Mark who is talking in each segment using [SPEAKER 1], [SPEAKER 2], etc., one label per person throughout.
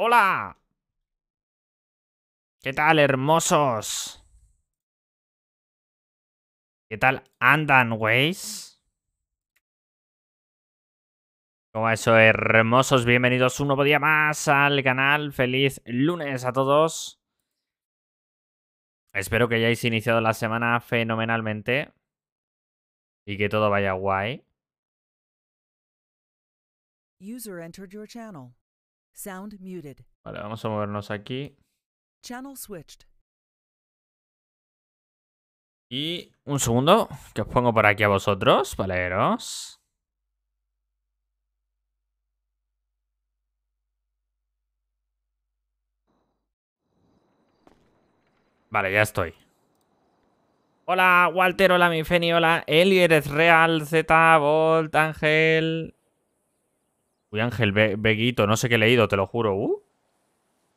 [SPEAKER 1] ¡Hola! ¿Qué tal, hermosos? ¿Qué tal andan, ¿Cómo va eso,
[SPEAKER 2] hermosos, bienvenidos un nuevo día más al canal.
[SPEAKER 3] Feliz lunes a todos. Espero que hayáis iniciado la semana fenomenalmente y que todo vaya guay.
[SPEAKER 1] User entered your channel.
[SPEAKER 2] Vale, vamos a movernos aquí. Y un segundo, que os pongo por aquí a vosotros, valeros.
[SPEAKER 3] Vale, ya estoy. Hola, Walter, hola, Feni, hola, eres Real, Z, Volt, Ángel, Uy, Ángel, Beguito, no sé qué he leído, te lo juro. Uh.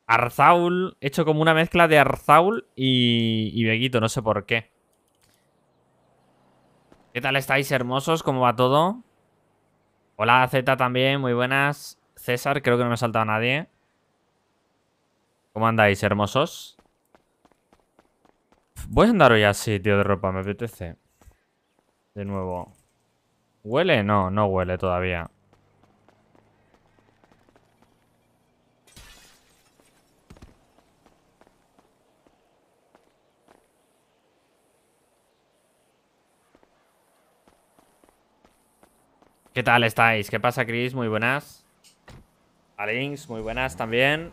[SPEAKER 3] Arzaul, hecho como una mezcla de Arzaul y, Veguito, no sé por qué. ¿Qué tal estáis, hermosos? ¿Cómo va todo? Hola, Z también, muy buenas. César, creo que no me ha saltado a nadie. ¿Cómo andáis, hermosos? Voy a andar hoy así, tío, de ropa, me apetece. De nuevo. ¿Huele? No, no huele todavía. ¿Qué tal estáis? ¿Qué pasa, Chris? Muy buenas. Alinx, muy buenas también.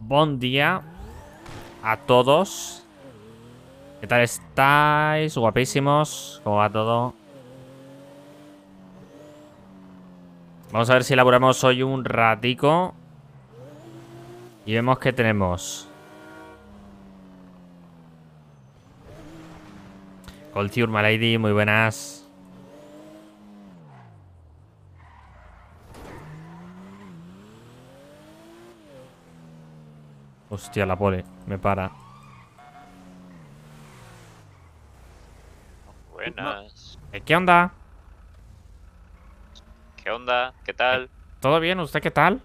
[SPEAKER 3] Buen día a todos. ¿Qué tal estáis? Guapísimos. ¿Cómo va todo? Vamos a ver si elaboramos hoy un ratico. Y vemos qué tenemos. Coltiur Malady, muy buenas. Hostia, la pole. Me para.
[SPEAKER 4] Buenas.
[SPEAKER 3] Eh, ¿Qué onda? ¿Qué onda? ¿Qué tal? ¿Todo bien? ¿Usted qué tal?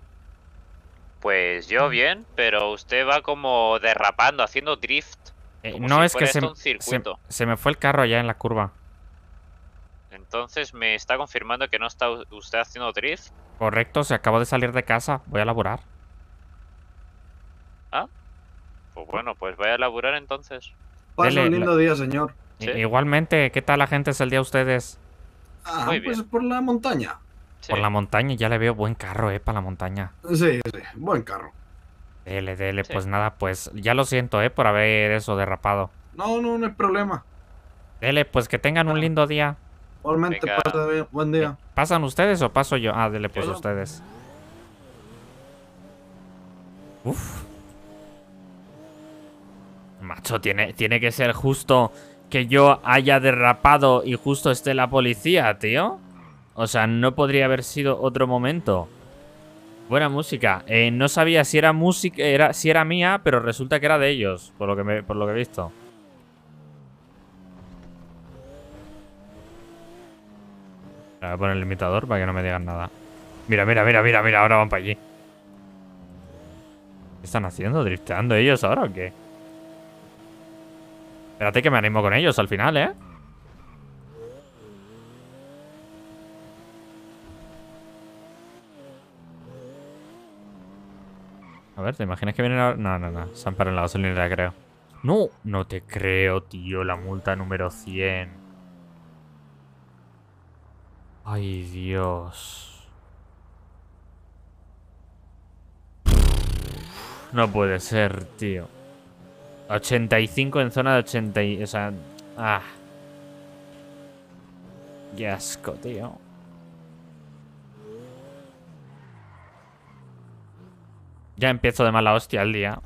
[SPEAKER 3] Pues yo bien, pero usted va como derrapando, haciendo drift. Eh, no es que se, se, se, me fue el carro allá en la curva. Entonces me está confirmando que no está usted haciendo drift. Correcto, se acabó de salir de casa, voy a laborar. Ah. pues bueno, pues vaya a laburar entonces. Pasa un lindo día, señor. Igualmente, ¿qué tal la gente es el día ustedes?
[SPEAKER 5] Ah, pues por la montaña.
[SPEAKER 3] Por la montaña, ya le veo buen carro, eh, para la montaña.
[SPEAKER 5] Sí, sí, buen carro.
[SPEAKER 3] Dele, dele, pues nada, pues ya lo siento, eh, por haber eso derrapado.
[SPEAKER 5] No, no, no hay problema.
[SPEAKER 3] Dele, pues que tengan un ah. lindo día.
[SPEAKER 5] Igualmente, buen día.
[SPEAKER 3] Eh, ¿Pasan ustedes o paso yo? Ah, dele, pues ustedes. Uf macho, tiene, tiene que ser justo que yo haya derrapado y justo esté la policía, tío. O sea, no podría haber sido otro momento. Buena música. Eh, no sabía si era música, era, si era mía, pero resulta que era de ellos, por lo que, por lo que he visto. Voy a poner el limitador para que no me digan nada. Mira, mira, mira, mira, mira, ahora van para allí. ¿Qué están haciendo? ¿Drifteando ellos ahora o qué? Espérate que me animo con ellos al final, ¿eh? A ver, ¿te imaginas que vienen ahora? No, no, no. Se han parado en la gasolinera, creo. No, no te creo, tío. La multa número 100. Ay, Dios. No puede ser, tío. 85 en zona de 80 y, O sea... Ah. Qué asco, tío. Ya empiezo de mala hostia el día.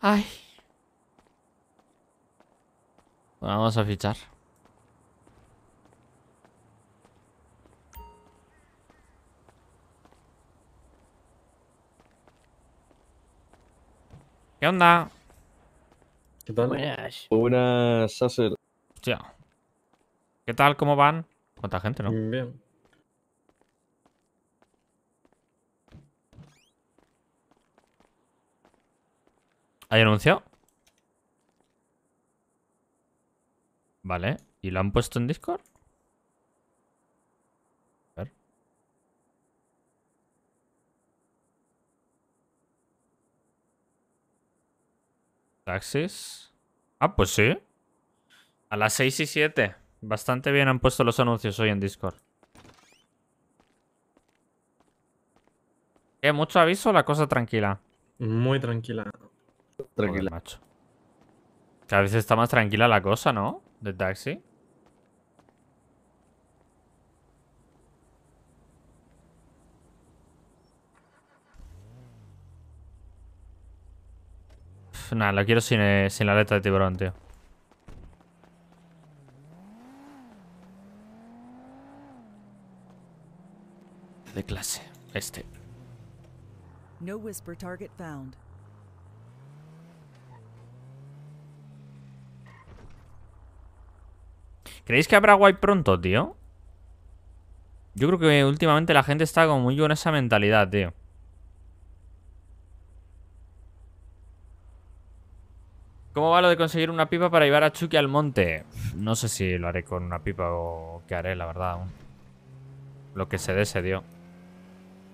[SPEAKER 3] Ay. vamos a fichar.
[SPEAKER 5] ¿Qué onda? ¿Qué tal? Buenas.
[SPEAKER 3] ¿Qué tal? ¿Cómo van? ¿Cuánta gente, no? Mm, bien.
[SPEAKER 2] ¿Hay anuncio? Vale. ¿Y lo han puesto en Discord?
[SPEAKER 3] Taxis. Ah, pues sí. A las 6 y 7. Bastante bien han puesto los anuncios hoy en Discord. ¿Qué? Eh, ¿Mucho aviso o la cosa tranquila? Muy tranquila. Tranquila. macho. Cada vez está más tranquila la cosa, ¿no? De taxi. Nada, lo quiero eh, sin, la letra de tiburón, tío. De clase, este. ¿Creéis que habrá guay pronto, tío? Yo creo que últimamente la gente está como muy con esa mentalidad, tío. ¿Cómo va lo de conseguir una pipa para llevar a Chucky al monte? No sé si lo haré con una pipa o qué haré, la verdad. Lo que se dé, dio.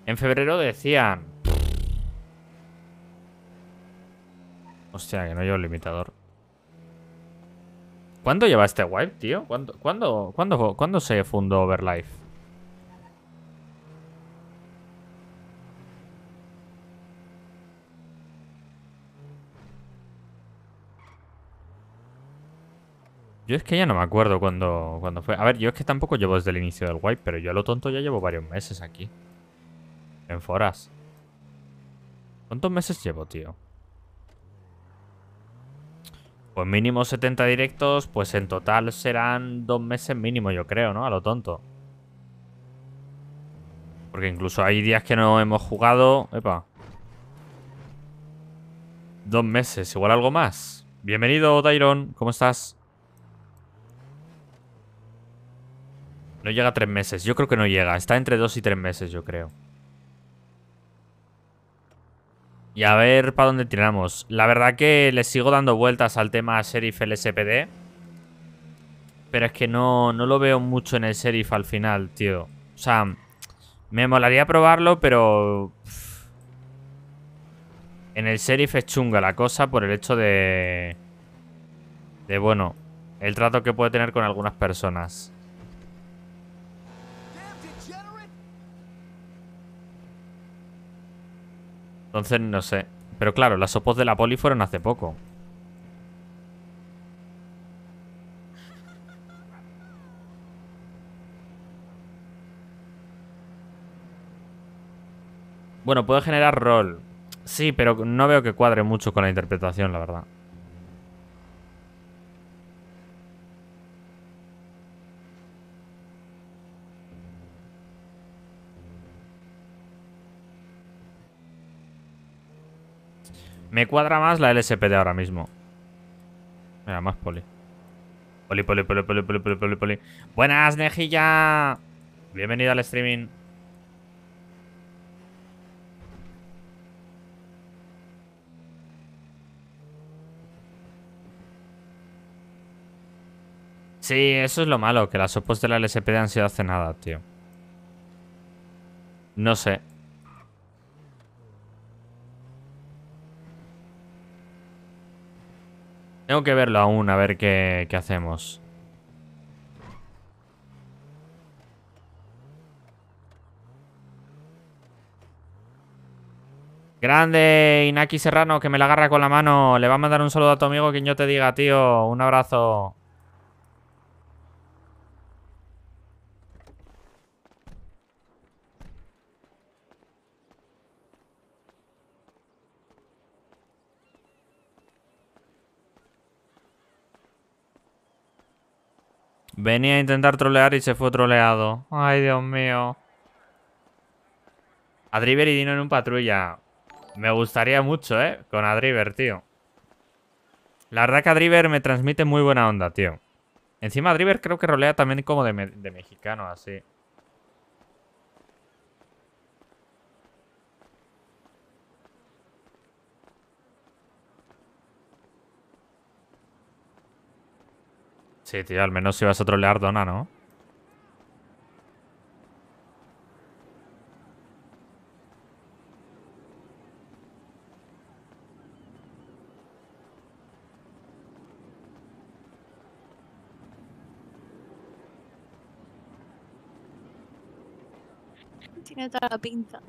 [SPEAKER 3] En febrero decían... Hostia, que no llevo el limitador. ¿Cuándo lleva este wipe, tío? ¿Cuándo, cuándo, cuándo, cuándo se fundó Overlife? Yo es que ya no me acuerdo cuando, cuando fue. A ver, yo es que tampoco llevo desde el inicio del wipe, pero yo a lo tonto ya llevo varios meses aquí. En Foras. ¿Cuántos meses llevo, tío? Pues mínimo 70 directos, pues en total serán dos meses mínimo, yo creo, ¿no? A lo tonto. Porque incluso hay días que no hemos jugado... Epa. Dos meses, igual algo más. Bienvenido, Tyron, ¿cómo estás? No llega tres meses. Yo creo que no llega. Está entre dos y tres meses, yo creo. Y a ver para dónde tiramos. La verdad que le sigo dando vueltas al tema Sheriff LSPD. Pero es que no, no lo veo mucho en el Sheriff al final, tío. O sea, me molaría probarlo, pero... En el Sheriff es chunga la cosa por el hecho de... De, bueno, el trato que puede tener con algunas personas. Entonces, no sé. Pero claro, las opos de la poli fueron hace poco. Bueno, puede generar rol. Sí, pero no veo que cuadre mucho con la interpretación, la verdad. Me cuadra más la LSP de ahora mismo. Mira, más poli. Poli, poli, poli, poli, poli, poli, poli, poli. Buenas, Nejilla. Bienvenido al streaming. Sí, eso es lo malo, que las opos de la LSP han sido hace nada, tío. No sé. Tengo que verlo aún, a ver qué, qué hacemos. Grande Inaki Serrano, que me la agarra con la mano. Le va a mandar un saludo a tu amigo, quien yo te diga, tío. Un abrazo. Venía a intentar trolear y se fue troleado. Ay, Dios mío. A Driver y Dino en un patrulla. Me gustaría mucho, ¿eh? Con a Driver, tío. La verdad que a Driver me transmite muy buena onda, tío. Encima a Driver creo que rolea también como de, de mexicano, así. Sí, tío, al menos si vas a trolear Dona, ¿no?
[SPEAKER 4] Tiene toda la pinta.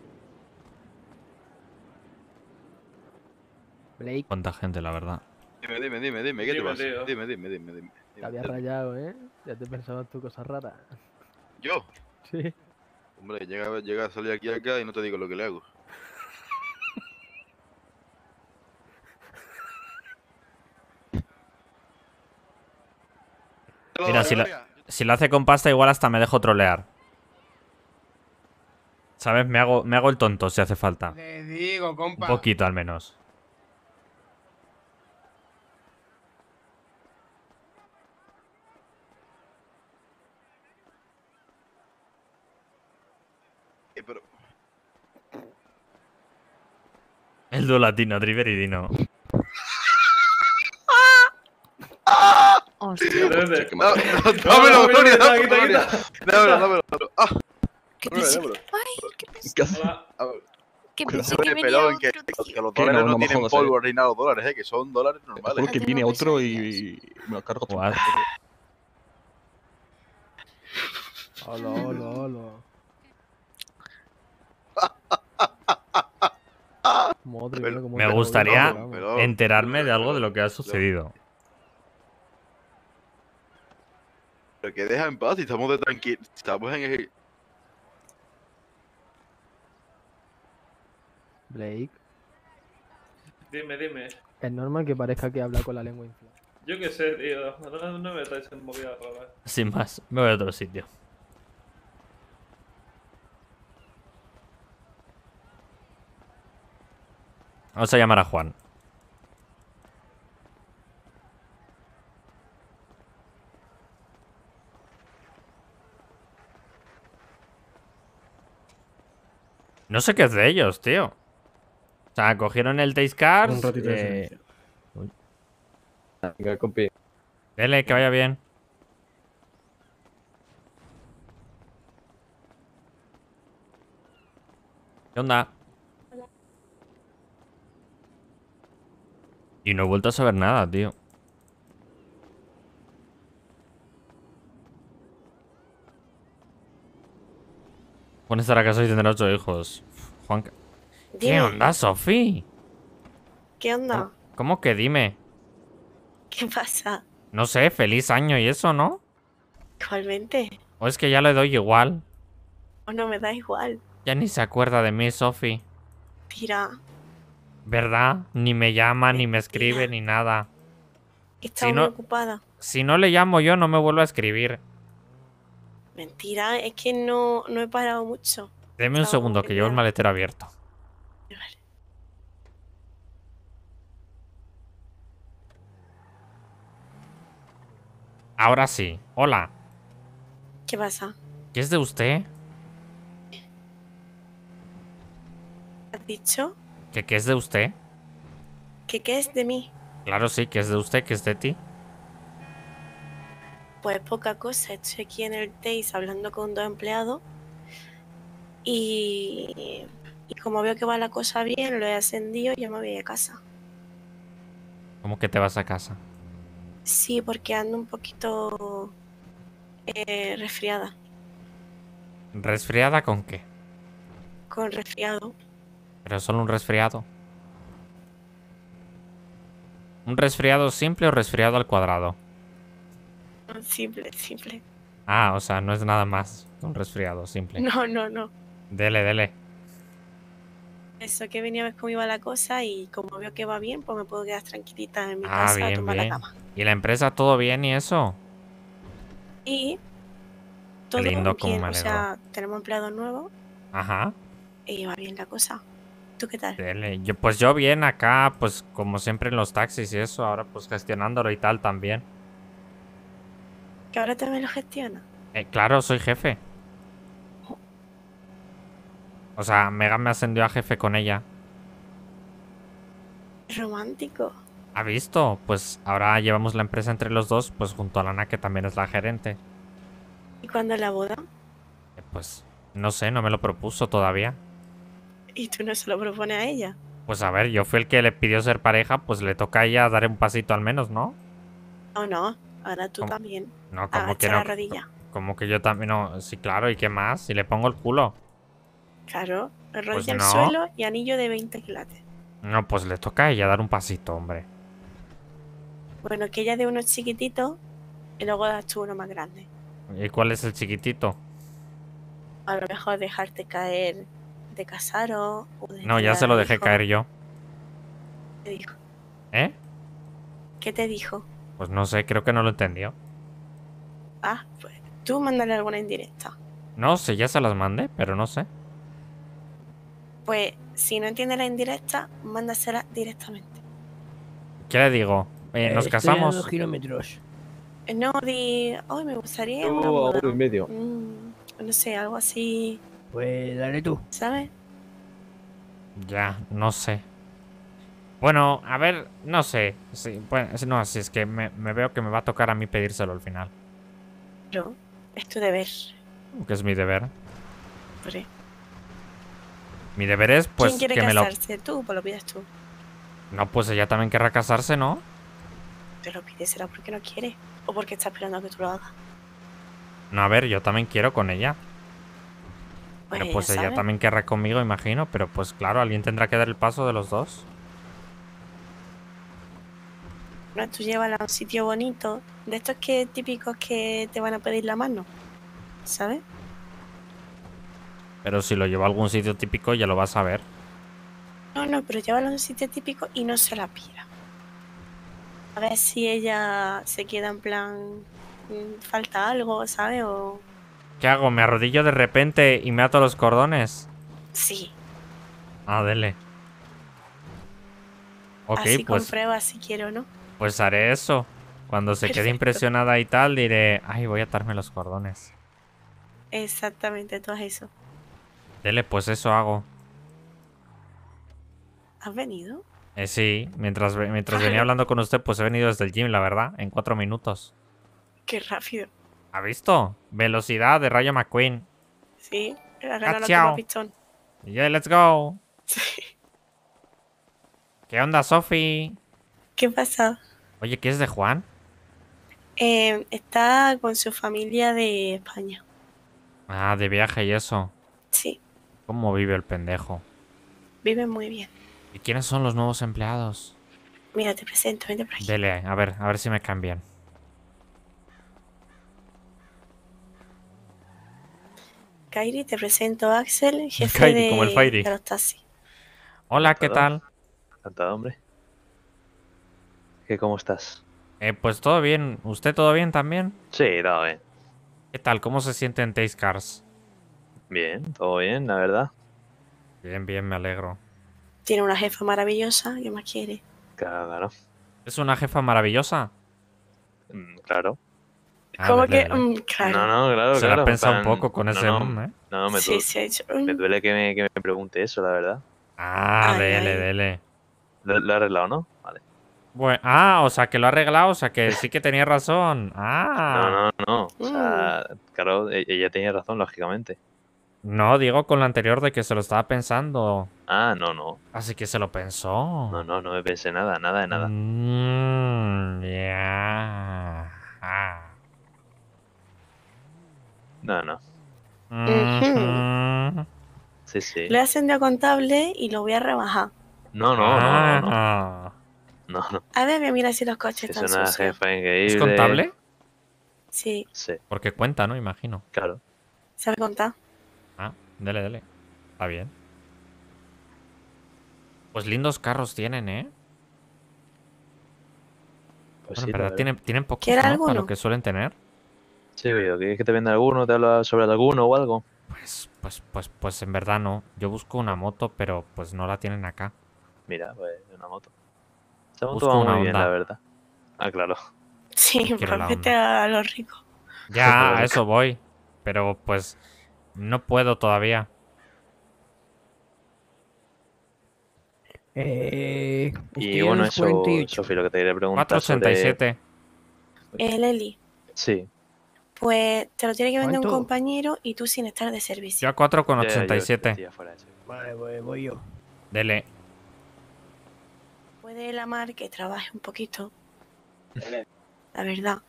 [SPEAKER 3] Blake.
[SPEAKER 5] Cuánta gente, la verdad. Dime, dime, dime, dime, ¿qué te pasa? Dime, dime, dime, dime. Te había rayado, ¿eh? Ya te pensabas tú cosas raras. ¿Yo? Sí. Hombre, llega, llega a salir aquí acá y no te digo lo que le hago.
[SPEAKER 4] Mira, si lo,
[SPEAKER 3] si hace con pasta, igual hasta me dejo trolear. ¿Sabes? Me hago, me hago el tonto si hace falta.
[SPEAKER 6] Te digo, compa. Un poquito
[SPEAKER 3] al menos. El duo latino, Driver y Dino.
[SPEAKER 4] Hostia. Dámelo, dámelo. Dámelo, ¿Qué pensé? ¿qué Que que que, los dólares no, tienen polvo ni nada
[SPEAKER 5] los dólares, eh, que son dólares normales.
[SPEAKER 3] Porque viene otro y, me lo cargo todo.
[SPEAKER 5] Hola, hola, hola. me gustaría
[SPEAKER 3] enterarme de algo de lo que ha sucedido.
[SPEAKER 5] Pero que deja en paz y estamos de tranquilo. Estamos en el... Blake. Dime, dime. Es normal que parezca que habla con la lengua inflada. Yo qué sé, tío. No, no me estáis en movida
[SPEAKER 3] Sin más, me voy a otro sitio. Vamos a llamar a Juan. No sé qué es de ellos, tío. O sea, cogieron el Taste Cars. Un ratito
[SPEAKER 7] eh,
[SPEAKER 5] Venga, Dele,
[SPEAKER 3] que vaya bien. ¿Qué onda? Y no he vuelto a saber nada, tío. Juan estará casado y tendrá ocho hijos. Juan... ¿Qué onda, Sofi? ¿Qué onda? ¿Cómo que dime?
[SPEAKER 8] ¿Qué pasa?
[SPEAKER 3] No sé, feliz año y eso, ¿no?
[SPEAKER 8] Igualmente.
[SPEAKER 3] O es que ya le doy igual.
[SPEAKER 8] O no me da igual.
[SPEAKER 3] Ya ni se acuerda de mí, Sofi. Tira. ¿Verdad? Ni me llama, ni me escribe, ni nada.
[SPEAKER 8] Está ocupada.
[SPEAKER 3] Si no le llamo yo, no me vuelvo a escribir.
[SPEAKER 8] Mentira, es que no, no he parado mucho.
[SPEAKER 3] Deme un segundo, que llevo el maletero abierto. Ahora sí. Hola. ¿Qué pasa? ¿Qué es de usted?
[SPEAKER 8] ¿Has dicho?
[SPEAKER 3] ¿Que qué es de usted?
[SPEAKER 8] ¿Que qué es de mí?
[SPEAKER 3] Claro, sí, que es de usted, que es de ti.
[SPEAKER 8] Pues poca cosa, estoy aquí en el TEIS hablando con dos empleados y, y como veo que va la cosa bien, lo he ascendido y ya me voy a casa.
[SPEAKER 3] ¿Cómo que te vas a casa?
[SPEAKER 8] Sí, porque ando un poquito eh, resfriada.
[SPEAKER 3] ¿Resfriada con qué?
[SPEAKER 8] Con resfriado.
[SPEAKER 3] Pero solo un resfriado. ¿Un resfriado simple o resfriado al cuadrado?
[SPEAKER 8] Simple, simple.
[SPEAKER 3] Ah, o sea, no es nada más un resfriado simple. No, no, no. Dele, dele.
[SPEAKER 8] Eso que venía a ver cómo iba la cosa y como veo que va bien, pues me puedo quedar tranquilita en mi ah, casa a tomar la cama.
[SPEAKER 3] ¿Y la empresa todo bien y eso?
[SPEAKER 8] Y todo bien, o sea, tenemos empleado nuevo Ajá. Y va bien la cosa qué tal?
[SPEAKER 3] pues yo bien acá, pues como siempre en los taxis y eso, ahora pues gestionándolo y tal también.
[SPEAKER 8] ¿Que ahora también lo gestiona? Eh,
[SPEAKER 3] claro, soy jefe. O sea, Mega me ascendió a jefe con ella.
[SPEAKER 8] Romántico.
[SPEAKER 3] ¿Ha visto? Pues ahora llevamos la empresa entre los dos, pues junto a Lana, que también es la gerente.
[SPEAKER 8] ¿Y cuándo la boda?
[SPEAKER 3] Eh, pues no sé, no me lo propuso todavía
[SPEAKER 8] y tú no se lo propones a ella.
[SPEAKER 3] Pues a ver, yo fui el que le pidió ser pareja, pues le toca a ella dar un pasito al menos, ¿no?
[SPEAKER 8] No, no, ahora tú también. No, La rodilla.
[SPEAKER 3] Como que yo también, no, sí, claro, ¿y qué más? Si le pongo el culo.
[SPEAKER 8] Claro, pues rodilla suelo y anillo de 20 quilates.
[SPEAKER 3] No, pues le toca a ella dar un pasito, hombre.
[SPEAKER 8] Bueno, que ella dé uno chiquitito y luego das tú uno más grande.
[SPEAKER 3] ¿Y cuál es el chiquitito?
[SPEAKER 8] A lo mejor dejarte caer de casar O de no, ya se lo dejé caer yo. ¿Qué te dijo? ¿Eh? ¿Qué te dijo?
[SPEAKER 3] Pues no sé, creo que no lo entendió.
[SPEAKER 8] Ah, pues tú mándale alguna indirecta.
[SPEAKER 3] No sé, ya se las mandé, pero no sé.
[SPEAKER 8] Pues si no entiende la indirecta, mándasela directamente.
[SPEAKER 3] ¿Qué le digo? Eh, eh nos casamos.
[SPEAKER 6] Eh,
[SPEAKER 8] no, di. Ay, me gustaría. y medio. Mm, no sé, algo así.
[SPEAKER 6] Pues dale tú.
[SPEAKER 8] ¿Sabes?
[SPEAKER 3] Ya, no sé. Bueno, a ver, no sé. Sí, no, si es que me, veo que me va a tocar a mí pedírselo al final.
[SPEAKER 8] No, es tu deber.
[SPEAKER 3] ¿Qué es mi deber? Mi deber es, pues, ¿Quién quiere que casarse?
[SPEAKER 8] me ¿Tú pues lo pides tú?
[SPEAKER 3] No, pues ella también querrá casarse, ¿no?
[SPEAKER 8] Te lo pides, será porque no quiere. O porque está esperando a que tú lo hagas.
[SPEAKER 3] No, a ver, yo también quiero con ella.
[SPEAKER 7] Pero pues ella también
[SPEAKER 3] querrá conmigo, imagino, pero pues claro, alguien tendrá que dar el paso de los dos.
[SPEAKER 8] Bueno, tú llévala a un sitio bonito, de estos que típicos que te van a pedir la mano, ¿sabes?
[SPEAKER 3] Pero si lo lleva a algún sitio típico ya lo vas a ver.
[SPEAKER 8] No, no, pero llévala a un sitio típico y no se la pida. A ver si ella se queda en plan, mm, falta algo, ¿sabes? O
[SPEAKER 3] ¿Qué hago? ¿Me arrodillo de repente y me ato los cordones? Sí. Ah, dele. así pues.
[SPEAKER 8] comprueba si quiero no.
[SPEAKER 3] Pues haré eso. Cuando se quede impresionada y tal, diré, ay, voy a atarme los cordones.
[SPEAKER 8] Exactamente, tú eso.
[SPEAKER 3] Dele, pues eso hago.
[SPEAKER 8] ¿Has venido?
[SPEAKER 3] Eh, sí, mientras, mientras ah. venía hablando con usted, pues he venido desde el gym, la verdad, en cuatro minutos.
[SPEAKER 8] Qué rápido.
[SPEAKER 3] ¿Ha visto? Velocidad de Rayo McQueen.
[SPEAKER 8] Sí, la ah,
[SPEAKER 3] let's go. ¿Qué onda, Sofi?
[SPEAKER 8] ¿Qué pasa?
[SPEAKER 3] Oye, ¿qué es de Juan?
[SPEAKER 8] Em, está con su familia de España.
[SPEAKER 3] Ah, de viaje y eso. Sí. ¿Cómo vive el pendejo?
[SPEAKER 8] Vive muy bien.
[SPEAKER 3] ¿Y quiénes son los nuevos empleados?
[SPEAKER 8] Mira, te presento, vente por aquí.
[SPEAKER 3] Dele, a ver, a ver si me cambian.
[SPEAKER 8] Kairi, te presento a Axel, jefe Kairi, de como el Fairy.
[SPEAKER 3] Hola, ¿qué tal? Encantado, hombre. ¿Qué, ¿Cómo estás? Eh, pues todo bien. ¿Usted todo bien también? Sí, todo bien. ¿Qué tal? ¿Cómo se siente en Cars? Bien, todo bien, la verdad. Bien, bien, me alegro.
[SPEAKER 8] Tiene una jefa maravillosa, ¿qué más quiere?
[SPEAKER 3] Claro. ¿Es una jefa maravillosa? Mm, claro.
[SPEAKER 8] Ah, como que, mm, claro.
[SPEAKER 5] No, no, claro, Se ha pensado un poco con ese. No, mm, ¿eh? no me, duele. me duele que me, que me, pregunte eso, la verdad. Ah, dele, dele. ¿Lo, ha arreglado, no?
[SPEAKER 3] Vale. ah, o sea, que lo ha arreglado, o sea, que sí que tenía razón. Ah. No,
[SPEAKER 4] no,
[SPEAKER 5] no.
[SPEAKER 3] O sea, mm. claro, e, ella tenía razón, lógicamente. No, digo con lo anterior de que se lo estaba pensando. Ah, no, no. Así que se lo pensó. No, no, no me pensé nada, nada de nada. Mmm, ya. Ah.
[SPEAKER 6] No, no. Sí, sí.
[SPEAKER 8] Le hacen a contable y lo voy a rebajar.
[SPEAKER 5] No, no, no, no. no. Ah.
[SPEAKER 8] A ver, mira si los coches están
[SPEAKER 5] es ¿Es contable?
[SPEAKER 8] Sí.
[SPEAKER 3] Porque cuenta, ¿no? Imagino. Claro. ¿Sabe contar? Ah, dale, dale. Está bien. Pues lindos carros tienen, ¿eh? Pues bueno, en verdad, tienen, tienen Para lo que suelen tener. Sí, veo. ¿Quieres que te venda alguno? ¿Te habla sobre alguno o algo? Pues, pues, pues, pues en verdad no. Yo busco una moto, pero pues no la tienen acá.
[SPEAKER 5] Mira, pues una moto. Esta moto busco va muy una bien, la verdad. Ah, claro. Sí,
[SPEAKER 8] promete a lo rico
[SPEAKER 3] Ya, a eso voy. Pero pues no puedo todavía.
[SPEAKER 6] Eh, y bueno, eso, Sofi, lo que te quería preguntar. 487.
[SPEAKER 8] Sobre... El Eli. Sí, pues te lo tiene que vender un compañero y tú sin estar de servicio. Yo a 4,87.
[SPEAKER 6] vale, voy, pues, voy yo. Dele.
[SPEAKER 8] Puede la mar que trabaje un poquito. Dele. La verdad.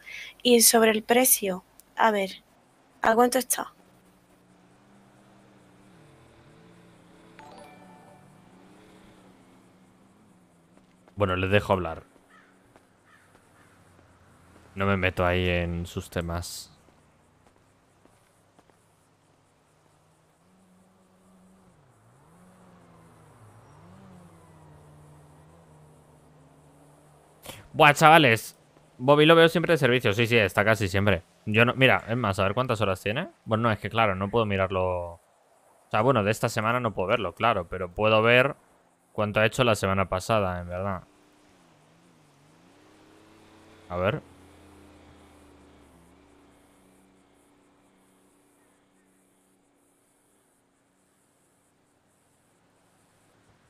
[SPEAKER 8] Y sobre el precio, a ver, ¿a cuánto está?
[SPEAKER 3] Bueno, les dejo hablar. No me meto ahí en sus temas. Buah, chavales. Bobby lo veo siempre de servicio. Sí, sí, está casi siempre. Yo no, mira, es más, a ver cuántas horas tiene. Bueno, no, es que claro, no puedo mirarlo. O sea, bueno, de esta semana no puedo verlo, claro, pero puedo ver cuánto ha hecho la semana pasada, en verdad. A ver.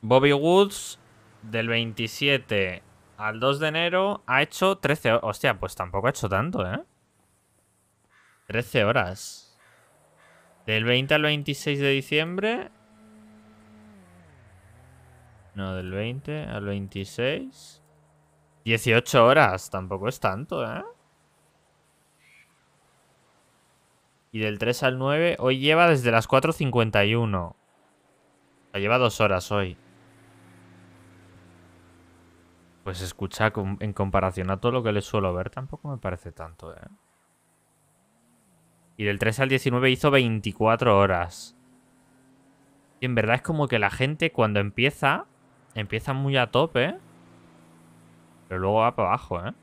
[SPEAKER 3] Bobby Woods del 27 al 2 de enero ha hecho 13 horas. Hostia, pues tampoco ha hecho tanto, ¿eh? 13 horas. Del 20 al 26 de diciembre. No, del 20 al 26. 18 horas, tampoco es tanto, ¿eh? Y del 3 al 9, hoy lleva desde las 4.51. O sea, lleva dos horas hoy. Pues escucha, en comparación a todo lo que le suelo ver, tampoco me parece tanto, ¿eh? Y del 3 al 19 hizo 24 horas. Y en verdad es como que la gente cuando empieza, empieza muy a tope, pero luego va para abajo, ¿eh?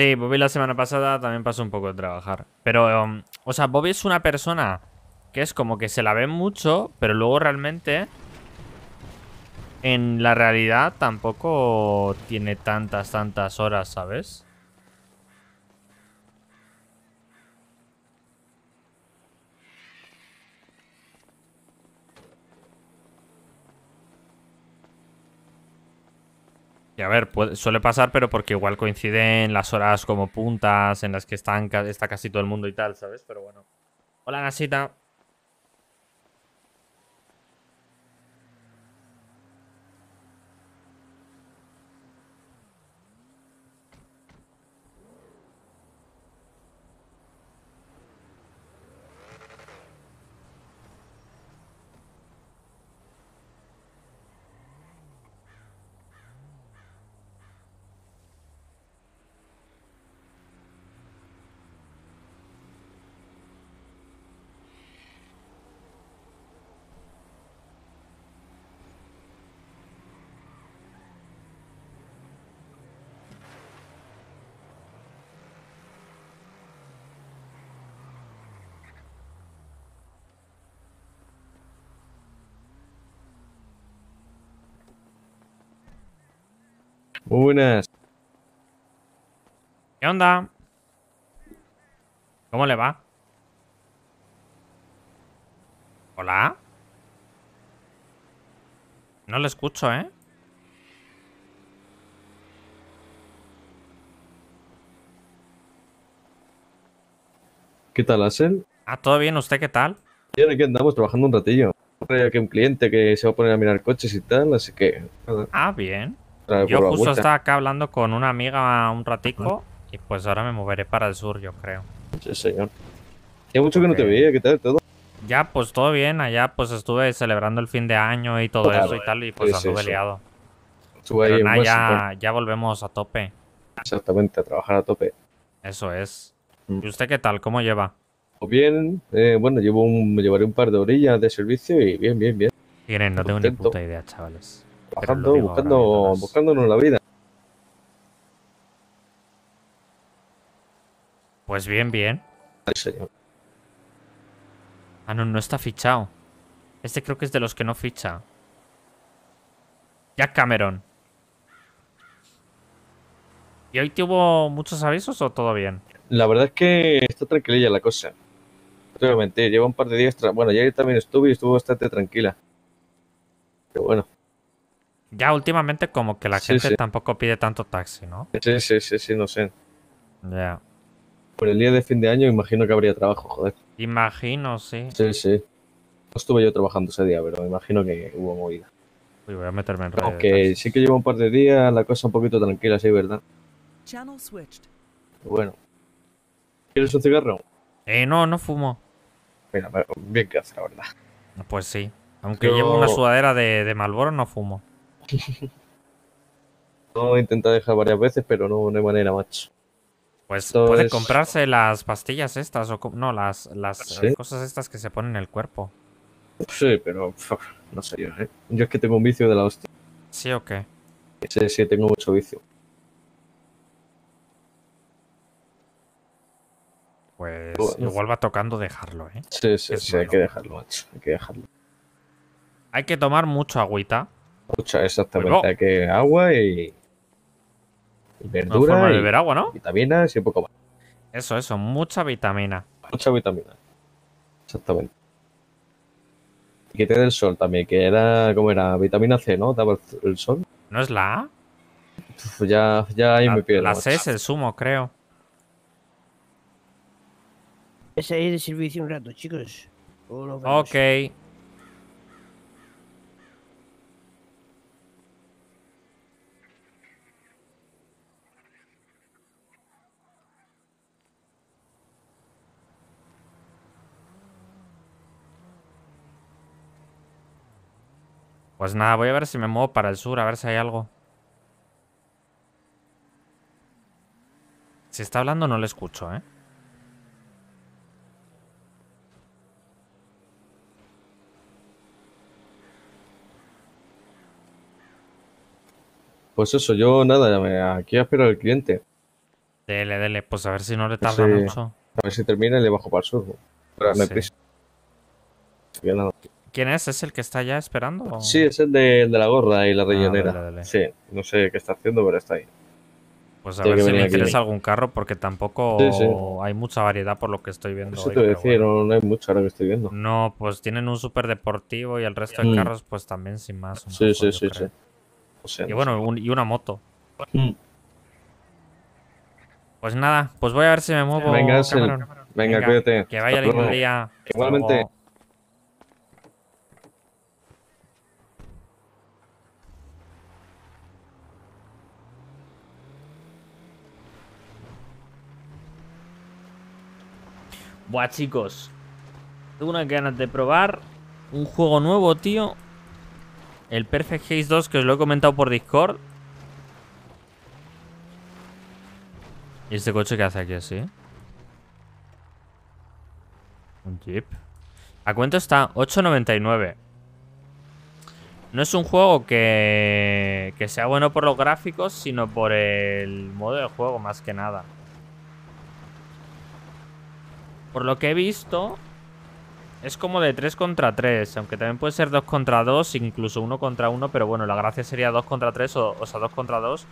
[SPEAKER 3] Sí, Bobby la semana pasada también pasó un poco de trabajar. Pero, um, o sea, Bobby es una persona que es como que se la ve mucho, pero luego realmente en la realidad tampoco tiene tantas, tantas horas, ¿sabes? a ver, suele pasar, pero porque igual coinciden las horas como puntas en las que están, está casi todo el mundo y tal, ¿sabes? Pero bueno. Hola, Nasita. Buenas. ¿Qué onda? ¿Cómo le va? ¿Hola? No le escucho, ¿eh?
[SPEAKER 5] ¿Qué tal, Asel?
[SPEAKER 3] Ah, todo bien, ¿usted qué tal?
[SPEAKER 5] Bien, aquí andamos trabajando un ratillo. Hay aquí un cliente que se va a poner a mirar coches y tal, así que...
[SPEAKER 3] Ah, bien
[SPEAKER 5] yo justo estaba
[SPEAKER 3] acá hablando con una amiga un ratico y pues ahora me moveré para el sur, yo creo.
[SPEAKER 5] Sí, señor. Ya mucho que no te veía, ¿qué tal todo? Ya,
[SPEAKER 3] pues todo bien, allá pues estuve celebrando el fin de año y todo eso y tal, y pues anduve liado.
[SPEAKER 5] Pero ya,
[SPEAKER 3] volvemos a tope.
[SPEAKER 5] Exactamente, a trabajar a tope.
[SPEAKER 3] Eso es. Mm. ¿Y usted qué tal? ¿Cómo lleva?
[SPEAKER 5] Pues bien, eh, bueno, llevo me llevaré un par de orillas de servicio y bien, bien, bien. Miren, no tengo ni
[SPEAKER 7] puta idea, chavales
[SPEAKER 5] bajando, buscando, buscándonos la vida.
[SPEAKER 3] Pues bien, bien. Ah, no, no está fichado. Este creo que es de los que no ficha. Jack Cameron. ¿Y hoy tuvo muchos avisos o todo
[SPEAKER 5] bien? La verdad es que está tranquililla la cosa. No lleva un par de días. Bueno, ayer también estuve y estuvo bastante tranquila. Pero bueno, ya
[SPEAKER 3] últimamente como que la gente tampoco pide tanto taxi, ¿no?
[SPEAKER 5] Sí, sí, sí, sí, no sé. Ya. Por el día de fin de año imagino que habría trabajo, joder.
[SPEAKER 3] Imagino, sí. Sí,
[SPEAKER 5] sí. No estuve yo trabajando ese día, pero imagino que hubo movida. Uy, voy a meterme en redes. Aunque sí que llevo un par de días la cosa un poquito tranquila, sí, ¿verdad?
[SPEAKER 4] Channel switched.
[SPEAKER 5] Bueno.
[SPEAKER 3] ¿Quieres un cigarro? Eh, no, no fumo. Mira, bien que hace, la verdad.
[SPEAKER 5] Pues sí. Aunque llevo una
[SPEAKER 3] sudadera de Malboro, no fumo.
[SPEAKER 5] no intentado dejar varias veces, pero no, no hay manera, macho. Pues pueden comprarse
[SPEAKER 3] las pastillas estas, o no, las, las ah, eh, cosas estas que se ponen en el cuerpo.
[SPEAKER 5] Sí, pero no sé yo, ¿eh? Yo es que tengo un vicio de la hostia. ¿Sí o qué? Sí, sí, tengo mucho vicio.
[SPEAKER 3] Pues igual va tocando dejarlo, ¿eh?
[SPEAKER 5] Sí, sí, sí, hay que dejarlo, macho. Hay que dejarlo.
[SPEAKER 3] Hay que tomar mucho agüita.
[SPEAKER 5] Mucha, exactamente. Pues que agua y, y verdura. agua, ¿no? Vitaminas y un poco más.
[SPEAKER 3] Eso, eso, mucha vitamina.
[SPEAKER 5] Mucha vitamina. Exactamente. Y que te dé el sol también, que era, ¿cómo era? Vitamina C, ¿no? Daba el, sol. ¿No es la A? ya, ya ahí me pierdo. La C es
[SPEAKER 3] el zumo, creo.
[SPEAKER 9] Es ahí de servicio un rato, chicos.
[SPEAKER 4] Ok.
[SPEAKER 3] Pues nada, voy a ver si me muevo para el sur, a ver si hay algo. Si está hablando no le escucho, ¿eh?
[SPEAKER 5] Pues eso, yo nada, aquí espero al cliente.
[SPEAKER 3] Dele, dele, pues
[SPEAKER 5] a ver si no le tarda mucho. A ver si termina y le bajo para el sur. hay prisa.
[SPEAKER 3] ¿Quién es? ¿Es el que está ya esperando? Sí,
[SPEAKER 5] es el de, la gorra y la ah, rellenera. Sí, no sé qué está haciendo, pero está ahí. Pues a ver si le interesa algún carro, porque
[SPEAKER 3] tampoco hay mucha variedad por lo que estoy viendo. Eso te decir,
[SPEAKER 5] no, hay mucho ahora que estoy viendo. No,
[SPEAKER 3] pues tienen un super deportivo y el resto de mm. carros, pues también sin más.
[SPEAKER 4] Sí, sí, sí, sí, y
[SPEAKER 3] bueno, y una moto. Mm. Pues nada, pues voy a ver si me muevo. Venga, cuídate. Que vaya lindo día. Igualmente. Buah, chicos. Tengo unas ganas de probar un juego nuevo, tío. El Perfect Haze 2, que os lo he comentado por Discord. ¿Y este coche que hace aquí así? Un jeep. ¿A cuento está? 8.99. No es un juego que, que sea bueno por los gráficos, sino por el modo de juego, más que nada. Por lo que he visto, es como de 3 contra 3, aunque también puede ser 2 contra 2, incluso 1 contra 1, pero bueno, la gracia sería 2 contra 3, o, sea, 2 contra 2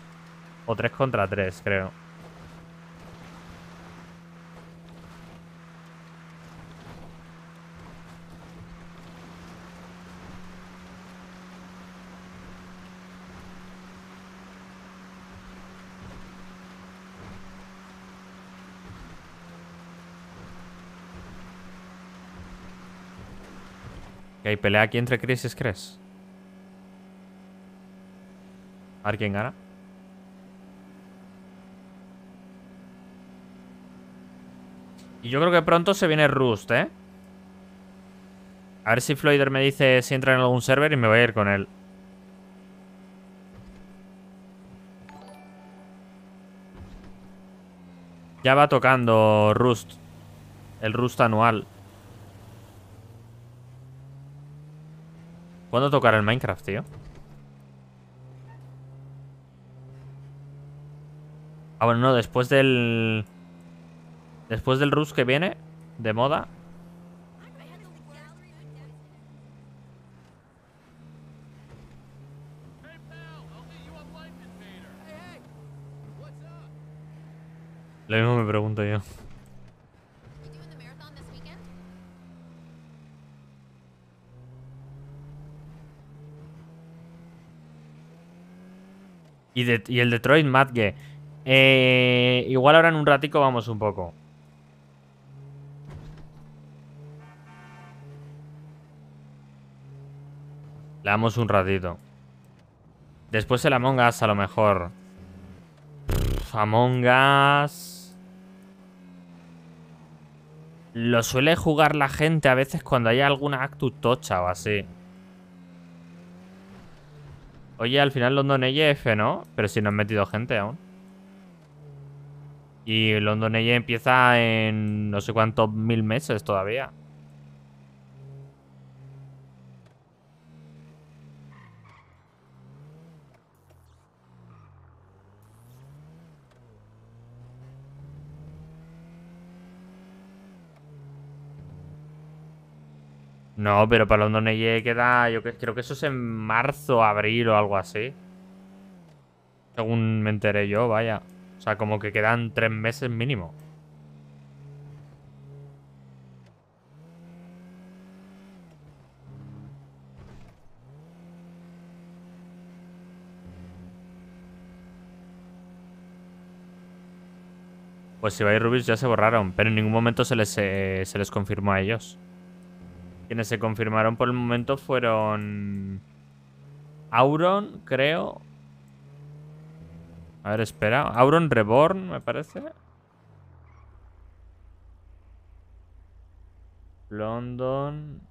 [SPEAKER 3] o 3 contra 3, creo. hay pelea aquí entre Chris y A ver quién gana. Y yo creo que pronto se viene Rust, ¿eh? A ver si Floyder me dice si entra en algún server y me voy a ir con él. Ya va tocando Rust. El Rust anual. ¿Cuándo tocará el Minecraft, tío? Ah, bueno, no, después del... Después del Rus que viene, de moda. Lo mismo me pregunto yo. Y, el Detroit Madge. Eh, igual ahora en un ratico vamos un poco. Le damos un ratito. Después el Among Us a lo mejor. Among Us... Lo suele jugar la gente a veces cuando hay alguna actu tocha o así. Oye, al final London Eye F, ¿no? Pero si no han metido gente aún. Y London Eye empieza en no sé cuántos mil meses todavía. No, pero para London Eye queda. Yo creo que eso es en marzo, abril o algo así. Según me enteré yo, vaya. O sea, como que quedan tres meses mínimo. Pues si vais Rubis ya se borraron, pero en ningún momento se les, eh, se les confirmó a ellos. Quienes se confirmaron por el momento fueron. Auron, creo. A ver, espera. Auron Reborn, me parece. London.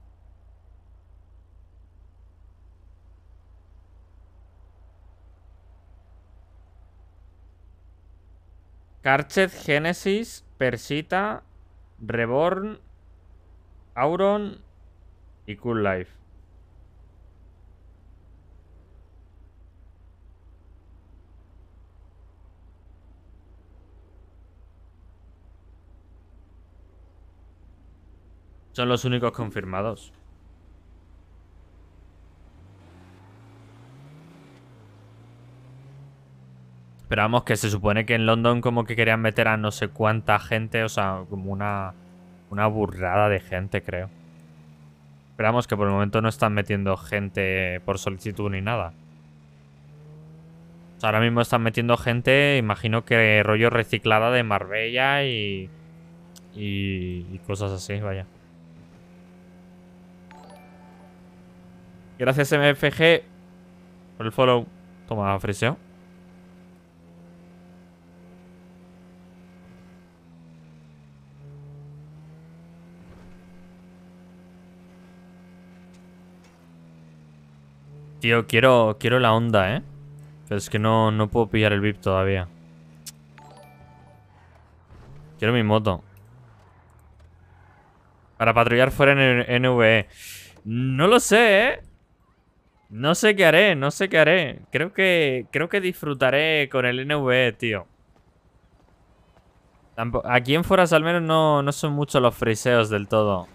[SPEAKER 3] Karchet, Genesis, Persita, Reborn, Auron, y Cool Life. Son los únicos confirmados. Pero que se supone que en London como que querían meter a no sé cuánta gente, o sea, como una, una burrada de gente, creo. Esperamos que por el momento no están metiendo gente por solicitud ni nada. ahora mismo están metiendo gente, imagino que rollo reciclada de Marbella y, y, y cosas así, vaya. Gracias MFG por el follow. Toma, friseo. tío, quiero, quiero la onda, ¿eh? Pero es que no, puedo pillar el VIP todavía. Quiero mi moto. Para patrullar fuera en el NVE. No lo sé, ¿eh? No sé qué haré, no sé qué haré. Creo que, creo que disfrutaré con el NVE, tío. Aquí en Foras al menos no, no son muchos los friseos del todo.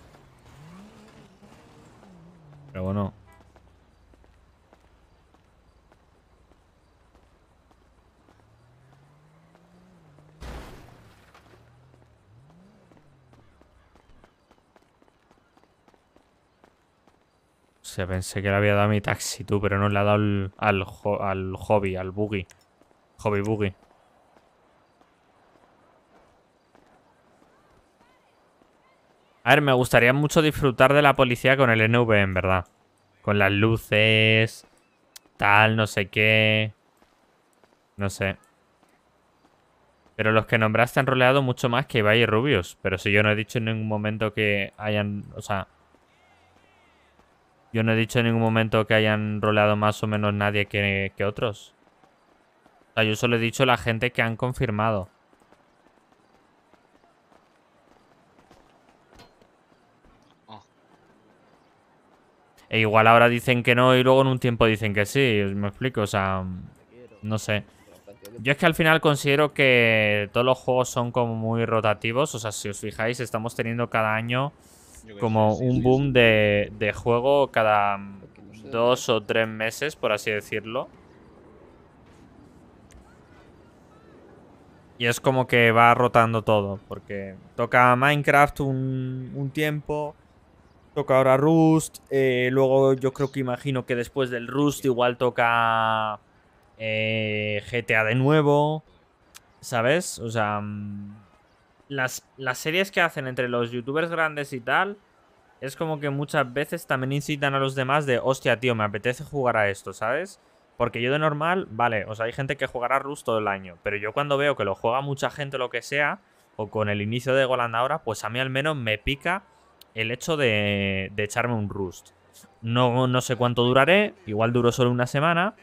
[SPEAKER 3] Pero bueno. Se pensé que le había dado a mi taxi, tú, pero no le ha dado al, hobby, al buggy. Hobby buggy. A ver, me gustaría mucho disfrutar de la policía con el NV, e, en verdad. Con las luces, tal, no sé qué. No sé. Pero los que nombraste han roleado mucho más que Ibai Rubios. Pero si yo no he dicho en ningún momento que hayan... O sea, yo no he dicho en ningún momento que hayan roleado más o menos nadie que, otros. O sea, yo solo he dicho la gente que han confirmado. Ah. E igual ahora dicen que no y luego en un tiempo dicen que sí. Me explico, o sea, no sé. Yo es que al final considero que todos los juegos son como muy rotativos. O sea, si os fijáis, estamos teniendo cada año como un boom de, juego cada dos o tres meses, por así decirlo. Y es como que va rotando todo, porque toca Minecraft un, tiempo, toca ahora Rust, eh, luego yo creo que imagino que después del Rust igual toca eh, GTA de nuevo, ¿sabes? O sea, mm, las, series que hacen entre los youtubers grandes y tal, es como que muchas veces también incitan a los demás de, hostia, tío, me apetece jugar a esto, ¿sabes? Porque yo de normal, vale, o sea, hay gente que jugará Rust todo el año, pero yo cuando veo que lo juega mucha gente o lo que sea, o con el inicio de Goland ahora, pues a mí al menos me pica el hecho de, de echarme un Rust. No, no sé cuánto duraré, igual duró solo una semana,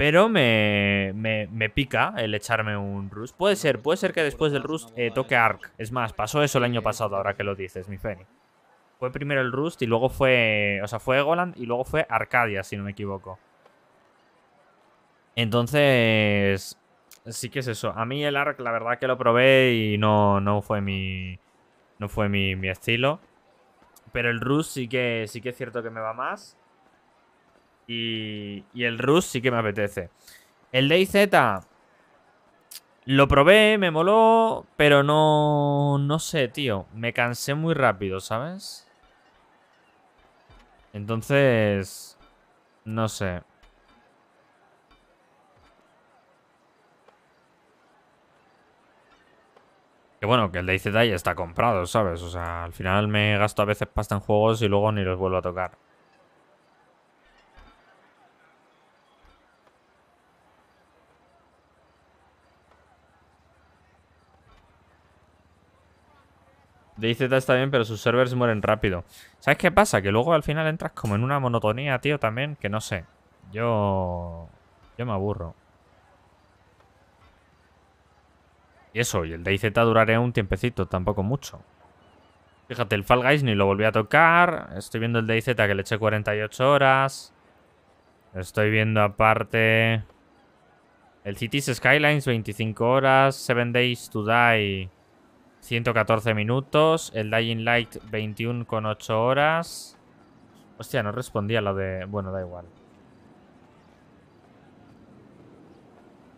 [SPEAKER 3] pero me, me, pica el echarme un Rust. Puede ser, puede ser que después del Rust eh, toque Ark. Es más, pasó eso el año pasado, ahora que lo dices, mi Feni. Fue primero el Rust y luego fue. O sea, fue Goland y luego fue Arcadia, si no me equivoco. Entonces. Sí que es eso. A mí el Ark, la verdad que lo probé y no, no fue mi. No fue mi, mi estilo. Pero el Rust sí que, sí que es cierto que me va más. Y, el Rus sí que me apetece. El DayZ lo probé, me moló, pero no, no sé, tío. Me cansé muy rápido, ¿sabes? Entonces, no sé. Que bueno, que el DayZ ya está comprado, ¿sabes? O sea, al final me gasto a veces pasta en juegos y luego ni los vuelvo a tocar. DayZ está bien, pero sus servers mueren rápido. ¿Sabes qué pasa? Que luego al final entras como en una monotonía, tío, también, que no sé. Yo... Yo me aburro. Y eso, y el DayZ durará un tiempecito, tampoco mucho. Fíjate, el Fall Guys ni lo volví a tocar. Estoy viendo el DayZ que le eché 48 horas. Estoy viendo aparte... El Cities Skylines, 25 horas. Seven Days to Die... 114 minutos. El Dying Light 21,8 horas. Hostia, no respondía lo de... Bueno, da igual.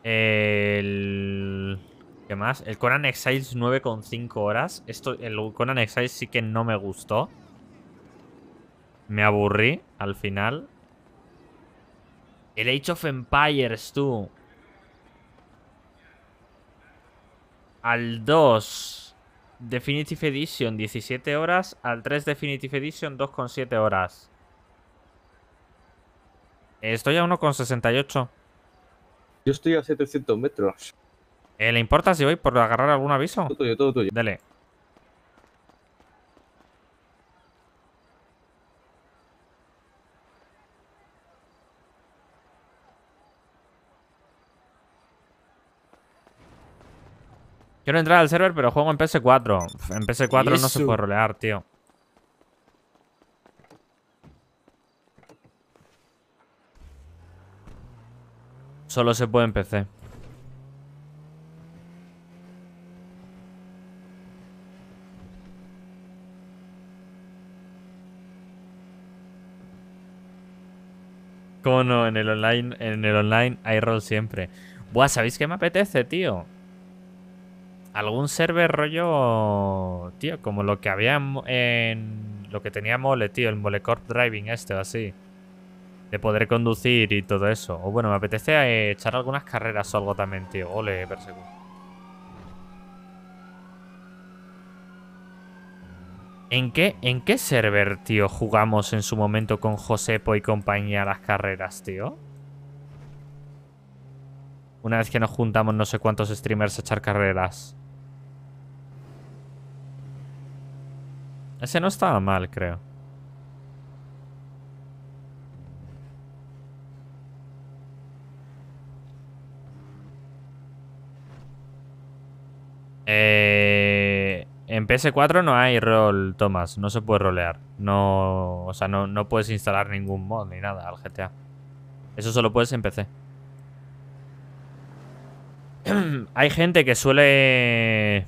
[SPEAKER 3] El... ¿Qué más? El Conan Exiles 9,5 horas. Esto, el Conan Exiles sí que no me gustó. Me aburrí al final. El Age of Empires, tú. Al 2. Definitive Edition 17 horas al 3 Definitive Edition 2,7 horas. Estoy a 1,68.
[SPEAKER 5] Yo estoy a 700 metros.
[SPEAKER 3] Eh, ¿Le importa si voy por agarrar algún aviso? Todo tuyo, todo tuyo. Dale. Quiero entrar al server, pero juego en PS4. En PS4 no se puede rolear, tío. Solo se puede en PC. Cómo no, en el online, en el online hay roll siempre. Buah, ¿sabéis qué me apetece, tío? algún server rollo, tío, como lo que había en, lo que tenía Mole, tío, el Molecorp Driving este o así. De poder conducir y todo eso. O bueno, me apetece eh, echar algunas carreras o algo también, tío. Ole, perseguir. ¿En qué, ¿En qué server, tío, jugamos en su momento con Josepo y compañía las carreras, tío? Una vez que nos juntamos no sé cuántos streamers a echar carreras. Ese no estaba mal, creo. Eh, en PS4 no hay rol, thomas No se puede rolear. No, o sea, no, no puedes instalar ningún mod ni nada al GTA. Eso solo puedes en PC. hay gente que suele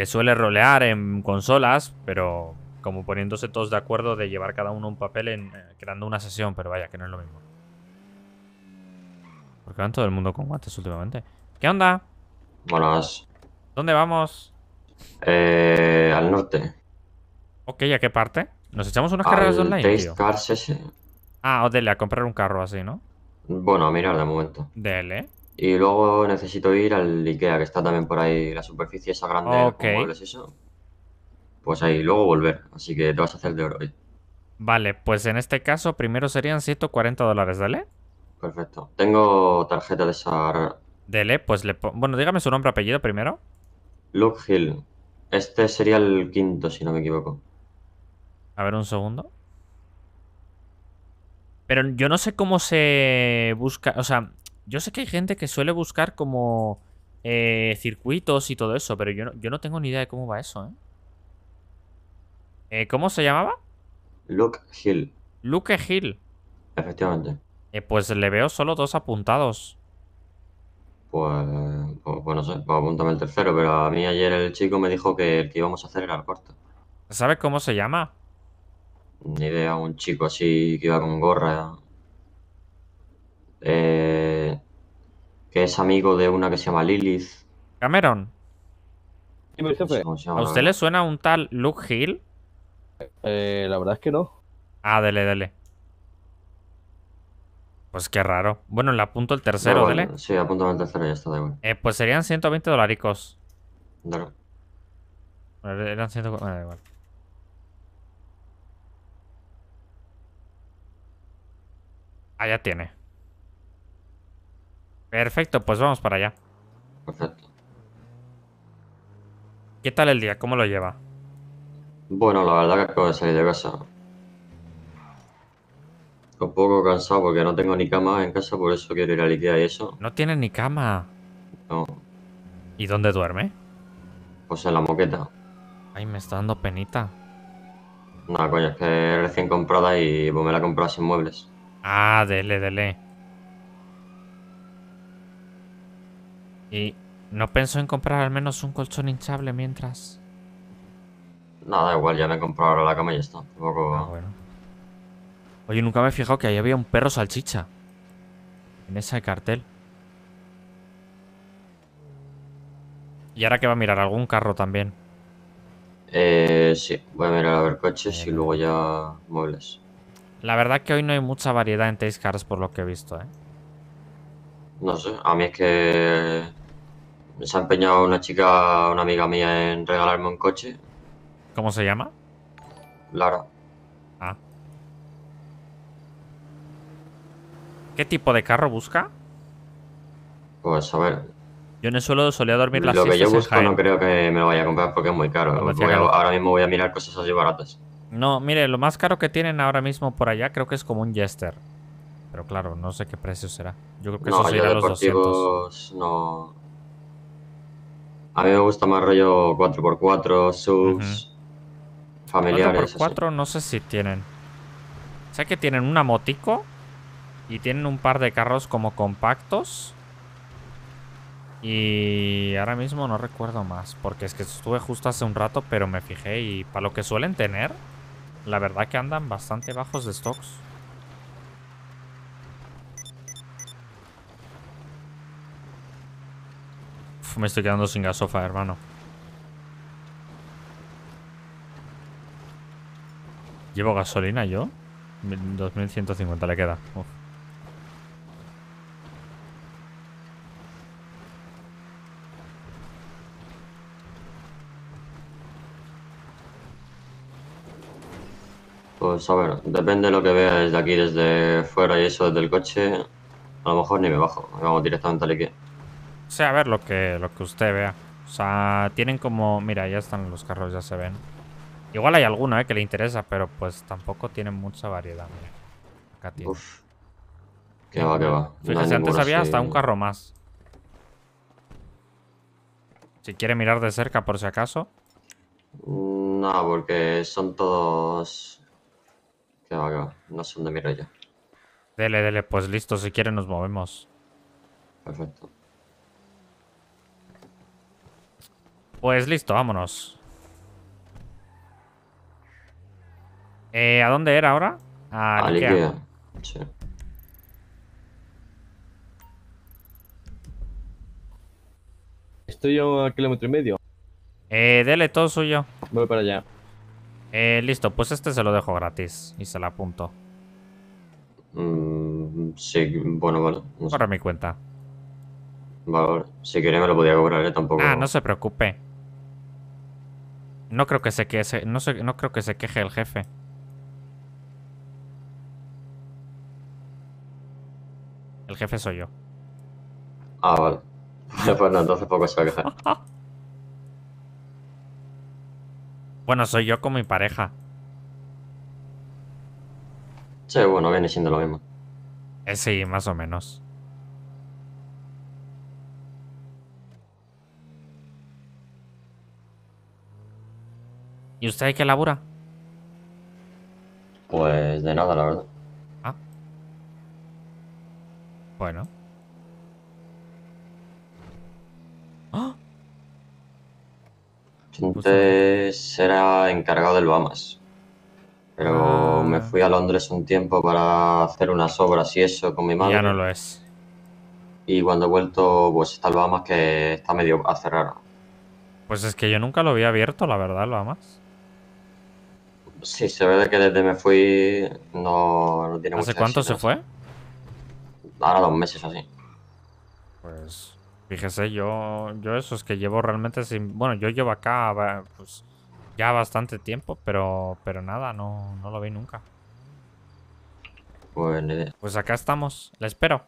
[SPEAKER 3] que suele rolear en consolas, pero como poniéndose todos de acuerdo de llevar cada uno un papel en eh, creando una sesión, pero vaya, que no es lo mismo. Porque van todo el mundo con guantes últimamente. ¿Qué onda? Buenas. ¿Dónde vamos?
[SPEAKER 7] Eh, al norte.
[SPEAKER 3] Ok, ¿a qué parte?
[SPEAKER 7] ¿Nos echamos unas carreras online?
[SPEAKER 3] Ah, o dele, a comprar un carro así, ¿no? Bueno, a mirar de
[SPEAKER 7] momento. Dele. Y luego necesito ir al Ikea, que está también por ahí la superficie esa grande. Ok. es eso. Pues ahí, luego volver. Así que te vas a hacer de
[SPEAKER 3] oro Vale, pues en este caso primero serían 140 dólares, ¿dale? Perfecto.
[SPEAKER 7] Tengo tarjeta de esa...
[SPEAKER 3] Dele, pues le... Bueno, dígame su nombre, apellido primero.
[SPEAKER 7] Luke Hill. Este sería el quinto, si no me equivoco. A
[SPEAKER 3] ver, un segundo. Pero yo no sé cómo se busca... O sea, yo sé que hay gente que suele buscar como eh, circuitos y todo eso, pero yo no, yo no tengo ni idea de cómo va eso, ¿eh? eh cómo se llamaba? Luke Hill. Luke Hill. Efectivamente. Eh, pues le veo solo dos apuntados.
[SPEAKER 7] Pues, pues, pues no sé, pues el tercero, pero a mí ayer el chico me dijo que el que íbamos a hacer era el corto. ¿Sabes cómo se llama? Ni idea, un chico así que iba con gorra. Eh, que es amigo de una que se llama Lilith. Cameron. ¿A usted le
[SPEAKER 3] suena un tal Luke Hill? Eh, la verdad es que no. Ah, dele, dele. Pues qué raro. Bueno, le apunto el tercero, dele. Sí, apunto el tercero y ya está, da igual. Eh, pues serían 120 dolaricos. Dale. Eran 140. Ah, da igual. Ah, ya tiene. Perfecto, pues vamos para allá. Perfecto. ¿Qué tal el día? ¿Cómo lo lleva?
[SPEAKER 7] Bueno, la verdad que acabo de salir de casa. Un poco cansado porque no tengo ni cama en casa, por eso quiero ir a Ikea y eso.
[SPEAKER 3] No tienes ni cama. No.
[SPEAKER 7] ¿Y dónde duerme? Pues en la moqueta.
[SPEAKER 3] Ay, me está dando penita. No, coño,
[SPEAKER 7] es que recién comprada y vos pues me la compras sin muebles. Ah, dele, dele. ¿Y no pensó
[SPEAKER 3] en comprar al menos un colchón hinchable mientras?
[SPEAKER 7] Nada, igual ya me he comprado la cama y ya está. Ah, bueno. Oye, nunca me he fijado que ahí había un perro salchicha.
[SPEAKER 3] En ese cartel.
[SPEAKER 7] Y ahora que va a mirar algún carro también. Eh, sí, voy a mirar a ver coches y luego ya muebles.
[SPEAKER 3] La verdad que hoy no hay mucha variedad en Taste Cars por lo que he visto, ¿eh?
[SPEAKER 7] No sé, a mí es que se ha empeñado una chica, una amiga mía, en regalarme un coche. ¿Cómo se llama? Lara. Ah. ¿Qué tipo de
[SPEAKER 3] carro busca? Pues a ver. Yo no el suelo solía dormir las Lo que yo busco no creo
[SPEAKER 7] que me lo vaya a comprar porque es muy caro. ahora mismo voy a mirar cosas así baratas. No, mire,
[SPEAKER 3] lo más caro que tienen ahora mismo por allá creo que es como un Jester. Pero claro, no sé qué precio será.
[SPEAKER 7] Yo creo que eso sería los 200. No, a mí me gusta más rollo 4x4, subs, familiares. 4x4
[SPEAKER 3] no sé si tienen. Sé que tienen una motico y tienen un par de carros como compactos. Y ahora mismo no recuerdo más, porque es que estuve justo hace un rato, pero me fijé y para lo que suelen tener, la verdad que andan bastante bajos de stocks. me estoy quedando sin gasofa, hermano. ¿Llevo gasolina yo? 2150 le queda.
[SPEAKER 7] Pues a ver, depende lo que vea desde aquí, desde fuera y eso, desde el coche. A lo mejor ni me bajo, me vamos directamente al equipo.
[SPEAKER 3] O sea, a ver lo que, lo que usted vea. O sea, tienen como... Mira, ya están los carros, ya se ven. Igual hay alguno, eh, que le interesa, pero pues tampoco tienen mucha variedad, mira. Acá tiene.
[SPEAKER 4] ¿Qué Que va, qué va.
[SPEAKER 3] Fíjese, antes había hasta un carro más. Si quiere mirar de cerca, por si acaso.
[SPEAKER 7] Mm, no, porque son todos... ¿Qué va, qué va. No son de mi ya. Dele, dele, pues listo, si quiere nos movemos. Perfecto.
[SPEAKER 3] Pues listo, vámonos. Eh, ¿A dónde era ahora? A, Ikea. Sí. Estoy a kilómetro y medio. Eh, dele todo suyo. Voy para allá. Eh, listo, pues este se lo dejo gratis y se lo apunto.
[SPEAKER 7] Mmm, sí, bueno, vale. No mi cuenta. Vale, si quiere me lo podía cobrar, ¿eh? tampoco. Ah, no se
[SPEAKER 3] preocupe. No creo que se queje, no, sé no creo que se queje el jefe.
[SPEAKER 7] El jefe soy yo. Ah, vale. Bueno, pues entonces poco se va a quejar.
[SPEAKER 3] bueno, soy yo con mi pareja.
[SPEAKER 7] Sí, bueno, viene siendo lo mismo. Eh, sí, más o menos.
[SPEAKER 3] ¿Y usted qué labura?
[SPEAKER 7] Pues de nada, la verdad. Ah. Bueno. ¿Ah? Antes era encargado del Bahamas. Pero ah. me fui a Londres un tiempo para hacer unas obras y eso con mi madre. Ya no lo es. Y cuando he vuelto, pues está el Bahamas que está medio a cerrar.
[SPEAKER 3] Pues es que yo nunca lo había abierto, la verdad, el Bahamas.
[SPEAKER 7] Sí, se ve que desde me fui no, no tiene ¿Hace cuánto se fue? Ahora dos meses así. Pues
[SPEAKER 3] fíjese, yo, yo eso es que llevo realmente sin... Bueno, yo llevo acá pues, ya bastante tiempo, pero, pero nada, no, no lo vi nunca. Pues, pues acá estamos, la espero.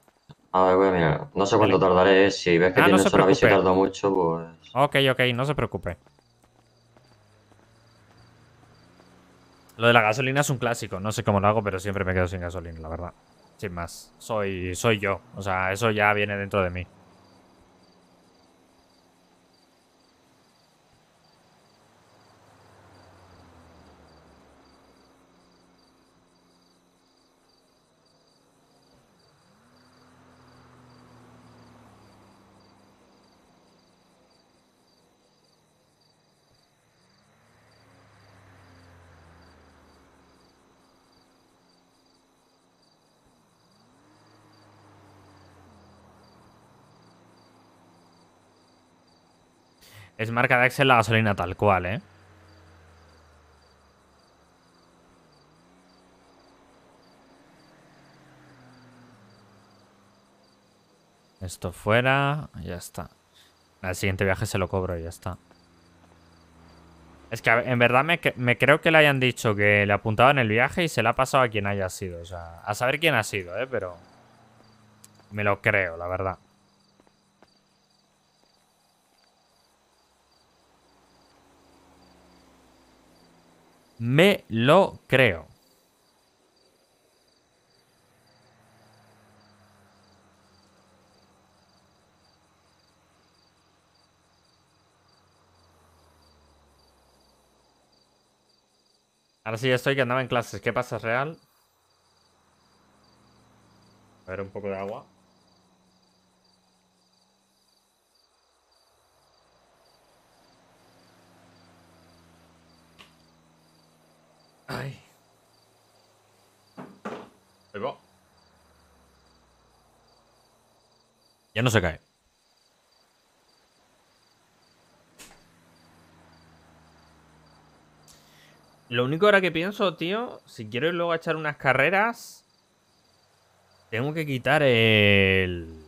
[SPEAKER 7] A ver, voy a No sé cuánto tardaré. Si ves que ah, tiene no se y mucho, pues.
[SPEAKER 3] Ok, ok, no se preocupe.
[SPEAKER 7] Lo de la gasolina
[SPEAKER 3] es un clásico. No sé cómo lo hago, pero siempre me quedo sin gasolina, la verdad. Sin más. Soy, soy yo. O sea, eso ya viene dentro de mí. Es marca de Axel la gasolina tal cual, ¿eh? Esto fuera, ya está. El siguiente viaje se lo cobro y ya está. Es que en verdad me, creo que le hayan dicho que le apuntaba en el viaje y se la ha pasado a quien haya sido. O sea, a saber quién ha sido, ¿eh? Pero me lo creo, la verdad. me lo creo. Ahora sí ya estoy que andaba en clases. ¿Qué pasa, Real? A ver, un poco de agua.
[SPEAKER 4] Ahí
[SPEAKER 7] va.
[SPEAKER 3] Ya no se cae. Lo único ahora que pienso, tío, si quiero luego echar unas carreras, tengo que quitar el...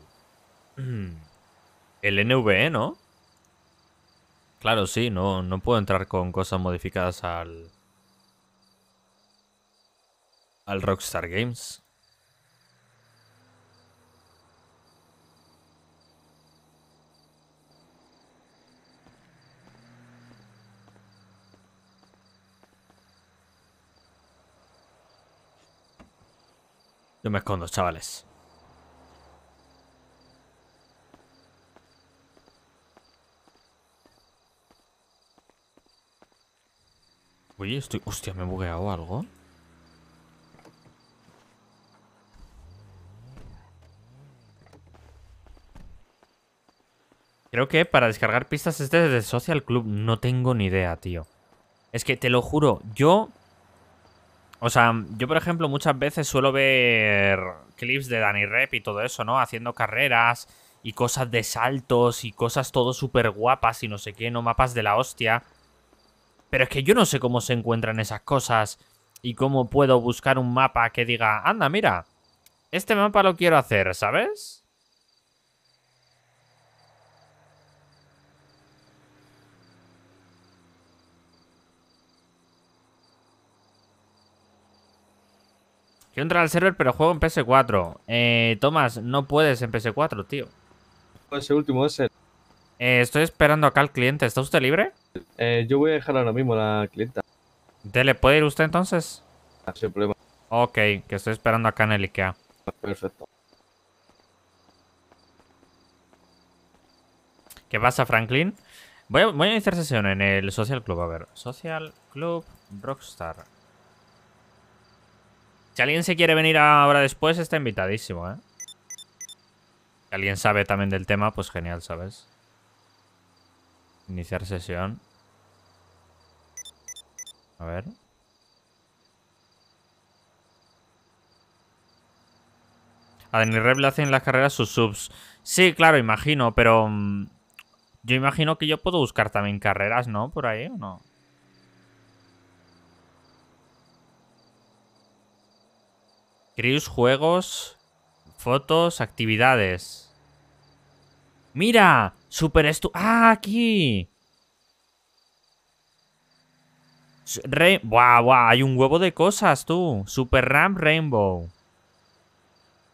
[SPEAKER 3] El NVE, ¿no? Claro, sí, no, no puedo entrar con cosas modificadas al al Rockstar Games.
[SPEAKER 7] Yo me escondo, chavales.
[SPEAKER 3] Oye, estoy... Hostia, me he bugueado algo. Creo que para descargar pistas este de Social Club. No tengo ni idea, tío. Es que te lo juro, yo... O sea, yo por ejemplo muchas veces suelo ver clips de Danny Rep y todo eso, ¿no? Haciendo carreras y cosas de saltos y cosas todo súper guapas y no sé qué, no mapas de la hostia. Pero es que yo no sé cómo se encuentran esas cosas y cómo puedo buscar un mapa que diga, anda, mira, este mapa lo quiero hacer, ¿sabes? Quiero entrar al server, pero juego en PS4. Eh, Tomás, no puedes en PS4, tío. Pues ese último es el... Eh, estoy esperando acá al cliente. ¿Está usted libre? Eh, yo voy a dejar ahora mismo a la clienta. Dele, ¿puede ir usted entonces? No, ah, sin problema. Ok, que estoy esperando acá en el IKEA. Perfecto. ¿Qué pasa, Franklin? voy a iniciar sesión en el Social Club. A ver, Social Club Rockstar. Si alguien se quiere venir ahora después, está invitadísimo, ¿eh? Si alguien sabe también del tema, pues genial, ¿sabes? Iniciar sesión. A ver. A le hacen las carreras sus subs. Sí, claro, imagino, pero... Mm, yo imagino que yo puedo buscar también carreras, ¿no? Por ahí, ¿o no? Creus, juegos, fotos, actividades. ¡Mira! ¡Super estu... ¡Ah, aquí! ¡Buah, Hay un huevo de cosas, tú. Super Ram Rainbow.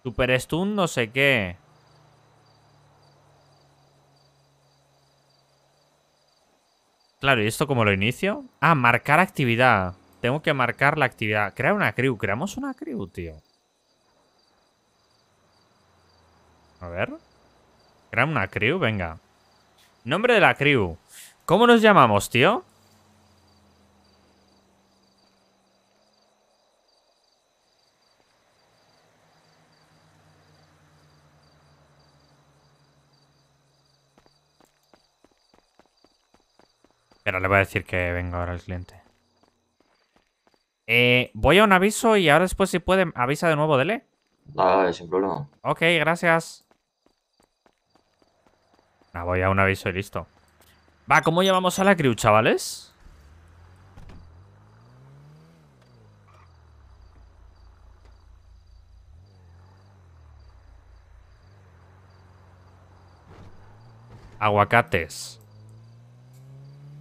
[SPEAKER 3] Super Stun no sé qué. Claro, ¿y esto cómo lo inicio? Ah, marcar actividad. Tengo que marcar la actividad. Crea una crew. Creamos una crew, tío. A ver. gran una crew, venga. Nombre de la crew. ¿Cómo nos llamamos, tío? Pero le voy a decir que venga ahora el cliente. Eh, voy a un aviso y ahora después si puede avisa de nuevo, dele.
[SPEAKER 7] Vale, sin problema.
[SPEAKER 3] Ok, gracias. Ah, voy a un aviso y listo. Va, ¿cómo llamamos a la crew, chavales? Aguacates.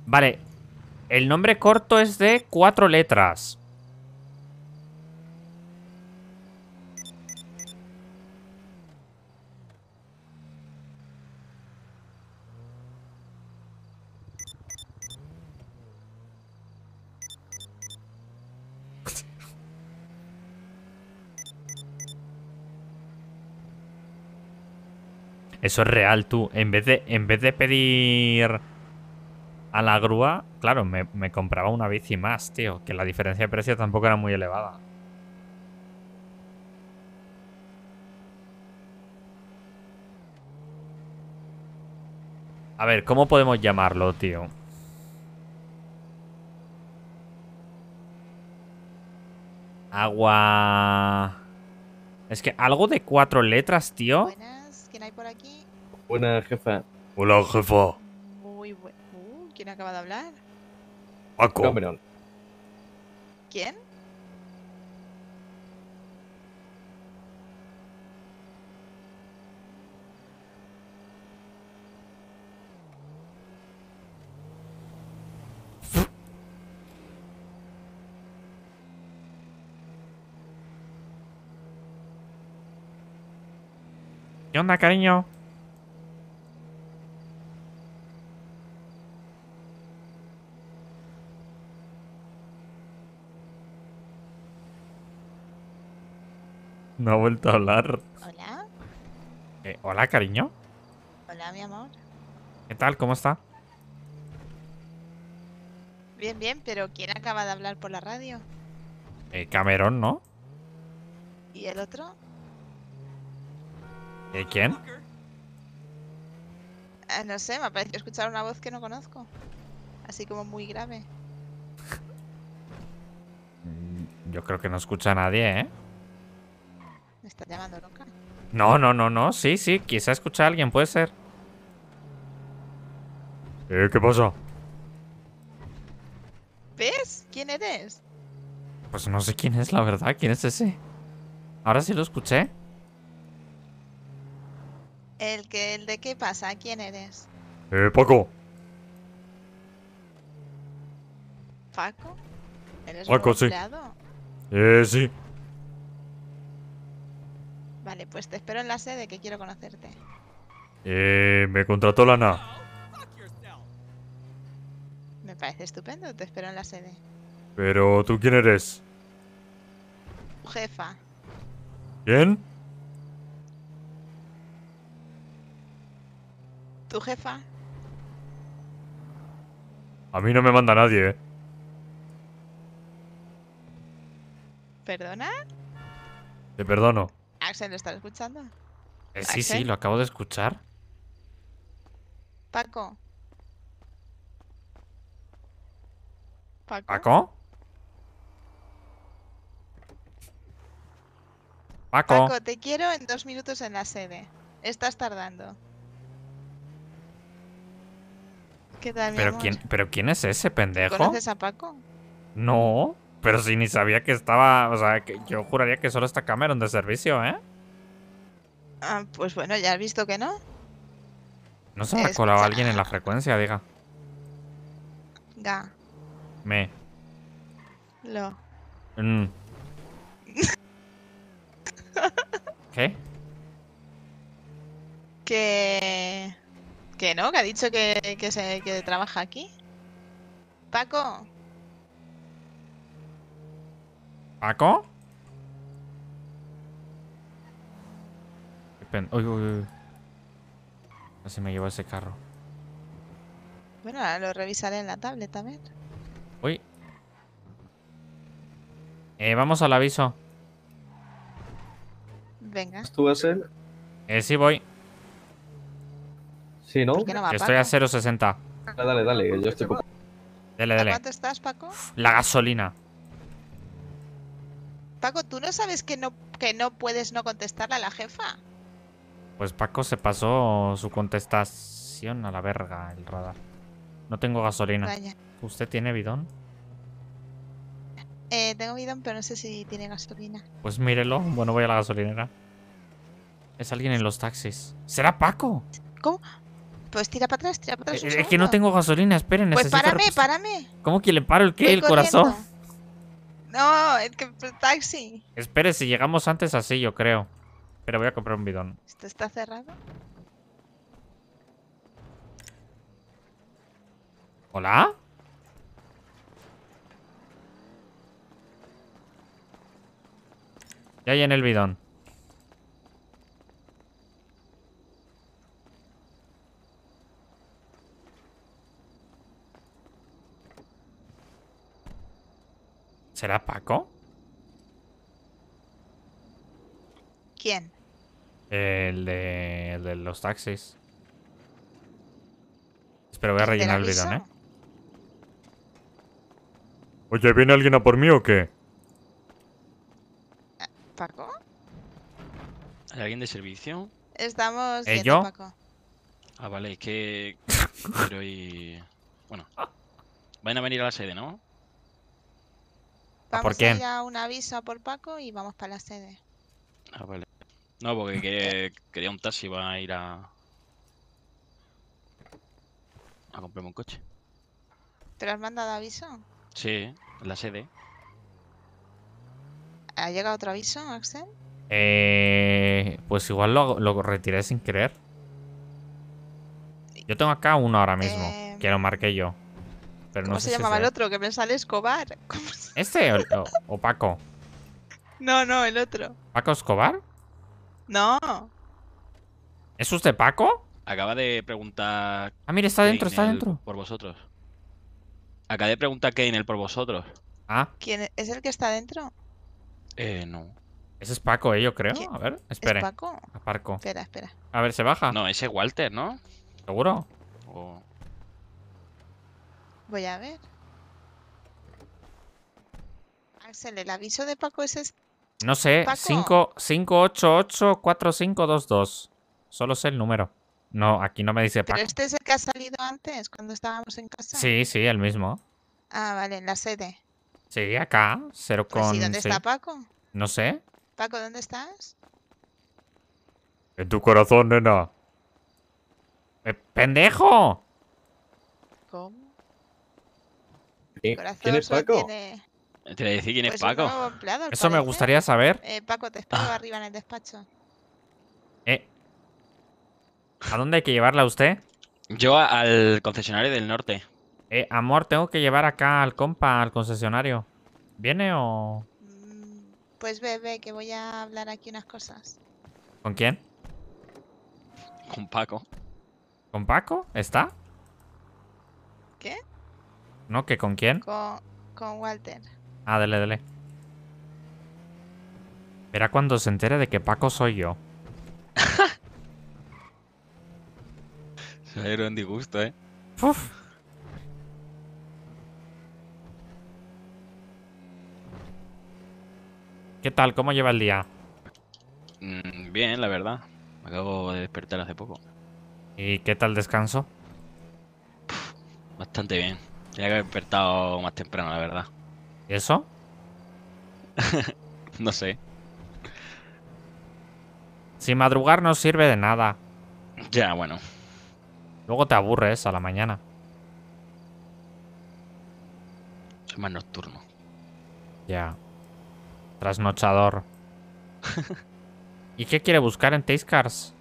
[SPEAKER 3] Vale. El nombre corto es de cuatro letras. Eso es real, tú. En vez de, en vez de pedir a la grúa, claro, me, compraba una bici más, tío. Que la diferencia de precio tampoco era muy elevada. A ver, ¿cómo podemos llamarlo, tío? Agua... Es que algo de cuatro letras, tío. ¿Quién hay por
[SPEAKER 5] aquí? Buena jefa. Hola jefa. Muy
[SPEAKER 9] bueno. Uh, ¿Quién acaba de hablar?
[SPEAKER 5] Paco. ¿Quién?
[SPEAKER 3] ¿Qué onda, cariño? No ha vuelto a hablar. Hola. Eh, hola, cariño. Hola, mi amor. ¿Qué tal? ¿Cómo está?
[SPEAKER 9] Bien, bien, pero ¿quién acaba de hablar por la radio?
[SPEAKER 3] Eh, Cameron, ¿no?
[SPEAKER 9] ¿Y el otro? ¿Y ¿Eh, quién? Eh, no sé, me ha parecido escuchar una voz que no conozco. Así como muy grave.
[SPEAKER 3] Mm, yo creo que no escucha a nadie, ¿eh? ¿Me estás llamando loca? No, no, no, no. Sí, sí. Quizá escucha a alguien, puede ser. Eh, ¿Qué pasa?
[SPEAKER 9] ¿Ves? ¿Quién eres?
[SPEAKER 3] Pues no sé quién es, la verdad. ¿Quién es ese? Ahora sí lo escuché.
[SPEAKER 9] ¿El, que, ¿El de qué pasa? ¿Quién eres? Eh, Paco. ¿Paco? ¿Eres un empleado? Eh, sí. Vale, pues te espero en la sede que quiero conocerte.
[SPEAKER 3] Eh, me contrató Lana.
[SPEAKER 9] Me parece estupendo, te espero en la sede.
[SPEAKER 3] Pero, ¿tú quién eres? Jefa. ¿Quién? ¿Tu jefa? A mí no me manda nadie, ¿eh? ¿Perdona? Te perdono.
[SPEAKER 9] Axel, ¿lo estás escuchando? Eh, sí, sí, lo
[SPEAKER 3] acabo de escuchar.
[SPEAKER 9] ¿Paco? ¿Paco?
[SPEAKER 3] Paco. Paco,
[SPEAKER 9] te quiero en dos minutos en la sede. Estás tardando. ¿Qué tal, ¿Pero, Quién,
[SPEAKER 3] ¿Pero quién es ese pendejo? ¿Conoces a Paco? No, pero si ni sabía que estaba. O sea, que yo juraría que solo está Cameron de servicio, ¿eh?
[SPEAKER 9] Ah, pues bueno, ya has visto que no.
[SPEAKER 3] No se ha colado alguien en la frecuencia, diga. Ga. Me. Lo. Mm. qué
[SPEAKER 9] ¿Qué? Que no, que ha dicho que, se, trabaja aquí. Paco.
[SPEAKER 3] ¿Paco? Uy, uy, uy. Así me llevo ese carro.
[SPEAKER 9] Bueno, lo revisaré en la tablet también.
[SPEAKER 3] Uy. Eh, vamos al aviso.
[SPEAKER 5] Venga. ¿Tú vas
[SPEAKER 3] a Eh, sí voy. Sí, ¿no? estoy a 0,60. Ah, dale, dale, yo estoy poco. Dale, cuánto estás, Paco? La gasolina.
[SPEAKER 9] Paco, ¿tú no sabes que no, que no puedes no contestarle a la jefa?
[SPEAKER 3] Pues Paco se pasó su contestación a la verga, el radar. No tengo gasolina. ¿Usted tiene bidón?
[SPEAKER 9] Eh, tengo bidón, pero no sé si tiene gasolina.
[SPEAKER 3] Pues mírelo. Bueno, voy a la gasolinera. Es alguien en los taxis. ¿Será Paco?
[SPEAKER 9] ¿Cómo? Pues tira para atrás, tira para atrás. Eh, es que no tengo
[SPEAKER 3] gasolina, esperen. Pues párame, párame. ¿Cómo que le paro el qué? ¿El corazón?
[SPEAKER 9] No, el pues, taxi.
[SPEAKER 3] Espere, si llegamos antes así, yo creo. Pero voy a comprar un bidón.
[SPEAKER 9] ¿Esto está cerrado?
[SPEAKER 3] ¿Hola? Ya hay en el bidón. ¿Será Paco? ¿Quién? El de, los taxis. Espero voy a rellenar el bidón, ¿eh? Oye, ¿viene alguien a por mí o qué?
[SPEAKER 5] Eh, ¿Paco?
[SPEAKER 3] ¿Hay alguien de servicio? Estamos ¿Eh, ¿Y Paco. Ah, vale, es que... Pero Bueno. Van a venir a la sede, ¿no?
[SPEAKER 9] Vamos a un aviso por Paco y vamos para la sede.
[SPEAKER 3] Ah, vale. No, porque mm. quería, un taxi a ir a... A comprarme un coche.
[SPEAKER 9] ¿Te lo has mandado aviso?
[SPEAKER 3] Sí, en la sede.
[SPEAKER 9] ¿Ha llegado otro aviso, Axel?
[SPEAKER 3] Eh, pues igual lo, retiré sin querer. Yo tengo acá uno ahora mismo, em, que lo marqué yo. ¿Cómo se llamaba el
[SPEAKER 9] otro? Que me sale Escobar.
[SPEAKER 3] ¿Ese ¿Este o, Paco?
[SPEAKER 9] No, no, el otro.
[SPEAKER 3] ¿Paco Escobar? No. ¿Es usted Paco? Acaba de preguntar. Ah, mire, está dentro, está dentro. Por vosotros. Acaba de preguntar Kane por vosotros. Ah.
[SPEAKER 9] ¿Quién es el que está dentro?
[SPEAKER 3] Eh, no. Ese es Paco, eh, yo creo. A ver, espere. ¿Es Paco? A Paco. Espera, espera. A ver, se baja. No, ese es Walter, ¿no? ¿Seguro? Oh.
[SPEAKER 9] Voy a ver. Axel, el aviso de Paco es este.
[SPEAKER 3] No sé, 5884522. Solo sé el número. No, aquí no me dice Paco. ¿Pero
[SPEAKER 9] este es el que ha salido antes, cuando estábamos en casa?
[SPEAKER 3] Sí, sí, el mismo.
[SPEAKER 9] Ah, vale, en la sede.
[SPEAKER 3] Sí, acá, 0 pues con... ¿Y dónde está Paco? No sé.
[SPEAKER 9] Paco, ¿dónde estás?
[SPEAKER 3] En tu corazón, nena. Eh, ¡Pendejo! ¿Cómo? ¿Quién es Paco? Eh, te quién es pues Paco. Eso me gustaría saber.
[SPEAKER 9] Eh, Paco, te ah. espero arriba en el despacho. Eh.
[SPEAKER 3] ¿A dónde hay que llevarla usted? Yo al
[SPEAKER 7] concesionario del norte.
[SPEAKER 3] amor, tengo que llevar acá al compa, al concesionario. ¿Viene o...? Mm,
[SPEAKER 9] pues ve, ve, que voy a hablar aquí unas cosas.
[SPEAKER 3] ¿Con quién? Con Paco. ¿Con Paco? ¿Está? ¿No? ¿Que con quién?
[SPEAKER 9] Con, con Walter.
[SPEAKER 3] Ah, dele, dele. Verá cuando se entere de que Paco soy yo.
[SPEAKER 7] se va a disgusto, ¿eh?
[SPEAKER 3] ¿Qué tal? ¿Cómo lleva el día? Mm, bien, la verdad. Me acabo de despertar hace poco. ¿Y qué tal descanso? Bastante bien. Tenía que haber despertado más temprano, la verdad. eso? no sé. Si madrugar no sirve de nada. Ya, bueno. Luego te aburres a la mañana.
[SPEAKER 7] Es más nocturno. Ya.
[SPEAKER 3] Trasnochador. ¿Y qué quiere buscar en Tascars?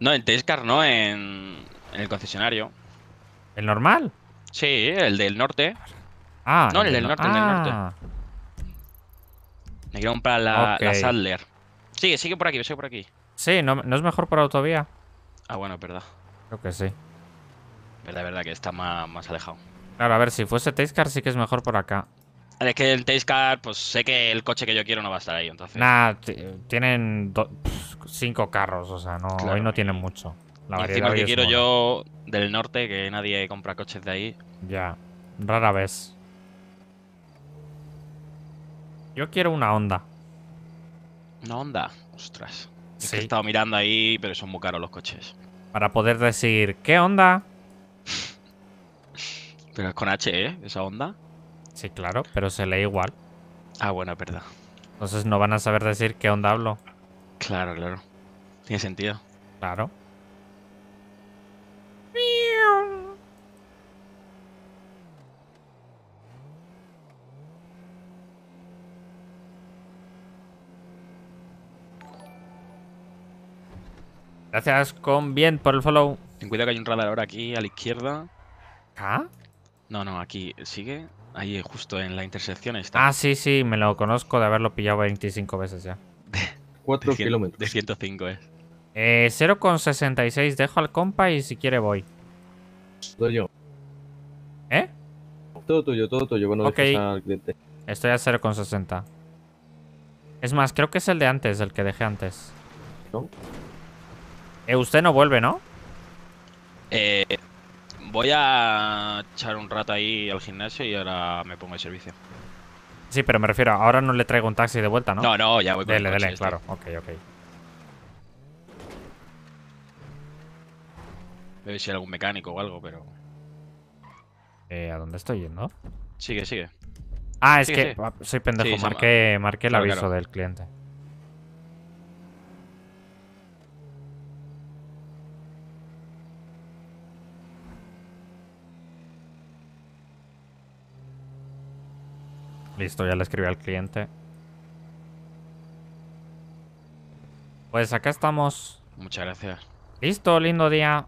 [SPEAKER 3] No, en Tascars no, en, en el concesionario. ¿El normal? Sí, el del norte. Ah, no, el, del norte, el del ah. norte. Me quiero comprar la, Sadler. Sigue, sigue por aquí, sigue por aquí. Sí, no, no es mejor por autovía. Ah, bueno, es verdad. Creo que sí. Pero de verdad, que está más, alejado. Claro, a ver, si fuese Tayscar sí que es mejor por acá.
[SPEAKER 7] Es que el Tayscar, pues sé que el coche que yo quiero no va a estar ahí, entonces. Nah,
[SPEAKER 3] tienen cinco carros, o sea, no, hoy no tienen mucho. La y que quiero
[SPEAKER 7] yo del norte, que nadie compra coches de ahí. Ya,
[SPEAKER 3] rara vez. Yo quiero una onda.
[SPEAKER 6] ¿Una onda? Ostras. he estado mirando ahí, pero son muy caros los coches.
[SPEAKER 3] Para poder decir, ¿qué onda? pero es con H, ¿eh? Esa onda. Sí, claro, pero se lee igual. Ah, bueno, es verdad. Entonces no van a saber decir qué onda hablo. Claro, claro. Tiene sentido. Claro. Gracias, con bien por el follow. Ten cuidado que hay un radar ahora aquí a la izquierda. ¿Ah? No, no, aquí sigue. Ahí justo en la intersección está. Ah, sí, sí, me lo conozco de haberlo pillado 25 veces ya. 4 kilómetros. De 105 es. Eh. 0,66. Eh, dejo al compa y si quiere voy. Todo yo. ¿Eh?
[SPEAKER 5] Todo tuyo, todo tuyo. Bueno, al cliente. Estoy a
[SPEAKER 3] 0,60. Es más, creo que es el de antes, el que dejé antes. Eh, usted no vuelve, ¿no?
[SPEAKER 6] Eh, voy a echar un rato
[SPEAKER 3] ahí al gimnasio y ahora me pongo de servicio. Sí, pero me refiero, ahora no le traigo un taxi de vuelta, ¿no? No, no, ya voy con el dele, claro. Ok, ok. Debe ser algún mecánico o algo, pero... Eh, ¿A dónde estoy yendo? Sigue, sigue. Ah, es que ah, soy pendejo. marqué, el aviso del cliente. Listo, ya le escribí al cliente. Pues acá estamos. Muchas gracias. Listo, lindo día.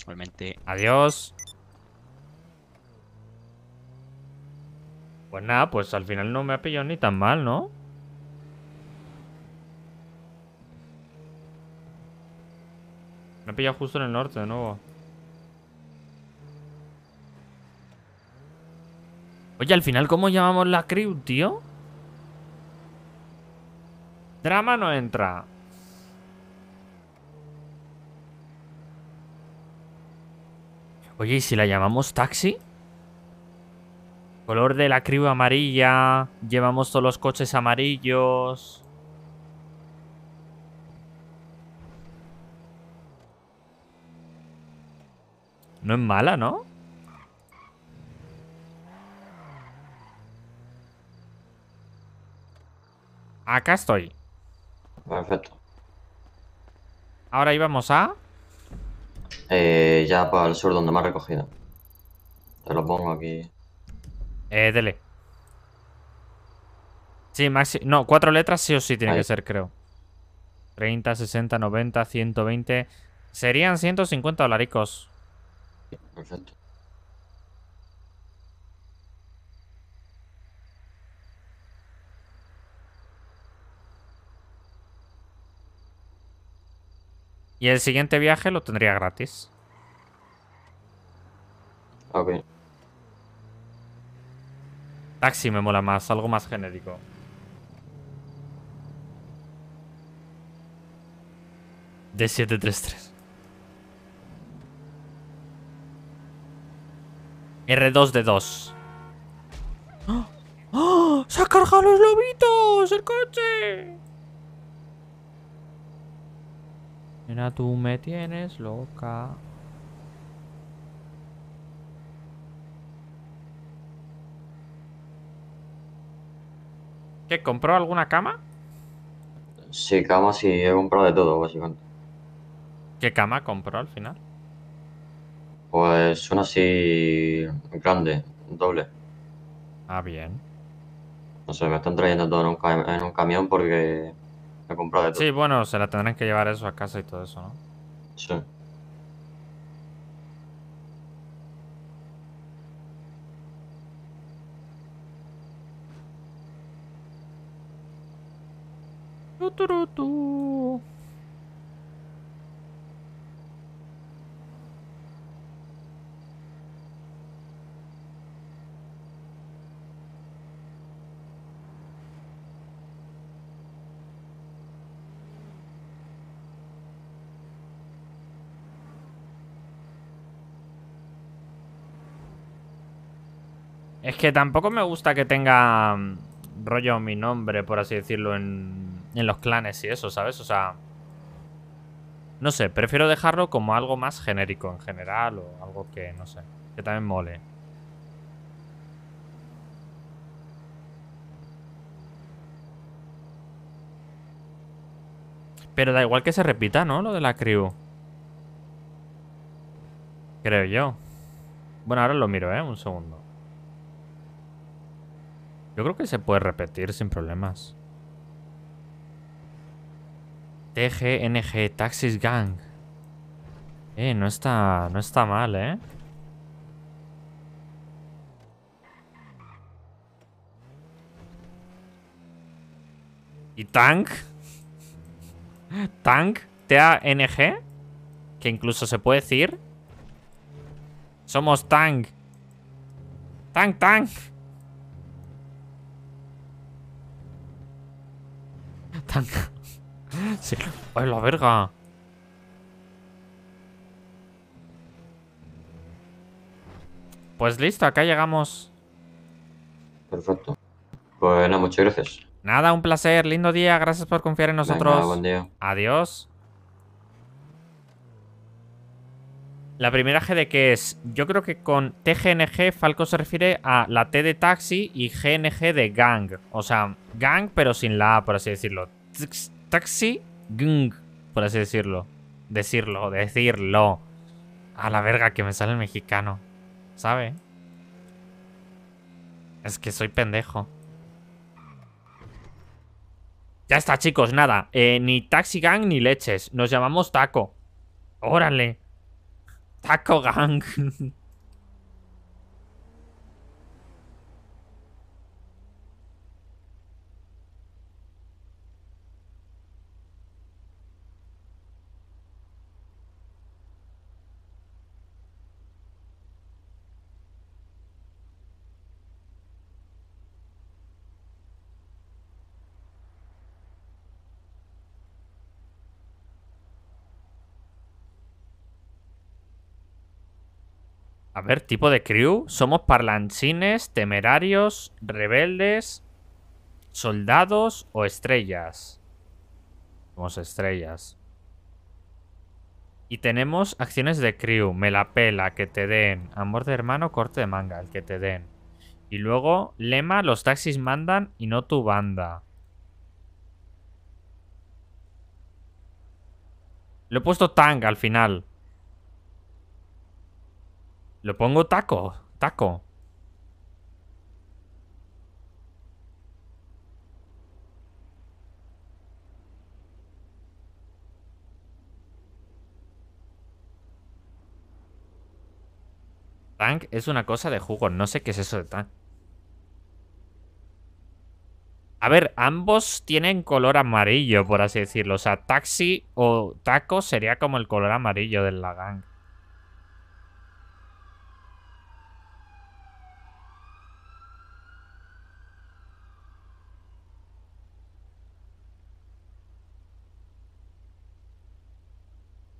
[SPEAKER 3] Igualmente. Adiós. Pues nada, pues al final no me ha pillado ni tan mal, ¿no? Me ha pillado justo en el norte de nuevo. Oye, al final, ¿cómo llamamos la crew, tío? Drama no entra. Oye, ¿y si la llamamos taxi? Color de la crew amarilla. Llevamos todos los coches amarillos. No es mala, ¿no? Acá estoy. Perfecto. Ahora íbamos a...
[SPEAKER 7] Eh, ya para el sur, donde me ha recogido. Te lo pongo aquí.
[SPEAKER 3] Eh, dele. Sí, máximo, No, cuatro letras sí o sí tiene que ser, creo. 30, 60, 90, 120... Serían 150 dolaricos. Perfecto. Y el siguiente viaje lo tendría gratis. Ok. Taxi me mola más, algo más genérico. D733. R2D2.
[SPEAKER 5] ¡Oh! oh ¡Se ha cargado los lobitos! ¡El
[SPEAKER 4] coche!
[SPEAKER 3] Mira, tú me tienes loca. ¿Qué? ¿Compró alguna cama?
[SPEAKER 7] Sí, cama sí, he comprado de todo, básicamente. ¿Qué
[SPEAKER 3] cama compró al final?
[SPEAKER 7] Pues una así grande, doble. Ah, bien. No sé, me están trayendo todo en un camión porque Sí,
[SPEAKER 3] bueno, se la tendrán que llevar eso a casa y todo eso, ¿no?
[SPEAKER 7] Sí.
[SPEAKER 4] Tú,
[SPEAKER 3] Es que tampoco me gusta que tenga mm, rollo mi nombre, por así decirlo, en, los clanes y eso, ¿sabes? O sea... No sé, prefiero dejarlo como algo más genérico en general o algo que, no sé, que también mole. Pero da igual que se repita, ¿no? Lo de la crew. Creo yo. Bueno, ahora lo miro, ¿eh? Un segundo. Yo creo que se puede repetir sin problemas. TGNG Taxis Gang. Eh, no está, no está mal, ¿eh? ¿Y Tank? ¿Tank? Que incluso se puede decir. Somos Tank. Tank, Tank. ¡Ay, la verga! Pues listo, acá llegamos.
[SPEAKER 7] Perfecto. Bueno, muchas gracias.
[SPEAKER 3] Nada, un placer. Lindo día. Gracias por confiar en nosotros.
[SPEAKER 7] Adiós.
[SPEAKER 3] La primera G de que es. Yo creo que con TGNG Falco se refiere a la T de taxi y GNG de gang. O sea, gang pero sin la A, por así decirlo. Taxi Gung, por así decirlo. Decirlo, decirlo. A la verga que me sale el mexicano. ¿Sabe? Es que soy pendejo. Ya está, chicos, nada. Eh, ni Taxi Gang ni leches. Nos llamamos Taco. Órale. Taco Gang. A ver, tipo de crew. Somos parlanchines, temerarios, rebeldes, soldados o estrellas. Somos estrellas. Y tenemos acciones de crew. Me la pela, que te den. Amor de hermano, corte de manga, el que te den. Y luego, lema, los taxis mandan y no tu banda. Le he puesto tang al final. Lo pongo taco. Taco. Tank es una cosa de jugo. No sé qué es eso de tank. A ver, ambos tienen color amarillo, por así decirlo. O sea, taxi o taco sería como el color amarillo del lagang.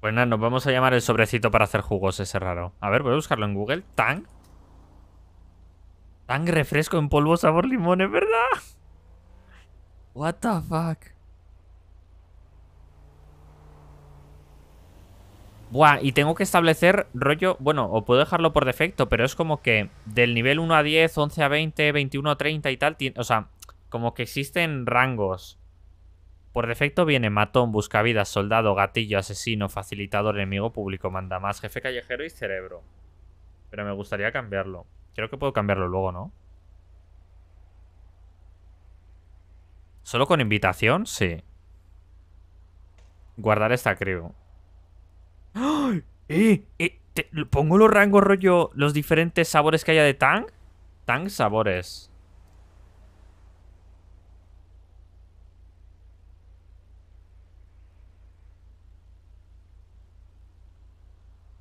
[SPEAKER 3] Pues nada, nos vamos a llamar el sobrecito para hacer jugos ese raro. A ver, voy a buscarlo en Google. Tang. Tang refresco en polvo sabor limón, verdad? What the fuck. Buah, y tengo que establecer rollo, bueno, o puedo dejarlo por defecto, pero es como que del nivel 1 a 10, 11 a 20, 21 a 30 y tal, o sea, como que existen rangos. Por defecto viene matón, buscavidas, soldado, gatillo, asesino, facilitador, enemigo público, manda más, jefe callejero y cerebro. Pero me gustaría cambiarlo. Creo que puedo cambiarlo luego, ¿no? ¿Solo con invitación? Sí. Guardar esta crew. Eh, eh, ¿Pongo los rangos rollo los diferentes sabores que haya de Tang? Tang sabores.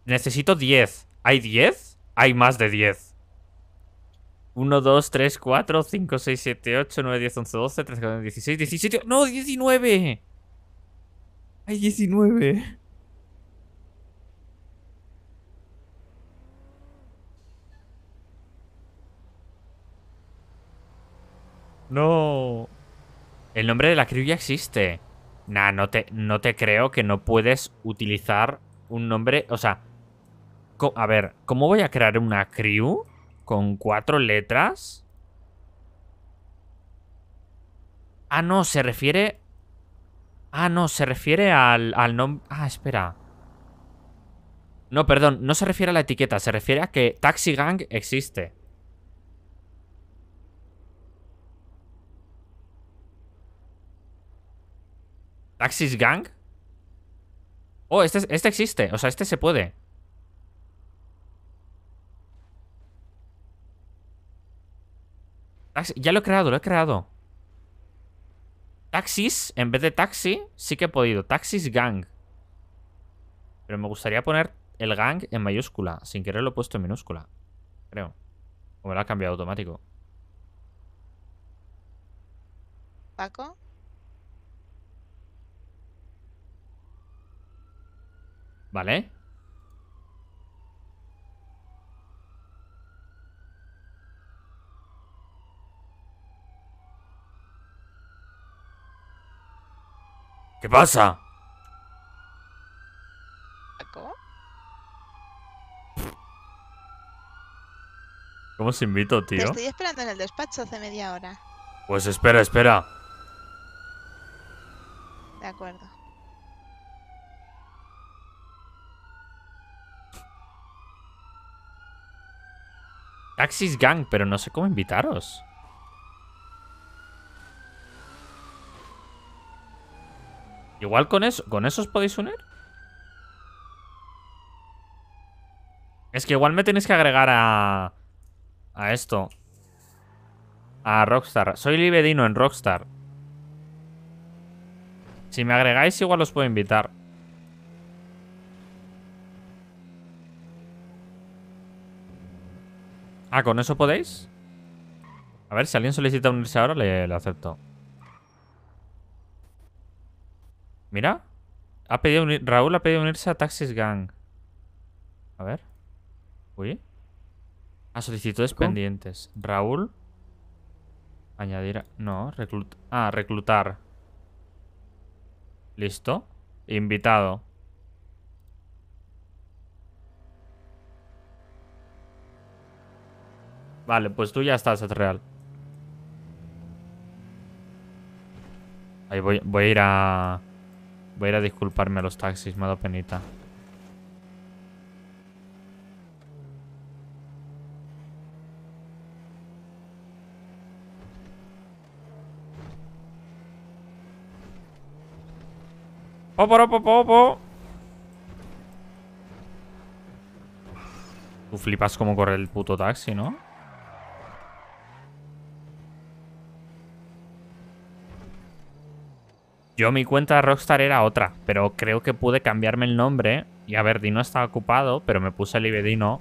[SPEAKER 3] Necesito 10. ¿Hay 10? Hay más de 10. 1, 2, 3, 4, 5, 6, 7, 8, 9, 10, 11, 12, 13, 14, 16, 17... ¡No! ¡19! ¡Hay 19! No. El nombre de la crew existe. Nah, no te creo que no puedes utilizar un nombre... O sea, a ver, ¿cómo voy a crear una crew con cuatro letras? Ah, no, se refiere... Ah, no, se refiere al, nombre... Ah, espera. No, perdón, no se refiere a la etiqueta, se refiere a que Taxi Gang existe. ¿Taxis Gang? Oh, este, este existe, o sea, este se puede. Ya lo he creado, lo he creado. Taxis, en vez de taxi, sí que he podido. Taxis gang. Pero me gustaría poner el gang en mayúscula. Sin querer lo he puesto en minúscula. Creo. O me lo ha cambiado automático.
[SPEAKER 9] Paco.
[SPEAKER 2] Vale. ¿Qué pasa?
[SPEAKER 9] ¿Cómo?
[SPEAKER 3] ¿Cómo os invito, tío? estoy
[SPEAKER 9] esperando en el despacho hace media hora.
[SPEAKER 3] Pues espera, espera. De acuerdo. Taxis Gang, pero no sé cómo invitaros. Igual con eso, ¿con eso os podéis unir? Es que igual me tenéis que agregar a... A esto. A Rockstar. Soy libedino en Rockstar. Si me agregáis, igual os puedo invitar. Ah, ¿con eso podéis? A ver, si alguien solicita unirse ahora, le acepto. Mira. Ha pedido Raúl ha pedido unirse a Taxis Gang. A ver. Uy. A solicitudes pendientes. Raúl. Añadir. no, Ah, reclutar. Listo. Invitado. Vale, pues tú ya estás, es real. Ahí voy, voy a ir a... Voy a ir a disculparme a los taxis, me ha dado penita. Opo, opo, popo. Tú flipas como corre el puto taxi, ¿no? Yo mi cuenta de Rockstar era otra, pero creo que pude cambiarme el nombre. Y a ver, Dino estaba ocupado, pero me puse Libedino.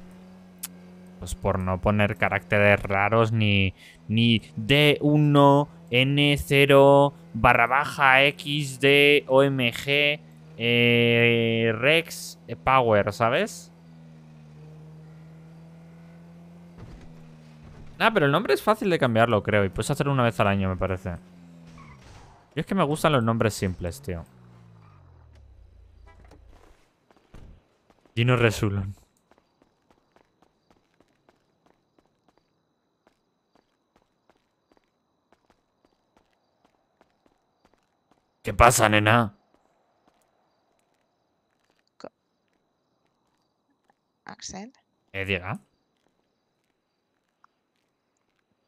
[SPEAKER 3] Pues por no poner caracteres raros ni, ni D1, N0, barra baja, XD, OMG, eh, Rex, Power, ¿sabes? Ah, pero el nombre es fácil de cambiarlo, creo. Y puedes hacerlo una vez al año, me parece es que me gustan los nombres simples, tío. Gino Resulon.
[SPEAKER 2] ¿Qué pasa, nena?
[SPEAKER 9] Axel. ¿Eh, Diego?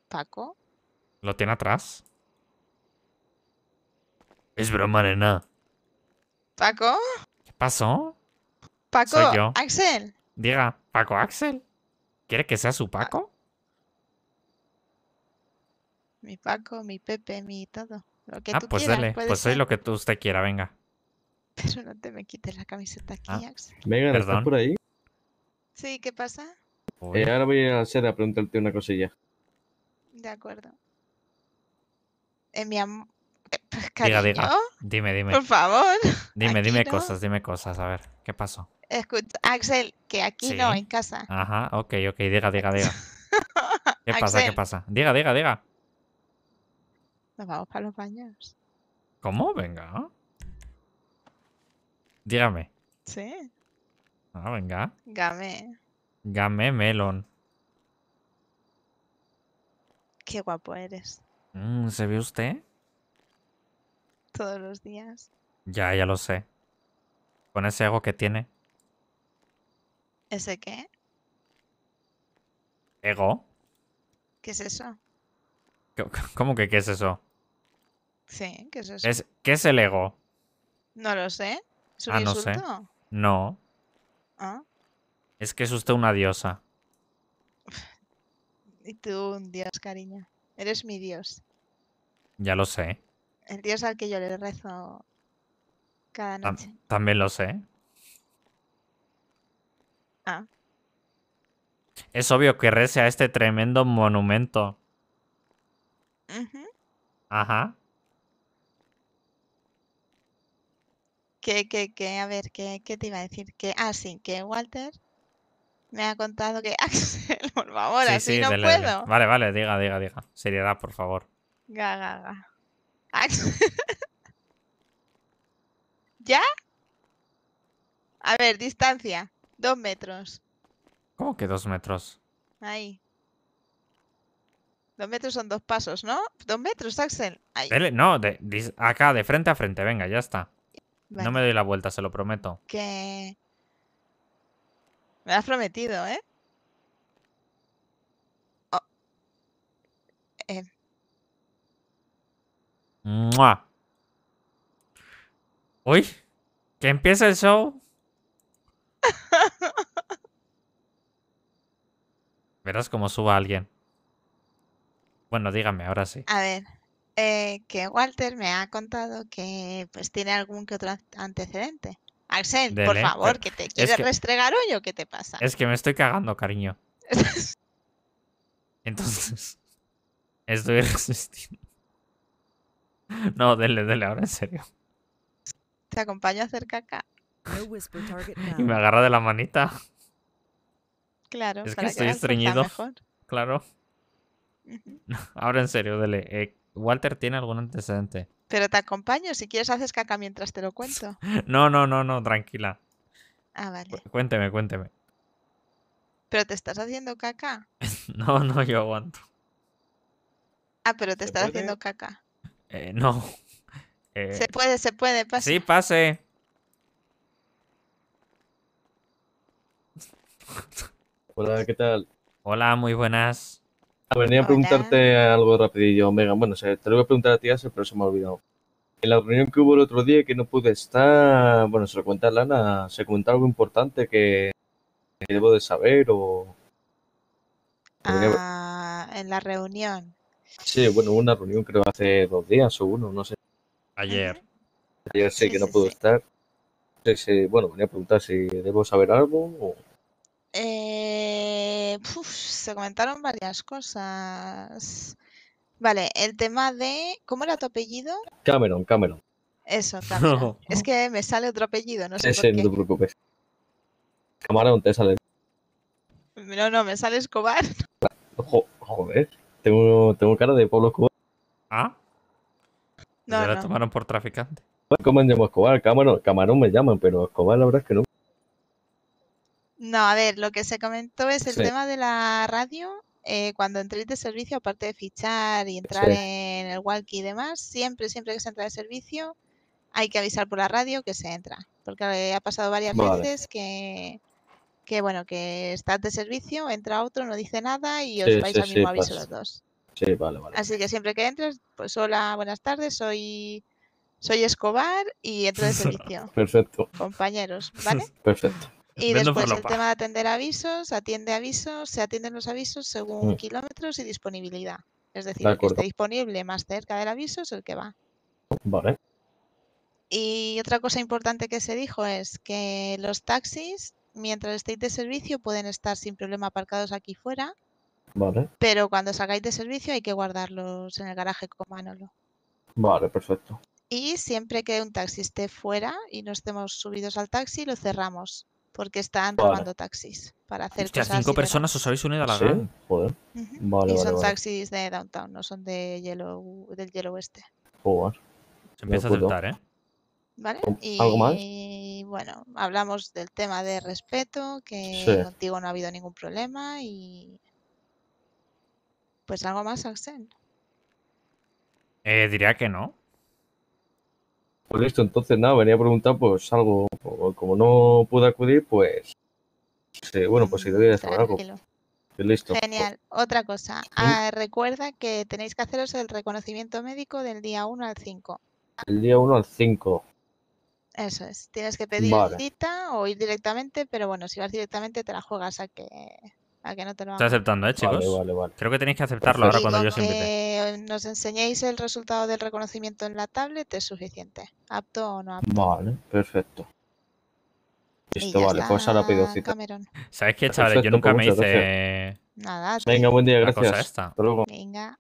[SPEAKER 9] Paco.
[SPEAKER 3] ¿Lo tiene atrás? Es broma, nada. ¿Paco? ¿Qué pasó? Paco, Axel. Diga, Paco Axel. ¿Quiere que sea su ah. Paco?
[SPEAKER 9] Mi Paco, mi Pepe, mi todo. Lo que ah, pues quieras, dale, pues soy lo
[SPEAKER 5] que tú usted quiera, venga.
[SPEAKER 9] Pero no te me quites la camiseta aquí, ah. Axel.
[SPEAKER 5] Venga, ¿estás por ahí?
[SPEAKER 9] Sí, ¿qué pasa?
[SPEAKER 5] Eh, ahora voy a hacer a preguntarte una cosilla.
[SPEAKER 9] De acuerdo. En eh, mi amor. Pues, diga, diga. Dime, dime. Por favor. Dime, dime cosas,
[SPEAKER 3] dime cosas. A ver, ¿qué pasó?
[SPEAKER 9] Escucha, Axel, que aquí no, en casa.
[SPEAKER 3] Ajá, ok, ok, diga, diga, diga. ¿Qué pasa, qué pasa? Diga, diga, diga.
[SPEAKER 9] Nos vamos para los baños.
[SPEAKER 3] ¿Cómo? Venga. Dígame. Sí. Ah, venga.
[SPEAKER 9] Game.
[SPEAKER 3] Game Melon.
[SPEAKER 9] Qué guapo eres.
[SPEAKER 3] Mm, ¿Se ve usted?
[SPEAKER 9] todos los días.
[SPEAKER 3] Ya, ya lo sé. Con ese ego que tiene. ¿Ese qué? ¿Ego? ¿Qué es eso? ¿Cómo que qué es eso?
[SPEAKER 9] Sí, ¿qué es eso?
[SPEAKER 3] ¿Qué es el ego?
[SPEAKER 9] No lo sé. ¿Es un ah, no sé. No. ¿Ah?
[SPEAKER 3] Es que es usted una diosa.
[SPEAKER 9] Y tú un dios, cariño. Eres mi dios.
[SPEAKER 3] Ya lo sé.
[SPEAKER 9] El dios al que yo le rezo cada noche.
[SPEAKER 3] también lo sé. Ah. Es obvio que reza a este tremendo monumento. Ajá.
[SPEAKER 9] Que, que, que, a ver, ¿qué, te iba a decir? Que, ah, sí, que Walter me ha contado que Axel, por favor, sí, así sí, no puedo.
[SPEAKER 3] Vale, vale, diga, diga, diga. Seriedad, por favor.
[SPEAKER 9] Gaga. ¿Ya? A ver, distancia. Dos metros.
[SPEAKER 3] ¿Cómo que dos metros?
[SPEAKER 9] Ahí. Dos metros son dos pasos, ¿no? Dos metros, Axel. Ahí.
[SPEAKER 3] no, acá, de frente a frente. Venga, ya está. No me doy la vuelta, se lo prometo.
[SPEAKER 9] Que... Me has prometido, ¿eh? Oh, eh.
[SPEAKER 2] ¡Mua!
[SPEAKER 3] Uy, que empieza el show. Verás cómo suba alguien. Bueno, dígame, ahora sí.
[SPEAKER 9] A ver, eh, que Walter me ha contado que pues tiene algún que otro antecedente. Axel, por favor, eh, que te quieres restregar hoy o qué te pasa. Es que me estoy cagando,
[SPEAKER 3] cariño. Entonces, estoy resistiendo. No, denle, denle ahora, en serio.
[SPEAKER 9] Te acompaño a hacer caca. y me agarra
[SPEAKER 3] de la manita.
[SPEAKER 9] Claro, es que estoy estreñido. Claro.
[SPEAKER 3] Ahora en serio, dele. Eh, Walter tiene algún antecedente.
[SPEAKER 9] Pero te acompaño, si quieres haces caca mientras te lo cuento.
[SPEAKER 3] No, no, no, no, tranquila. Ah, vale. cuénteme, cuénteme.
[SPEAKER 9] ¿Pero te estás haciendo caca?
[SPEAKER 3] no, no, yo aguanto.
[SPEAKER 9] Ah, pero te estás haciendo caca.
[SPEAKER 3] Eh, no. Eh, se puede, se puede, pase. Sí, pase. Hola, ¿qué tal? Hola, muy buenas.
[SPEAKER 5] Ah, venía a preguntarte algo rapidillo, Megan. Bueno, te lo voy a preguntar a ti, hace, pero se me ha olvidado. En la reunión que hubo el otro día que no pude estar, bueno, se lo cuenta Lana, se comentó algo importante que debo de saber o... Ah,
[SPEAKER 9] en la reunión.
[SPEAKER 5] Sí, bueno, una reunión creo hace dos días o uno, no sé. Ayer. Ayer sé que no puedo pudo estar. bueno, venía a preguntar si debo saber algo o...
[SPEAKER 9] Eh, se comentaron varias cosas. Vale, el tema de... ¿Cómo era tu apellido?
[SPEAKER 5] Cameron, Cameron.
[SPEAKER 9] Eso, Cameron. Es que me sale otro apellido, no sé Ese, por
[SPEAKER 5] qué. no te preocupes. Cameron te sale.
[SPEAKER 9] No, no, me sale Escobar.
[SPEAKER 5] Joder. Tengo, tengo cara de Pablo Escobar. ¿Ah?
[SPEAKER 3] No, no. la tomaron por
[SPEAKER 5] traficante. ¿Cómo me llamo Escobar? Camarón, Camarón me llaman, pero Escobar la verdad es que no.
[SPEAKER 9] No, a ver, lo que se comentó es el tema de la radio. Eh, cuando entréis de servicio, aparte de fichar y entrar en el walkie y demás, siempre, siempre que se entra de servicio, hay que avisar por la radio que se entra. Porque ha pasado varias veces que que bueno, que estás de servicio, entra otro, no dice nada y os vais al mismo aviso los dos.
[SPEAKER 4] Sí, vale, vale.
[SPEAKER 9] Así que siempre que entres, pues hola, buenas tardes, soy soy Escobar y entro de servicio. Perfecto. Compañeros, ¿vale? Perfecto. Y después el tema de atender avisos, atiende avisos, se atienden los avisos según mm. kilómetros y disponibilidad. Es decir, el que esté disponible más cerca del aviso es el que va. Vale. Y otra cosa importante que se dijo es que los taxis mientras estéis de servicio pueden estar sin problema aparcados aquí fuera. Vale. Pero cuando salgáis de servicio hay que guardarlos en el garaje con Manolo.
[SPEAKER 5] Vale, perfecto.
[SPEAKER 9] Y siempre que un taxi esté fuera y no estemos subidos al taxi, lo cerramos. Porque están robando taxis para hacer Hostia,
[SPEAKER 4] cosas cinco personas os habéis unido a la ¿Sí? Joder. vale, y
[SPEAKER 9] son taxis de downtown, no son de Yellow, del Yellow oeste.
[SPEAKER 4] Joder. Se empieza a acertar, ¿eh?
[SPEAKER 9] ¿Vale? Y... ¿Algo más? bueno, hablamos del tema de respeto, que contigo no ha habido ningún problema y... Pues algo más, Axel.
[SPEAKER 5] Eh, diría que no. Pues listo, entonces nada, venía a preguntar pues algo, como no pude acudir, pues... Eh, bueno, pues si a mm, saber algo. Listo.
[SPEAKER 9] Genial. Otra cosa. Ah, recuerda que tenéis que haceros el reconocimiento médico del día 1 al 5.
[SPEAKER 5] El día 1 al 5.
[SPEAKER 9] Eso es, tienes que pedir cita o ir directamente, pero bueno, si vas directamente te la juegas a que, a que no te lo hagan. Está aceptando, ¿eh,
[SPEAKER 5] chicos? Vale, vale, Creo que tenéis que aceptarlo ahora cuando yo os invite.
[SPEAKER 9] Eh, nos enseñéis el resultado del reconocimiento en la tablet es suficiente, apto o no apto.
[SPEAKER 5] Vale, perfecto. Listo, vale, pues ahora pido cita.
[SPEAKER 3] ¿Sabes qué, chavales? yo nunca me hice... Nada, Venga, buen día, gracias. Hasta luego.
[SPEAKER 9] Venga.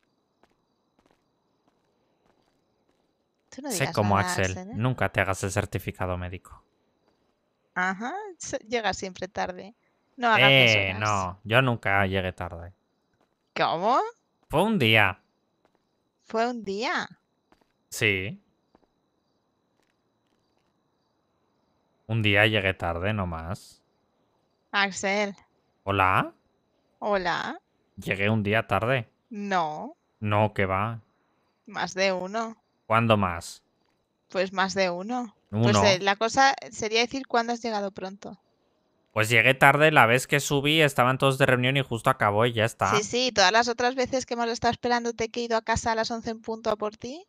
[SPEAKER 9] sé como Axel, ¿eh?
[SPEAKER 3] nunca te hagas el certificado médico.
[SPEAKER 9] Ajá, llegas siempre tarde. No hagas
[SPEAKER 3] eh, no, yo nunca llegué tarde. ¿Cómo? Fue un día.
[SPEAKER 9] ¿Fue un día?
[SPEAKER 3] Sí. Un día llegué tarde nomás.
[SPEAKER 9] Axel. Hola. Hola.
[SPEAKER 3] Llegué un día tarde.
[SPEAKER 9] No.
[SPEAKER 3] No, que va.
[SPEAKER 9] Más de uno.
[SPEAKER 3] ¿Cuándo más?
[SPEAKER 9] Pues más de uno. Pues eh, la cosa sería decir cuándo has llegado pronto.
[SPEAKER 3] Pues llegué tarde, la vez que subí estaban todos de reunión y justo acabó y ya está. Sí,
[SPEAKER 9] sí, todas las otras veces que hemos estado esperando te he ido a casa a las 11 en punto a por ti.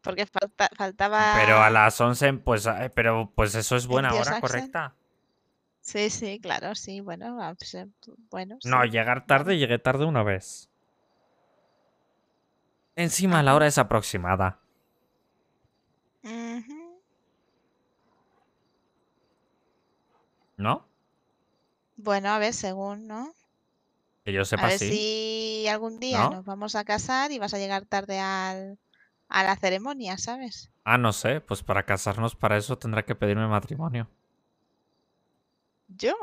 [SPEAKER 9] Porque faltaba... Pero a
[SPEAKER 3] las 11, pues, eh, pero, pues eso es buena hora, correcta.
[SPEAKER 9] Sí, sí, claro, sí, bueno, eh, bueno. No,
[SPEAKER 3] llegar tarde, llegué tarde una vez. Encima la hora es aproximada.
[SPEAKER 2] ¿No?
[SPEAKER 9] Bueno, a ver, según, ¿no? Que yo sepa a si algún día nos vamos a casar y vas a llegar tarde al, a la ceremonia, ¿sabes?
[SPEAKER 3] Ah, no sé, pues para casarnos para eso tendrá que pedirme matrimonio. ¿Yo?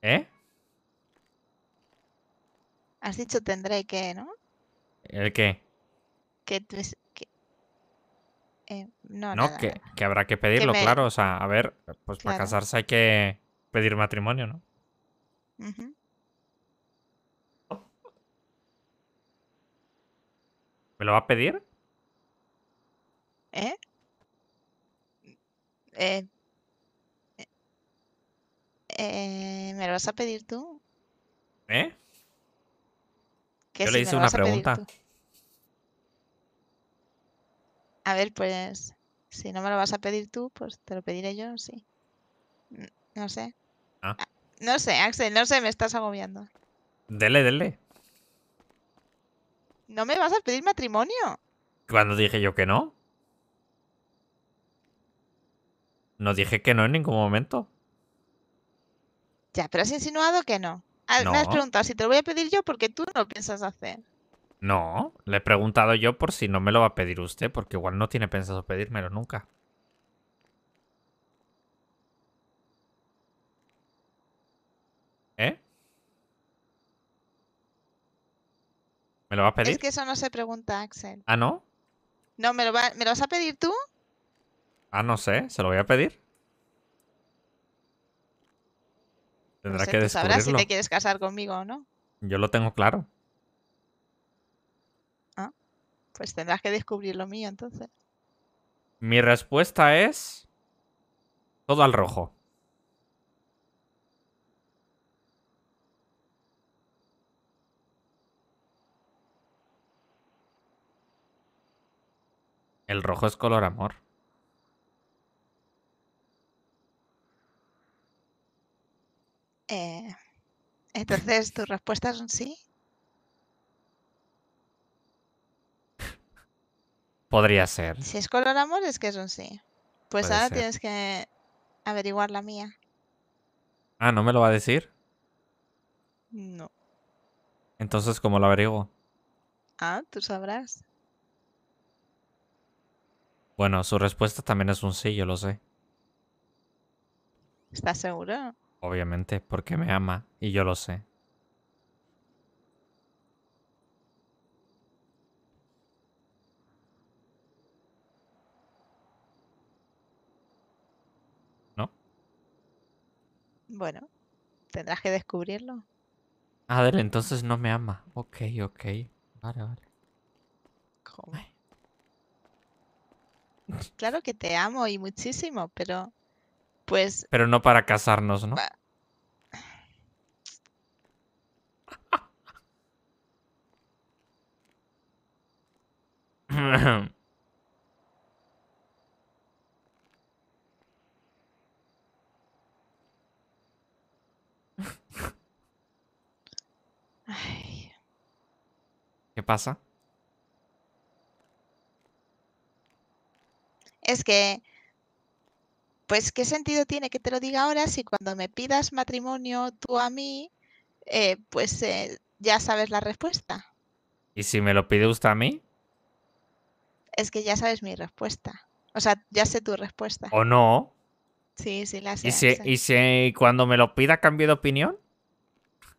[SPEAKER 3] ¿Eh?
[SPEAKER 9] Has dicho tendré que, ¿no?
[SPEAKER 3] ¿El qué?
[SPEAKER 9] que, eh, no, no que,
[SPEAKER 3] habrá que pedirlo, claro. O sea, a ver, pues para casarse hay que pedir matrimonio, ¿no? ¿Me lo va a pedir?
[SPEAKER 9] ¿Eh? Eh, ¿Eh? eh, me lo vas a pedir tú? ¿Eh? Yo le hice una pregunta. A ver, pues si no me lo vas a pedir tú, pues te lo pediré yo, sí. No sé. Ah. Ah, no sé, Axel, no sé, me estás agobiando.
[SPEAKER 3] Dele, dele.
[SPEAKER 9] ¿No me vas a pedir matrimonio?
[SPEAKER 3] ¿Cuándo dije yo que no? No dije que no en ningún momento.
[SPEAKER 9] Ya, pero has insinuado que no. Ah, me has preguntado si te lo voy a pedir yo porque tú no lo piensas hacer.
[SPEAKER 3] No, le he preguntado yo por si no me lo va a pedir usted, porque igual no tiene pensado pedírmelo nunca. ¿Eh? ¿Me lo va a pedir? Es
[SPEAKER 9] que eso no se pregunta, Axel. ¿Ah, no? No, ¿me lo, ¿me vas a pedir tú?
[SPEAKER 3] Ah, no sé, se lo voy a pedir. Tendrá que descubrirlo. sabrás si te
[SPEAKER 9] quieres casar conmigo o no.
[SPEAKER 3] Yo lo tengo claro.
[SPEAKER 9] Pues tendrás que descubrir lo mío entonces.
[SPEAKER 3] Mi respuesta es todo al rojo. El rojo es color amor.
[SPEAKER 9] Eh, entonces, ¿tu respuesta es un sí?
[SPEAKER 3] Podría ser. Si
[SPEAKER 9] es color amor, es que es un sí. Pues ahora tienes que averiguar la mía.
[SPEAKER 3] Ah, ¿no me lo va a decir? No. Entonces, ¿cómo lo averiguo?
[SPEAKER 9] Ah, tú sabrás.
[SPEAKER 3] Bueno, su respuesta también es un sí, yo lo sé.
[SPEAKER 4] ¿Estás seguro?
[SPEAKER 3] Obviamente, porque me ama y yo lo sé.
[SPEAKER 9] Bueno, tendrás que descubrirlo.
[SPEAKER 3] ver, ah, entonces no me ama. Ok, ok. Vale, vale.
[SPEAKER 9] Claro que te amo y muchísimo, pero pues...
[SPEAKER 3] Pero no para casarnos, ¿no? pasa?
[SPEAKER 9] Es que, pues, ¿qué sentido tiene que te lo diga ahora si cuando me pidas matrimonio tú a mí, eh, pues eh, ya sabes la respuesta?
[SPEAKER 3] ¿Y si me lo pide usted a mí?
[SPEAKER 9] Es que ya sabes mi respuesta. O sea, ya sé tu respuesta. ¿O no? Sí, sí, la sé. ¿Y si, ¿y
[SPEAKER 3] si cuando me lo pida cambio de opinión?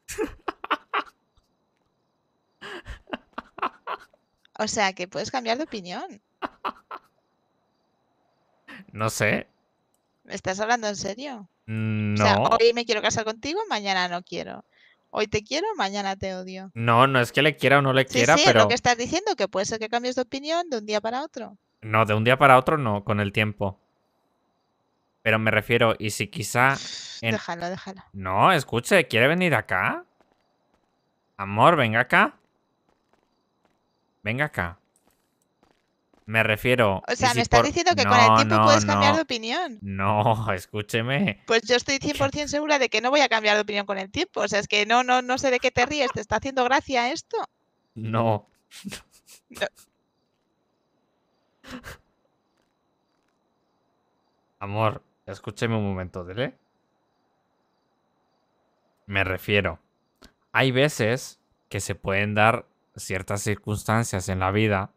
[SPEAKER 9] O sea, que puedes cambiar de opinión. No sé. ¿Me estás hablando en serio?
[SPEAKER 3] No. O sea, hoy
[SPEAKER 9] me quiero casar contigo, mañana no quiero. Hoy te quiero, mañana te odio.
[SPEAKER 3] No, no es que le quiera o no le quiera, sí, pero. lo que
[SPEAKER 9] estás diciendo, que puede ser que cambies de opinión de un día para otro.
[SPEAKER 3] No, de un día para otro no, con el tiempo. Pero me refiero, y si quizá. Déjalo, déjalo. No, escuche, ¿quiere venir acá? Amor, venga acá. Venga acá. Me refiero. O sea, ¿me estás diciendo que con el tiempo puedes cambiar de opinión? No, escúcheme.
[SPEAKER 9] Pues yo estoy 100% segura de que no voy a cambiar de opinión con el tiempo. O sea, es que no, no, no sé de qué te ríes. ¿Te está haciendo gracia esto?
[SPEAKER 3] No. Amor, escúcheme un momento, dele. Me refiero. Hay veces que se pueden dar ciertas circunstancias en la vida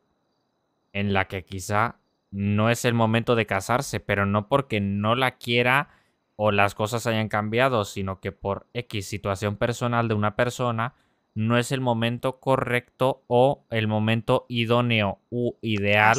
[SPEAKER 3] en la que quizá no es el momento de casarse, pero no porque no la quiera o las cosas hayan cambiado, sino que por X situación personal de una persona no es el momento correcto o el momento idóneo u ideal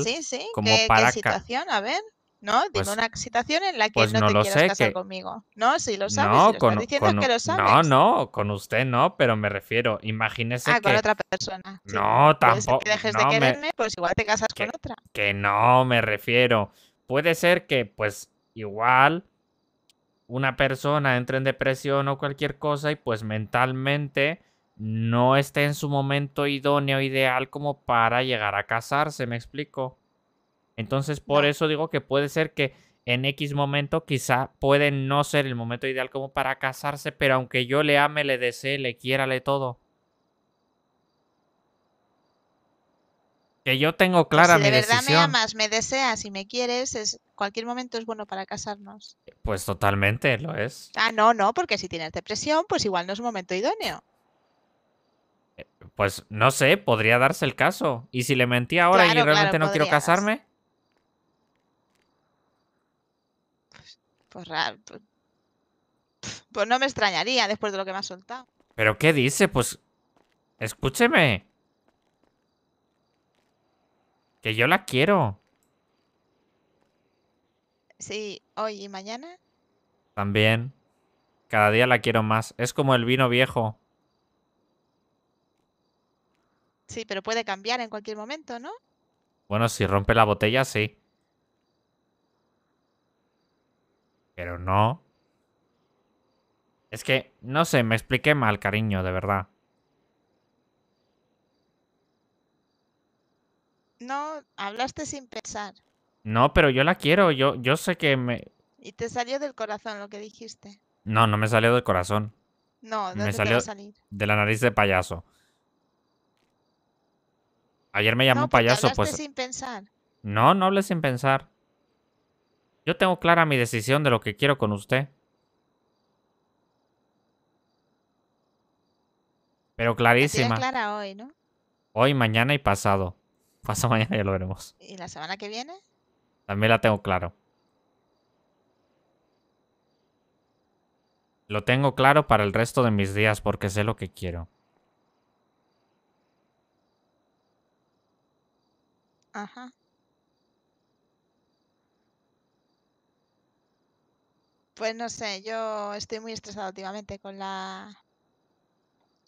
[SPEAKER 3] como para qué situación?
[SPEAKER 9] A ver. ¿no? Dime pues una situación en la que pues no, te quieras casar conmigo. No, si lo sabes. No, si lo diciendo que lo sabes. No,
[SPEAKER 3] no, con usted no, pero me refiero, imagínese ah, que... con otra
[SPEAKER 9] persona. No,
[SPEAKER 3] tampoco. Que dejes de quererme,
[SPEAKER 9] pues igual te casas con otra.
[SPEAKER 3] Que no, me refiero. Puede ser que, pues, igual una persona entre en depresión o cualquier cosa y pues mentalmente no esté en su momento idóneo, ideal como para llegar a casarse, me explico. Entonces, por eso digo que puede ser que en X momento quizá puede no ser el momento ideal como para casarse, pero aunque yo le ame, le desee, le quiera, le todo. Que yo tengo pues clara si mi decisión. de verdad me
[SPEAKER 9] amas, me deseas y me quieres, es, cualquier momento es bueno para casarnos.
[SPEAKER 3] Pues totalmente lo es.
[SPEAKER 9] Ah, no, no, porque si tienes depresión, pues igual no es un momento idóneo.
[SPEAKER 3] Eh, pues no sé, podría darse el caso. Y si le mentí ahora y realmente no quiero casarme,
[SPEAKER 9] Pues, pues, pues, no me extrañaría después de lo que me ha soltado.
[SPEAKER 3] ¿Pero qué dice? Pues... Escúcheme. Que yo la quiero.
[SPEAKER 9] Sí, hoy y mañana.
[SPEAKER 3] También. Cada día la quiero más. Es como el vino viejo.
[SPEAKER 9] Sí, pero puede cambiar en cualquier momento, ¿no?
[SPEAKER 3] Bueno, si rompe la botella, sí. Pero no. Es que, no sé, me expliqué mal, cariño, de verdad.
[SPEAKER 9] No, hablaste sin pensar.
[SPEAKER 3] No, pero yo la quiero, yo, yo sé que me...
[SPEAKER 9] Y te salió del corazón lo que dijiste.
[SPEAKER 3] No, no me salió del corazón. No, no me salió salir? de la nariz de payaso. Ayer me llamó payaso, pues. sin pensar. No, no hablé sin pensar. Yo tengo clara mi decisión de lo que quiero con usted. Pero clarísima.
[SPEAKER 9] clara hoy, ¿no?
[SPEAKER 3] Hoy, mañana y pasado. paso mañana ya lo veremos.
[SPEAKER 9] ¿Y la semana que viene?
[SPEAKER 3] También la tengo claro. Lo tengo claro para el resto de mis días porque sé lo que quiero.
[SPEAKER 4] Ajá.
[SPEAKER 9] Pues no sé, yo estoy muy estresada últimamente con la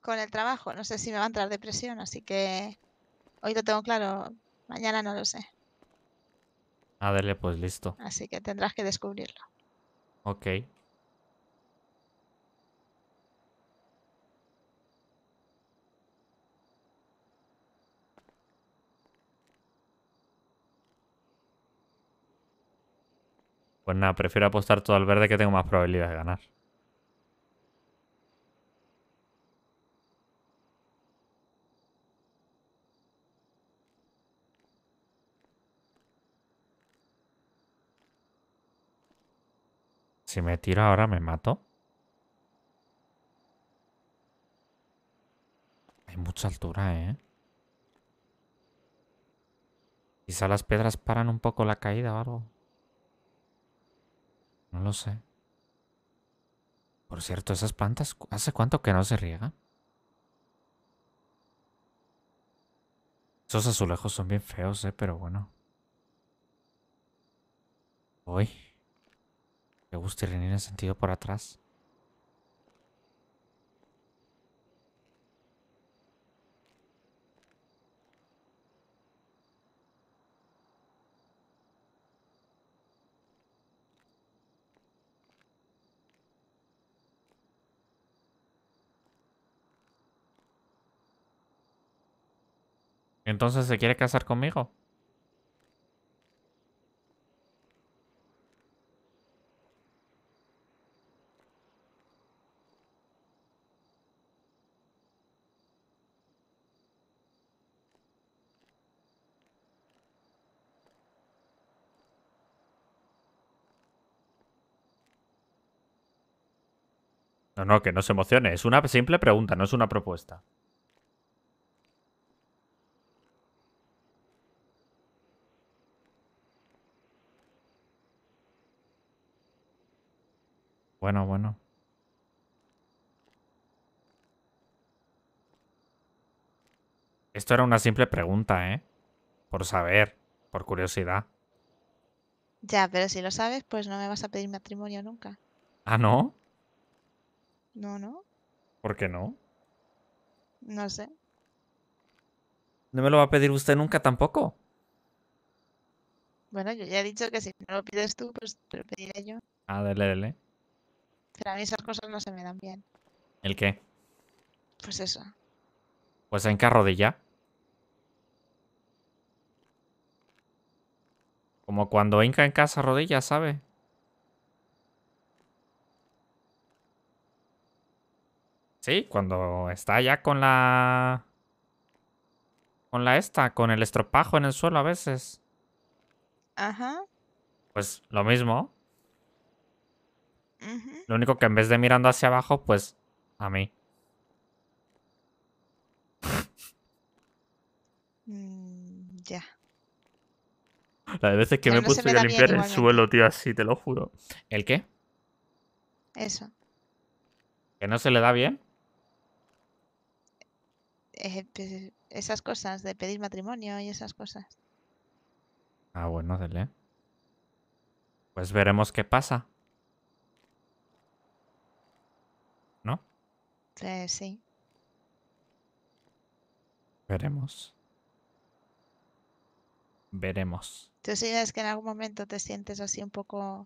[SPEAKER 9] con el trabajo. No sé si me va a entrar depresión, así que hoy lo tengo claro, mañana no lo sé.
[SPEAKER 4] A
[SPEAKER 3] verle, pues listo.
[SPEAKER 9] Así que tendrás que descubrirlo.
[SPEAKER 3] Ok. Pues nada, prefiero apostar todo al verde que tengo más probabilidad de ganar. Si me tiro ahora me mato. Hay mucha altura, ¿eh? Quizá las piedras paran un poco la caída o algo. No lo sé. Por cierto, esas plantas, ¿hace cuánto que no se riegan? Esos azulejos son bien feos, eh, pero bueno. hoy Me gusta ir en el sentido por atrás. Entonces se quiere casar conmigo. No, no, que no se emocione. Es una simple pregunta, no es una propuesta. Bueno, bueno. Esto era una simple pregunta, ¿eh? Por saber, por curiosidad.
[SPEAKER 9] Ya, pero si lo sabes, pues no me vas a pedir matrimonio nunca. ¿Ah, no? No, no. ¿Por qué no? No sé.
[SPEAKER 3] ¿No me lo va a pedir usted nunca tampoco?
[SPEAKER 9] Bueno, yo ya he dicho que si no lo pides tú, pues te lo pediré yo.
[SPEAKER 3] Ah, dale, dale
[SPEAKER 9] esas cosas no se me dan bien. ¿El qué? Pues eso.
[SPEAKER 3] Pues en rodilla. Como cuando Inca en casa rodilla, ¿sabe? Sí, cuando está ya con la... Con la esta, con el estropajo en el suelo a veces. Ajá. Pues lo mismo. Lo único que en vez de mirando hacia abajo, pues a mí.
[SPEAKER 9] Mm, ya.
[SPEAKER 3] La de veces que me he puse a limpiar el suelo, tío, así, te lo juro. ¿El qué? Eso. ¿Que no se le da bien?
[SPEAKER 9] Eh, pues, esas cosas de pedir matrimonio y esas cosas.
[SPEAKER 3] Ah, bueno, dele. Pues veremos qué pasa. Eh, sí. Veremos. Veremos.
[SPEAKER 9] ¿Tú es que en algún momento te sientes así un poco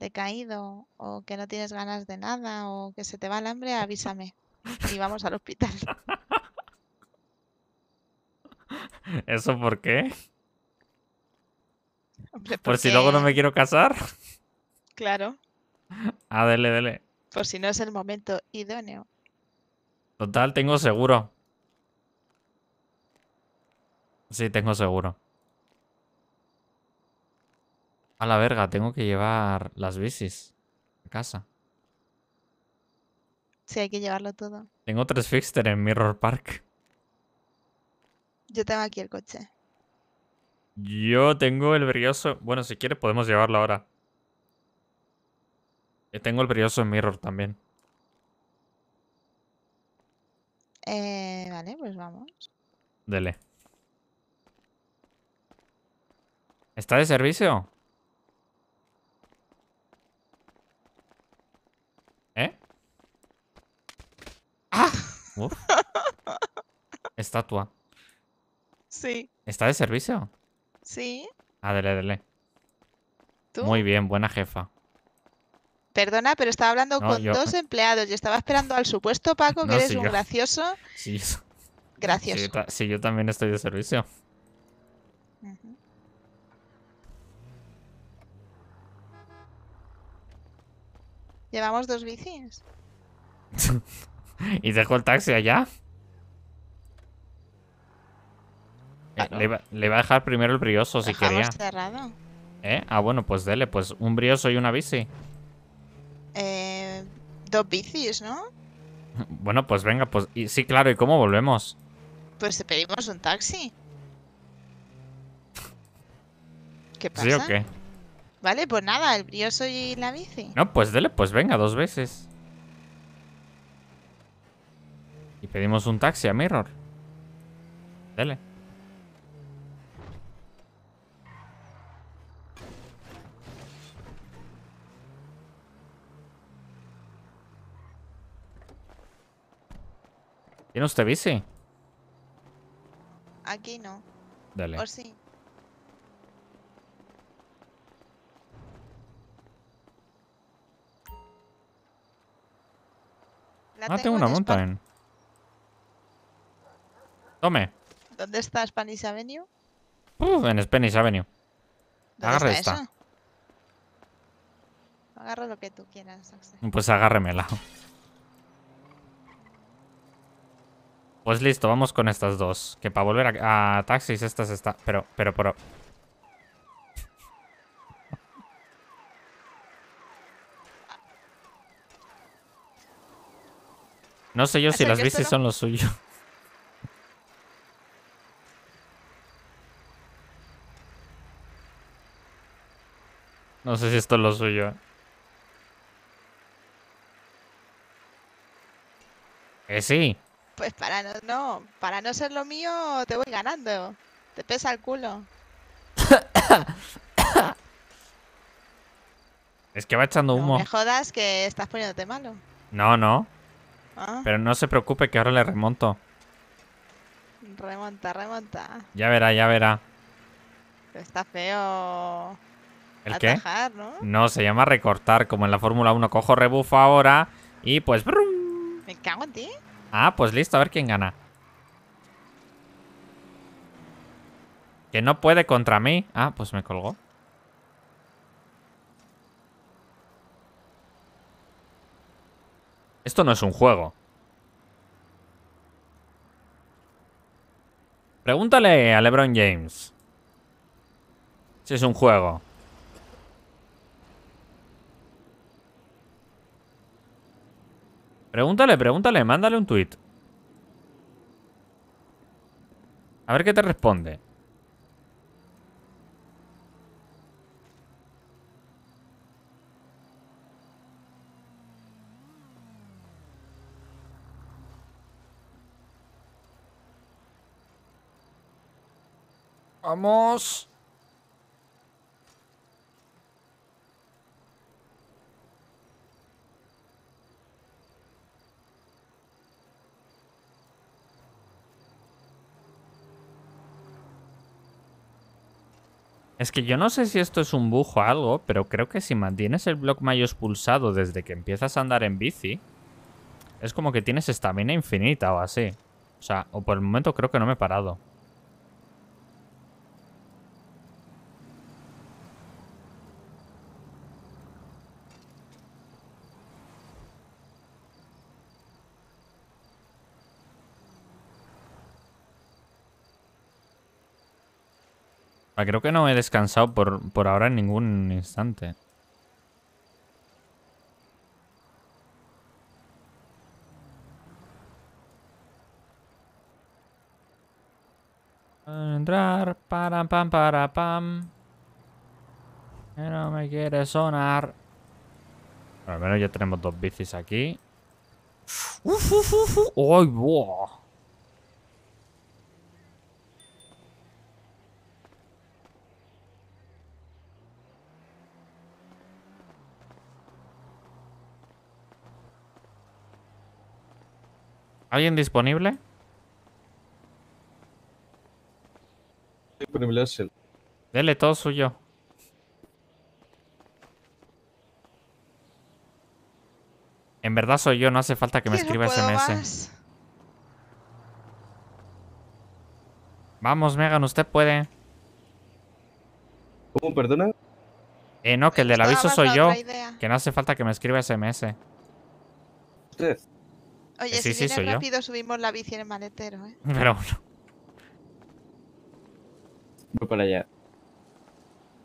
[SPEAKER 9] decaído o que no tienes ganas de nada o que se te va el hambre? Avísame y vamos al hospital.
[SPEAKER 3] ¿Eso por qué? ¿Por si luego no me quiero casar? Claro. Ah, dele, dele.
[SPEAKER 9] Por si no es el momento idóneo.
[SPEAKER 3] Total, tengo seguro. Sí, tengo seguro. A la verga, tengo que llevar las bicis a casa.
[SPEAKER 9] Sí, hay que llevarlo todo.
[SPEAKER 3] Tengo tres fixter en Mirror Park.
[SPEAKER 9] Yo tengo aquí el coche.
[SPEAKER 3] Yo tengo el brilloso. Bueno, si quieres podemos llevarlo ahora. Eh, tengo el brilloso en Mirror también.
[SPEAKER 9] Eh, vale, pues vamos.
[SPEAKER 3] Dele. ¿Está de servicio? ¿Eh? ¡Ah! Uf. Estatua. Sí. ¿Está de servicio? Sí. Ah, dele, ¿Tú? Muy bien, buena jefa.
[SPEAKER 9] Perdona, pero estaba hablando con dos empleados y estaba esperando al supuesto Paco, que eres un gracioso.
[SPEAKER 3] Sí. Gracias. Sí, yo también estoy de servicio.
[SPEAKER 9] Llevamos dos bicis.
[SPEAKER 3] ¿Y dejo el taxi allá? Eh, le, iba, a dejar primero el brioso si quería. cerrado. ¿Eh? Ah, bueno, pues dele, pues un brioso y una bici
[SPEAKER 9] eh, dos bicis, ¿no?
[SPEAKER 3] Bueno, pues venga, pues sí, claro, ¿y cómo volvemos?
[SPEAKER 9] Pues te pedimos un taxi. ¿Qué pasa? ¿Sí o qué? Vale, pues nada, yo soy la bici. No, pues dele,
[SPEAKER 3] pues venga, dos veces. Y pedimos un taxi a Mirror. Dele. ¿Tiene usted bici? Aquí no. Dale. Por
[SPEAKER 9] sí.
[SPEAKER 4] ah, tengo, una
[SPEAKER 3] mountain. Tome.
[SPEAKER 9] ¿Dónde está Spanish Avenue?
[SPEAKER 3] Uh, en Spanish Avenue. Agarre esta.
[SPEAKER 9] Agarra lo que tú quieras. Axel.
[SPEAKER 3] Pues agárremela. Pues listo, vamos con estas dos. Que para volver a, taxis estas está... Pero, pero, pero... No sé yo si las bicis son lo suyo. No sé si esto es lo suyo. Que eh, sí.
[SPEAKER 9] Pues para no, para no ser lo mío te voy ganando. Te pesa el culo.
[SPEAKER 3] es que va echando humo. No me
[SPEAKER 9] jodas que estás poniéndote malo.
[SPEAKER 3] No, no. Ah. Pero no se preocupe que ahora le remonto. Remonta, remonta. Ya verá, ya verá. Pero está feo. ¿El qué? ¿no? ¿no? se llama recortar. Como en la Fórmula 1 cojo rebufo ahora y pues.
[SPEAKER 9] Me cago en ti.
[SPEAKER 3] Ah, pues listo, a ver quién gana. Que no puede contra mí. Ah, pues me colgó. Esto no es un juego. Pregúntale a LeBron James. Si es un juego. Pregúntale, pregúntale, mándale un tuit. A ver qué te responde.
[SPEAKER 2] Vamos.
[SPEAKER 3] Es que yo no sé si esto es un bujo o algo, pero creo que si mantienes el block mayos pulsado desde que empiezas a andar en bici, es como que tienes estamina infinita o así. O sea, o por el momento creo que no me he parado. creo que no he descansado por, ahora en ningún instante. Entrar, para pam, para pam. no me quiere sonar. Al menos ya tenemos dos bicis aquí. ¡Uf, uf, uf! uf. ¡Ay, ¿Alguien disponible? Disponible Dele todo suyo. En verdad soy yo, no hace falta que me escriba SMS. Vamos, Megan, usted puede. ¿Cómo, perdona? Eh, no, que el del aviso soy yo. Que no hace falta que me escriba SMS.
[SPEAKER 4] ¿Usted?
[SPEAKER 9] Oye, si sí, rápido subimos la bici en el maletero, ¿eh?
[SPEAKER 3] Pero bueno. para allá.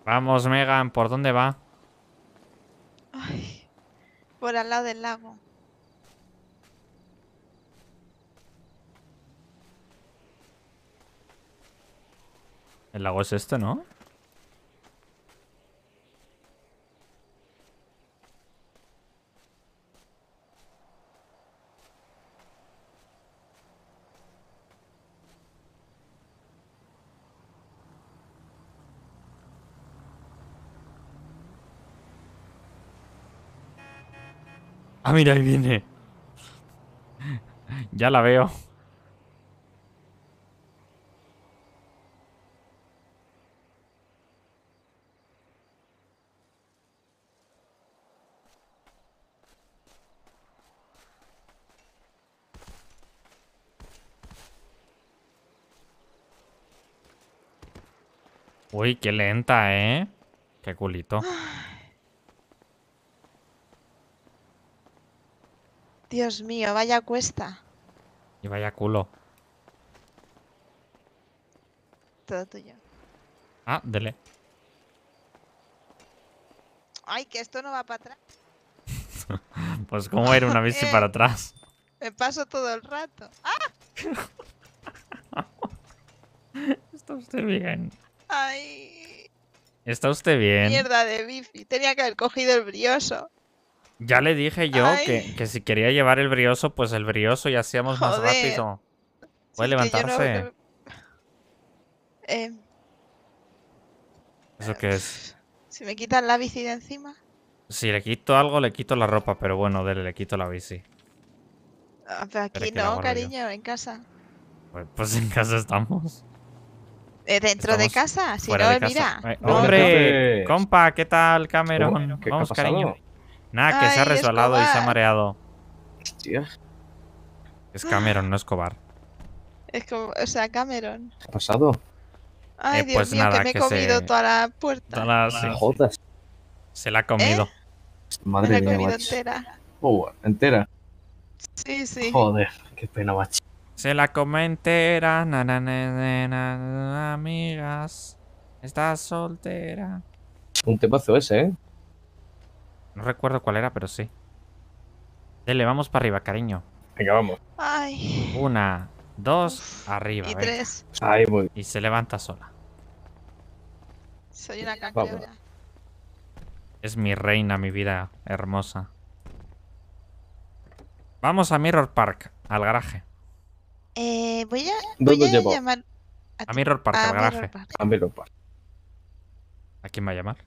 [SPEAKER 3] Vamos, Megan, ¿por dónde va?
[SPEAKER 9] Ay, por al lado del lago.
[SPEAKER 3] El lago es este, ¿no? Ah, mira, ahí viene. ya la veo. Uy, qué lenta, ¿eh? Qué culito.
[SPEAKER 9] Dios mío, vaya cuesta.
[SPEAKER 3] Y vaya culo. Todo tuyo. Ah, dele.
[SPEAKER 9] Ay, que esto no va para atrás.
[SPEAKER 3] pues cómo era una bici para eh, atrás.
[SPEAKER 9] Me paso todo el rato. ¡Ah! Está usted bien.
[SPEAKER 2] Ay.
[SPEAKER 3] Está usted bien. Mierda
[SPEAKER 9] de bici. Tenía que haber cogido el brioso.
[SPEAKER 3] Ya le dije yo que, si quería llevar el brioso, pues el brioso y hacíamos más rápido. Puede levantarse. Eh. ¿Eso qué es?
[SPEAKER 9] Si me quitan la bici de encima.
[SPEAKER 3] Si le quito algo, le quito la ropa, pero bueno, dele, le quito la bici.
[SPEAKER 9] Ah, aquí no, cariño, en casa.
[SPEAKER 3] Pues, pues en casa estamos.
[SPEAKER 9] Eh, ¿Dentro de casa? Si no, de mira.
[SPEAKER 3] ¡Hombre! Compa, ¿qué tal, Cameron? Vamos, cariño. Nada, que se ha resbalado y se ha mareado. Es Cameron, no Escobar.
[SPEAKER 9] Es como, o sea, Cameron.
[SPEAKER 5] ¿Qué ha pasado? Ay, eh, Dios pues mío, que me he comido toda
[SPEAKER 9] la puerta.
[SPEAKER 5] Todas las- se la ha comido. ¿Eh? Me la Madre he mía, comido
[SPEAKER 9] entera.
[SPEAKER 5] Oh, entera.
[SPEAKER 4] Sí, sí. Joder,
[SPEAKER 3] qué pena, macho. Se la come entera. na, na, amigas. Estás soltera.
[SPEAKER 5] Un temazo ese, ¿eh?
[SPEAKER 3] No recuerdo cuál era, pero sí. Dele, vamos para arriba, cariño. Venga, vamos. Una, dos, arriba. Y tres. Ahí voy. Y se levanta sola.
[SPEAKER 9] Soy una campeona.
[SPEAKER 3] Es mi reina, mi vida hermosa. Vamos a Mirror Park, al garaje.
[SPEAKER 9] Eh, voy a, voy a llamar...
[SPEAKER 3] A, Mirror Park, al garaje. A Mirror Park. ¿A quién va a llamar?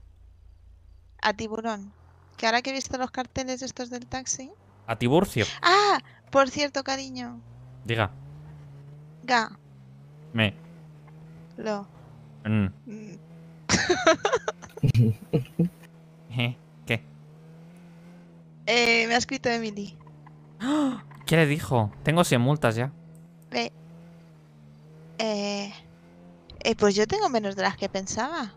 [SPEAKER 9] A Tiburón. Que ahora que he visto los carteles estos del taxi. A Tiburcio. Ah, por cierto, cariño. Diga. Ga. Me. Lo. Mm. Mm.
[SPEAKER 3] ¿Eh? ¿Qué?
[SPEAKER 9] Eh, me ha escrito Emily.
[SPEAKER 3] ¿Qué le dijo? Tengo 100 multas ya.
[SPEAKER 9] Eh, eh, pues yo tengo menos de las que pensaba.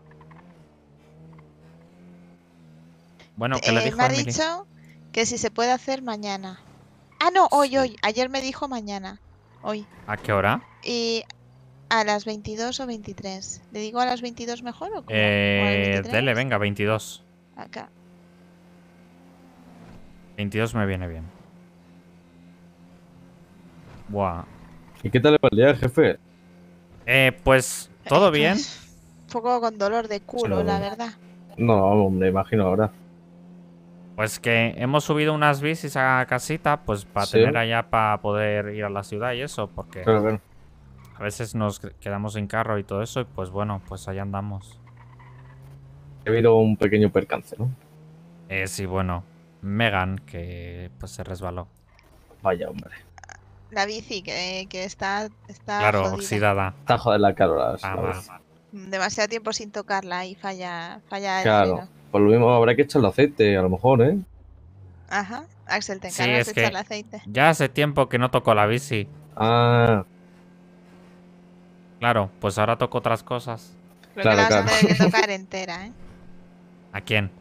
[SPEAKER 3] Bueno, ¿qué le eh, dijo me ha dicho
[SPEAKER 9] que si se puede hacer mañana. Ah, no, hoy, hoy. Ayer me dijo mañana. Hoy. ¿A qué hora? Y a las 22 o 23. ¿Le digo a las 22 mejor o cómo?
[SPEAKER 3] Eh, dele, venga, 22. Acá. 22 me viene bien. Buah. ¿Y qué tal le el día, jefe?
[SPEAKER 5] Eh, pues, ¿todo eh, bien?
[SPEAKER 9] Un poco con dolor de culo, la verdad.
[SPEAKER 5] No, me imagino ahora.
[SPEAKER 3] Pues que hemos subido unas bicis a casita, pues para tener allá para poder ir a la ciudad y eso, porque a veces nos quedamos sin carro y todo eso, y pues bueno, pues allá andamos.
[SPEAKER 5] Ha habido un pequeño percance, ¿no?
[SPEAKER 3] Eh, sí, bueno. Megan, que pues se resbaló.
[SPEAKER 5] Vaya, hombre.
[SPEAKER 9] La bici, que, está, Claro,
[SPEAKER 5] oxidada. Está la calor. Ah,
[SPEAKER 9] demasiado tiempo sin tocarla y falla, falla
[SPEAKER 5] por lo mismo habrá que echarle aceite, a lo mejor, ¿eh?
[SPEAKER 9] Ajá, Axel, te encargas sí, de echarle aceite.
[SPEAKER 3] Ya hace tiempo que no toco la bici. Ah. Claro, pues ahora toco otras cosas. Creo claro, que la claro. vas a tener que
[SPEAKER 9] tocar entera, ¿eh? ¿A quién?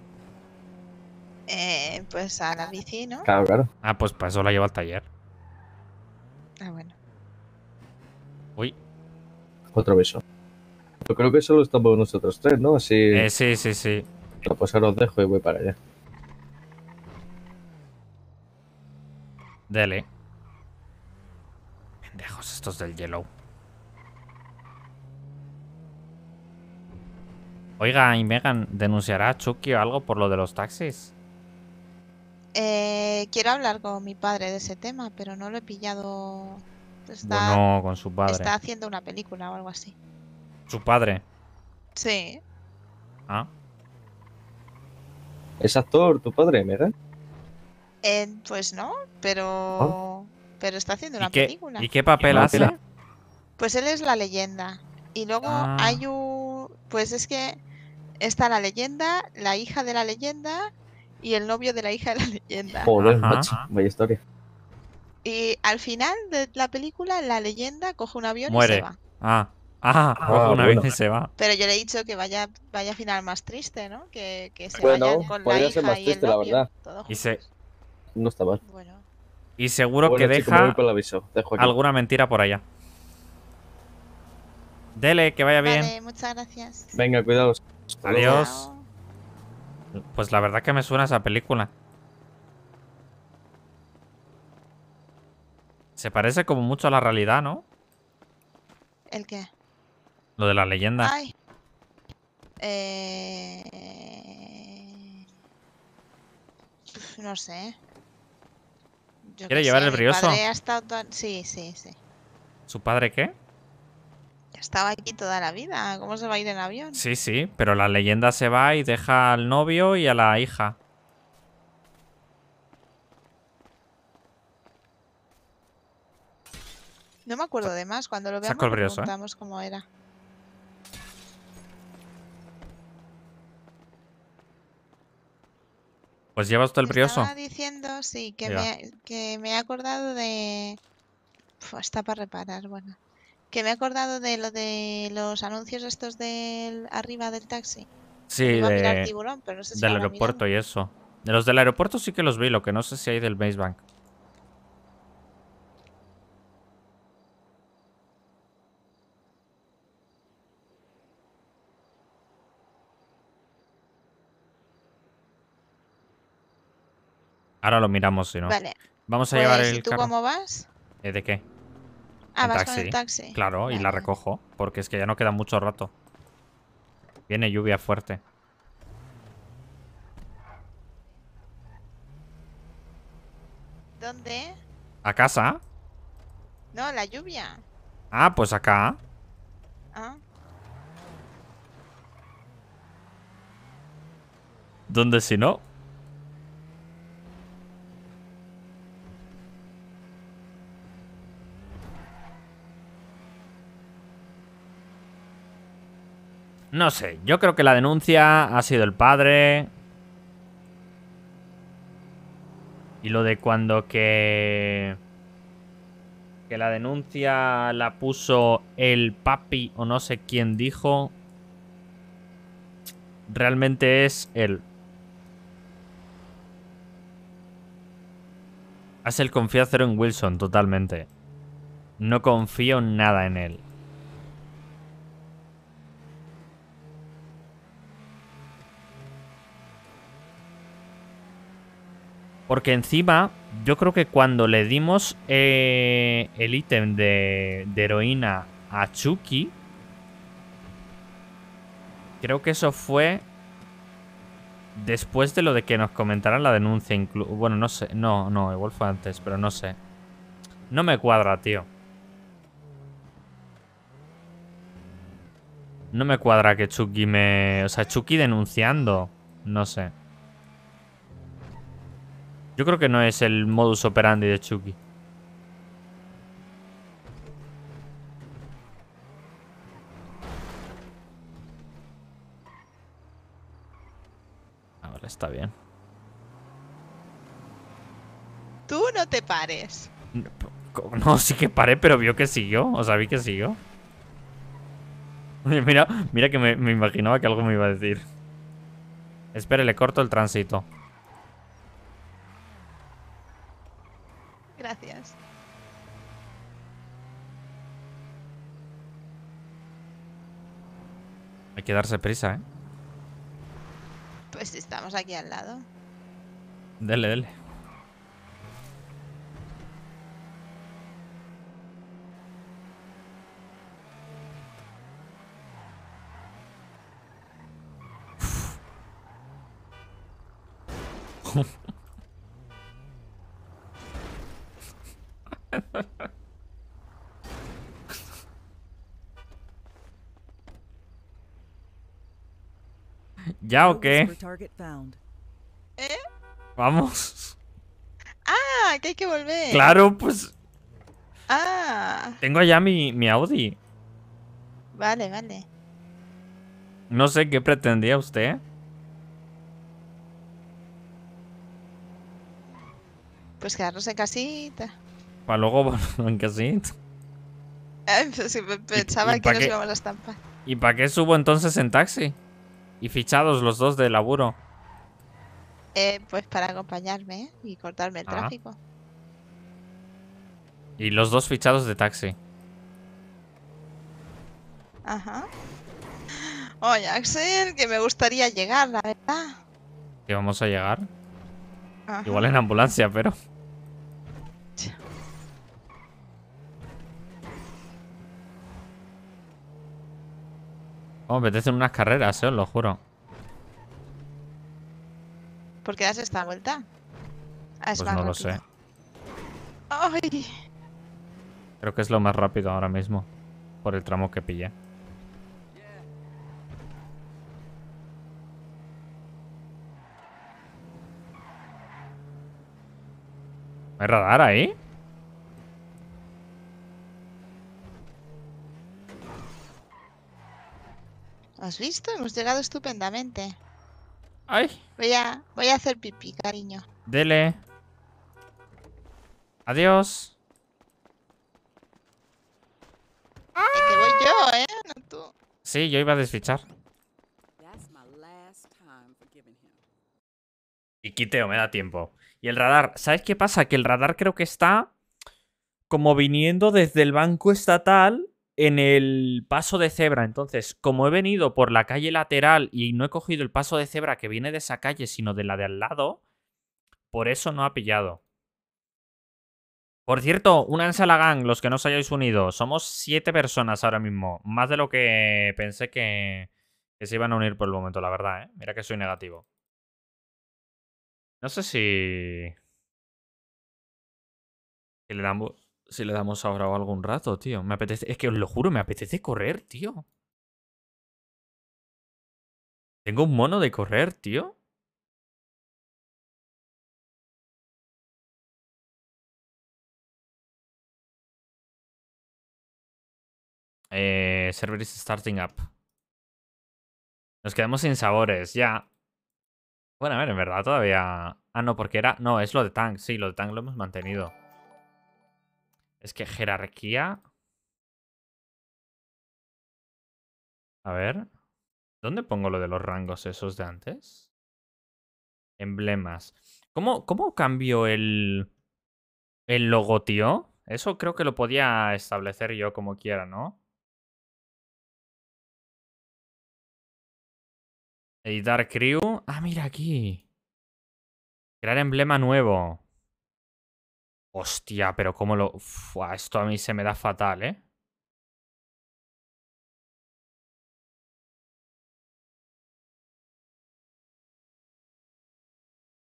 [SPEAKER 9] Eh, pues a la bici, ¿no? Claro, claro.
[SPEAKER 3] Ah, pues para eso la
[SPEAKER 5] llevo al taller. Ah, bueno. Uy. Otro beso. Yo creo que solo estamos nosotros tres, ¿no? Eh, sí, sí, sí. Pues ahora os dejo y voy para allá.
[SPEAKER 3] Dele. Pendejos estos del Yellow. Oiga, ¿y Megan denunciará a Chucky o algo por lo de los taxis?
[SPEAKER 9] Eh, quiero hablar con mi padre de ese tema, pero no lo he pillado. Está, con su padre. Está haciendo una película o algo así. ¿Su padre? Sí.
[SPEAKER 5] Ah. ¿Es actor tu padre, verdad?
[SPEAKER 9] Eh, pues no, pero. ¿Ah? Pero está haciendo una película. ¿Y qué
[SPEAKER 5] papel hace?
[SPEAKER 9] Pues él es la leyenda. Y luego ah. hay un. Pues es que está la leyenda, la hija de la leyenda y el novio de la hija de la leyenda. Joder, macho, historia. Y al final de la película, la leyenda coge un avión y se va.
[SPEAKER 5] Ah. Ah, ah una vez se va.
[SPEAKER 9] Pero yo le he dicho que vaya, vaya final más triste, ¿no? Que,
[SPEAKER 4] se vaya con la ser la verdad.
[SPEAKER 5] Y No está mal.
[SPEAKER 3] Y seguro que deja alguna mentira por allá. Dele, que vaya bien. muchas gracias. Venga, cuidaos. Adiós. Pues la verdad que me suena esa película. Se parece como mucho a la realidad, ¿no? ¿El qué? Lo de la leyenda.
[SPEAKER 9] Eh, no sé. ¿Quiere llevar el brioso? Sí, sí, sí.
[SPEAKER 3] ¿Su padre qué?
[SPEAKER 9] Estaba aquí toda la vida. ¿Cómo se va a ir en avión?
[SPEAKER 3] Sí, sí, pero la leyenda se va y deja al novio y a la hija.
[SPEAKER 9] No me acuerdo de más. Cuando lo veamos, ¿eh? preguntamos cómo era.
[SPEAKER 3] Pues llevas todo el brioso. Estaba
[SPEAKER 9] diciendo, sí, que me, que he acordado de... está para reparar, bueno. Que me he acordado de lo de los anuncios estos del arriba del taxi. Sí, del aeropuerto
[SPEAKER 3] y eso. De los del aeropuerto sí que los vi, lo que no sé si hay del base Bank. Ahora lo miramos, si no. Vale. Vamos a llevar pues, el ¿y tú cómo vas? Eh, ¿De qué? Ah, taxi. taxi. Claro, y la recojo, porque es que ya no queda mucho rato. Viene lluvia fuerte. ¿Dónde? ¿A casa?
[SPEAKER 9] No, la lluvia.
[SPEAKER 3] Ah, pues acá. Ah. ¿Dónde si no? No sé, yo creo que la denuncia ha sido el padre. Y lo de cuando que... Que la denuncia la puso el papi o no sé quién dijo. Realmente es él. el confía cero en Wilson, totalmente. No confío nada en él. Porque encima, yo creo que cuando le dimos eh, el ítem de, heroína a Chucky, creo que eso fue después de lo de que nos comentaran la denuncia. bueno, no sé. No, no, igual fue antes, pero no sé. No me cuadra, tío. No me cuadra que Chucky me... O sea, Chucky denunciando. No sé. Yo creo que no es el modus operandi de Chucky. Ahora está bien.
[SPEAKER 9] Tú no te pares.
[SPEAKER 3] No, sí que paré, pero vio que siguió. O sea, vi que siguió. Mira, mira que me, me imaginaba que algo me iba a decir. Espere, le corto el tránsito. Gracias. Hay que darse prisa, ¿eh?
[SPEAKER 9] Pues estamos aquí al lado.
[SPEAKER 3] Dele, dele. ¿Ya o qué? ¿Eh? Vamos.
[SPEAKER 9] Ah, que hay que volver. Claro, pues. Ah.
[SPEAKER 3] Tengo allá mi, mi Audi.
[SPEAKER 9] Vale, vale.
[SPEAKER 3] No sé qué pretendía usted.
[SPEAKER 9] Pues quedarnos en casita.
[SPEAKER 3] Para luego, aunque sí.
[SPEAKER 9] Pensaba que nos íbamos a estampar.
[SPEAKER 3] ¿Y para qué subo entonces en taxi? Y fichados los dos de laburo.
[SPEAKER 9] Eh, pues para acompañarme ¿eh? y cortarme el ah. tráfico.
[SPEAKER 3] Y los dos fichados de taxi.
[SPEAKER 9] Ajá. Oye, Axel, que me gustaría llegar, la verdad.
[SPEAKER 3] ¿Que vamos a llegar? Igual en ambulancia, pero... Oh, me unas carreras, eh, os lo juro.
[SPEAKER 9] ¿Por qué das esta vuelta? Ah, pues no lo sé.
[SPEAKER 3] Creo que es lo más rápido ahora mismo. Por el tramo que pillé. ¿Hay radar ahí?
[SPEAKER 9] ¿Has visto? Hemos llegado estupendamente. ¡Ay! Voy a, voy a hacer pipí, cariño.
[SPEAKER 3] Dele. Adiós.
[SPEAKER 4] Es que voy yo, ¿eh?
[SPEAKER 3] Sí, yo iba a desfichar. Y quiteo, me da tiempo. Y el radar, ¿sabes qué pasa? Que el radar creo que está como viniendo desde el banco estatal en el paso de cebra. Entonces, como he venido por la calle lateral y no he cogido el paso de cebra que viene de esa calle, sino de la de al lado, por eso no ha pillado. Por cierto, una gang, los que no os hayáis unido, somos siete personas ahora mismo, más de lo que pensé que, se iban a unir por el momento, la verdad, ¿eh? Mira que soy negativo.
[SPEAKER 2] No sé si... Si le dan si le damos ahora o algún rato, tío. Me apetece. Es que os lo juro, me apetece correr,
[SPEAKER 1] tío. Tengo un mono de correr, tío. Eh, server is starting up. Nos quedamos sin sabores, ya.
[SPEAKER 3] Bueno, a ver, en verdad todavía... Ah, no, porque era... No, es lo de tank. Sí, lo de tank lo hemos mantenido. Es que jerarquía...
[SPEAKER 2] A ver. ¿Dónde pongo lo de los rangos esos de antes?
[SPEAKER 3] Emblemas.
[SPEAKER 2] ¿Cómo, cómo cambio el, el logo,
[SPEAKER 3] Eso creo que lo podía establecer yo como quiera, ¿no?
[SPEAKER 1] Editar crew. Ah, mira aquí. Crear emblema nuevo. Hostia, pero cómo lo... esto a mí se me da fatal, ¿eh?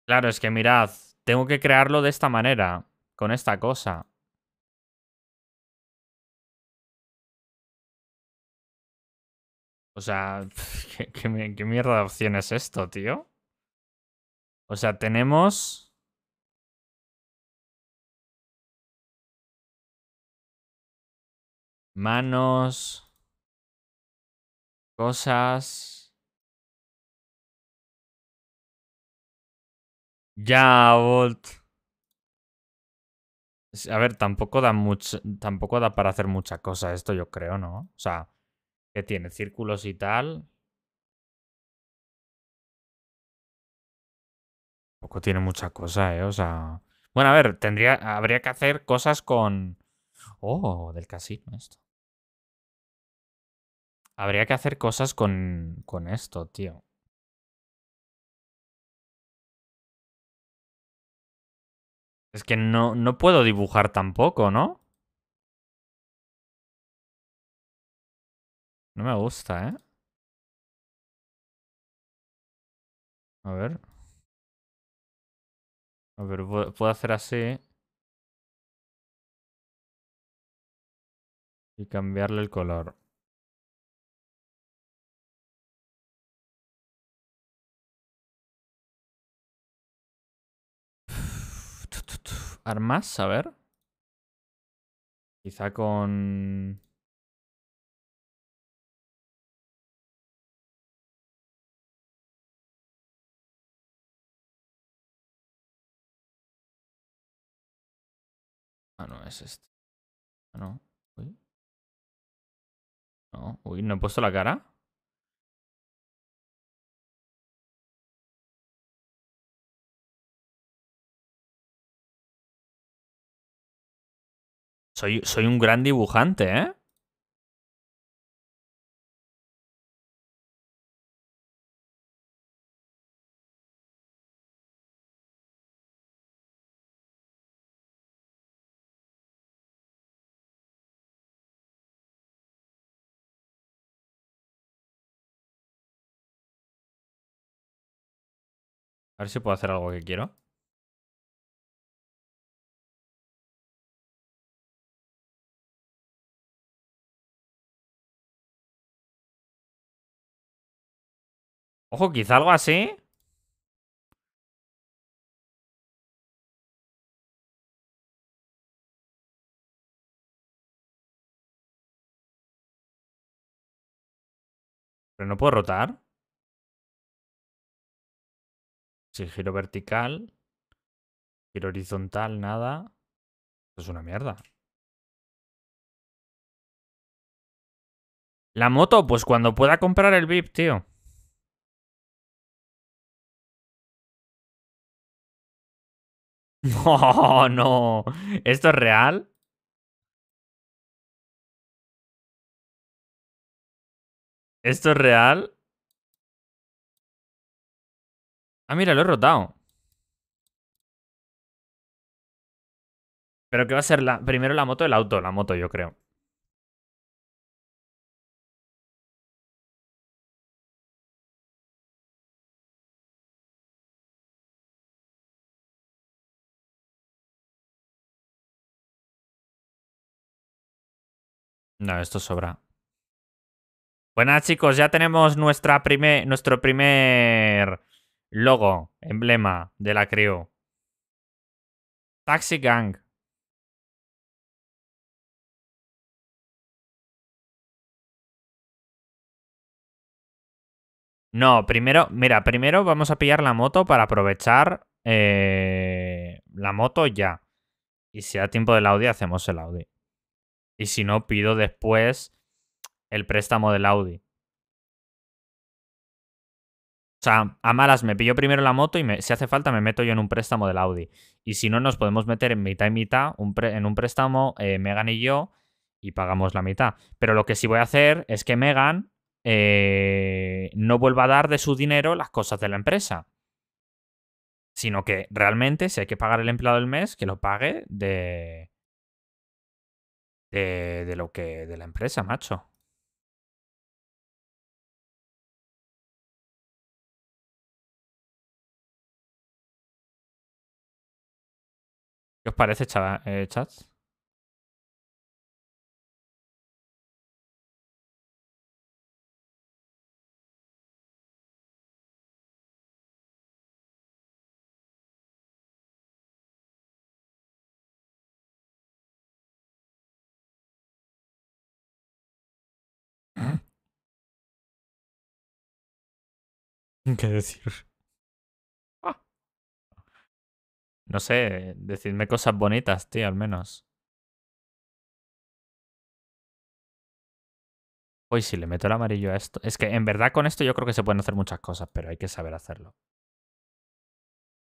[SPEAKER 1] Claro, es que mirad, tengo que crearlo de esta manera, con esta cosa. O sea, ¿qué, qué mierda de opción es esto, tío? O sea, tenemos... manos, cosas. Ya, Volt.
[SPEAKER 3] A ver, tampoco da mucho, tampoco da para hacer mucha cosa esto, yo creo, ¿no? O sea, que tiene círculos y tal.
[SPEAKER 2] Tampoco tiene mucha cosa, ¿eh? O sea. Bueno, a ver, tendría, habría que hacer cosas con Oh, del casino esto.
[SPEAKER 1] Habría que hacer cosas con, esto, tío. Es que no, no puedo dibujar tampoco, ¿no? No me gusta, ¿eh? A ver. A ver, puedo hacer así. Y cambiarle el color. Armas, a ver. Quizá con... Ah, no, es este. Ah, no. No, uy, no he puesto la cara. Soy, soy un gran dibujante, ¿eh? A ver si puedo hacer algo que quiero. Ojo, quizá algo así. Pero no puedo rotar. giro vertical, giro horizontal, nada. Esto es pues una mierda. La moto, pues cuando pueda comprar el VIP, tío. No, no. ¿Esto es real? ¿Esto es real? Ah, mira, lo he rotado. Pero que va a ser la, primero la moto, el auto, la moto, yo creo. No, esto sobra.
[SPEAKER 3] Buenas chicos, ya tenemos nuestra primer, nuestro primer logo,
[SPEAKER 1] emblema de la crew. Taxi Gang. No, primero, mira, primero vamos a pillar la
[SPEAKER 2] moto
[SPEAKER 3] para aprovechar eh, la moto ya. Y si da tiempo del Audi, hacemos el Audi. Y si no, pido después el préstamo del Audi. O sea, a malas me pillo primero la moto y si hace falta me meto yo en un préstamo del Audi. Y si no, nos podemos meter en mitad y mitad en un préstamo eh, Megan y yo y pagamos la mitad. Pero lo que sí voy a hacer es que Megan eh, no vuelva a dar de su dinero las cosas de la empresa. Sino que realmente, si hay que pagar el empleado del mes, que lo pague de,
[SPEAKER 1] de lo que. de la empresa, macho. ¿Qué os parece, eh, chat? ¿Qué decir? No sé, decidme cosas bonitas, tío, al menos. Uy, si le
[SPEAKER 2] meto el amarillo a esto. Es que en verdad con esto yo creo que se pueden hacer muchas cosas, pero hay que saber hacerlo.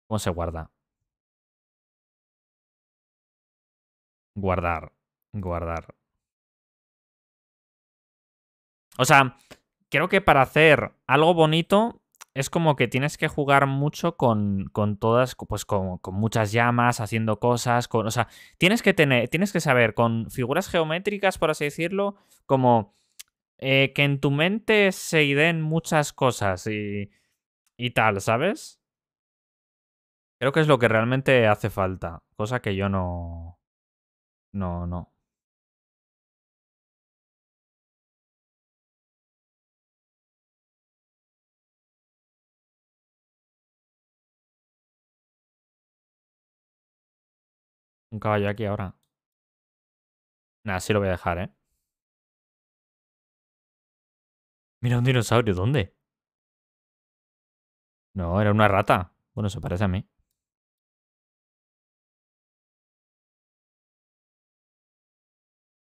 [SPEAKER 1] ¿Cómo se guarda? Guardar. Guardar.
[SPEAKER 3] O sea, creo que para hacer algo bonito es como que tienes que jugar mucho con, con todas, pues con, con, muchas llamas, haciendo cosas, con, o sea, tienes que tener, tienes que saber con figuras geométricas, por así decirlo, como eh, que en tu mente se ideen muchas cosas y, y tal, ¿sabes?
[SPEAKER 1] Creo que es lo que realmente hace falta, cosa que yo no, no, no. un caballo aquí ahora. Nada, sí lo voy a dejar, ¿eh? Mira, un dinosaurio, ¿dónde? No, era una rata. Bueno, se parece a mí.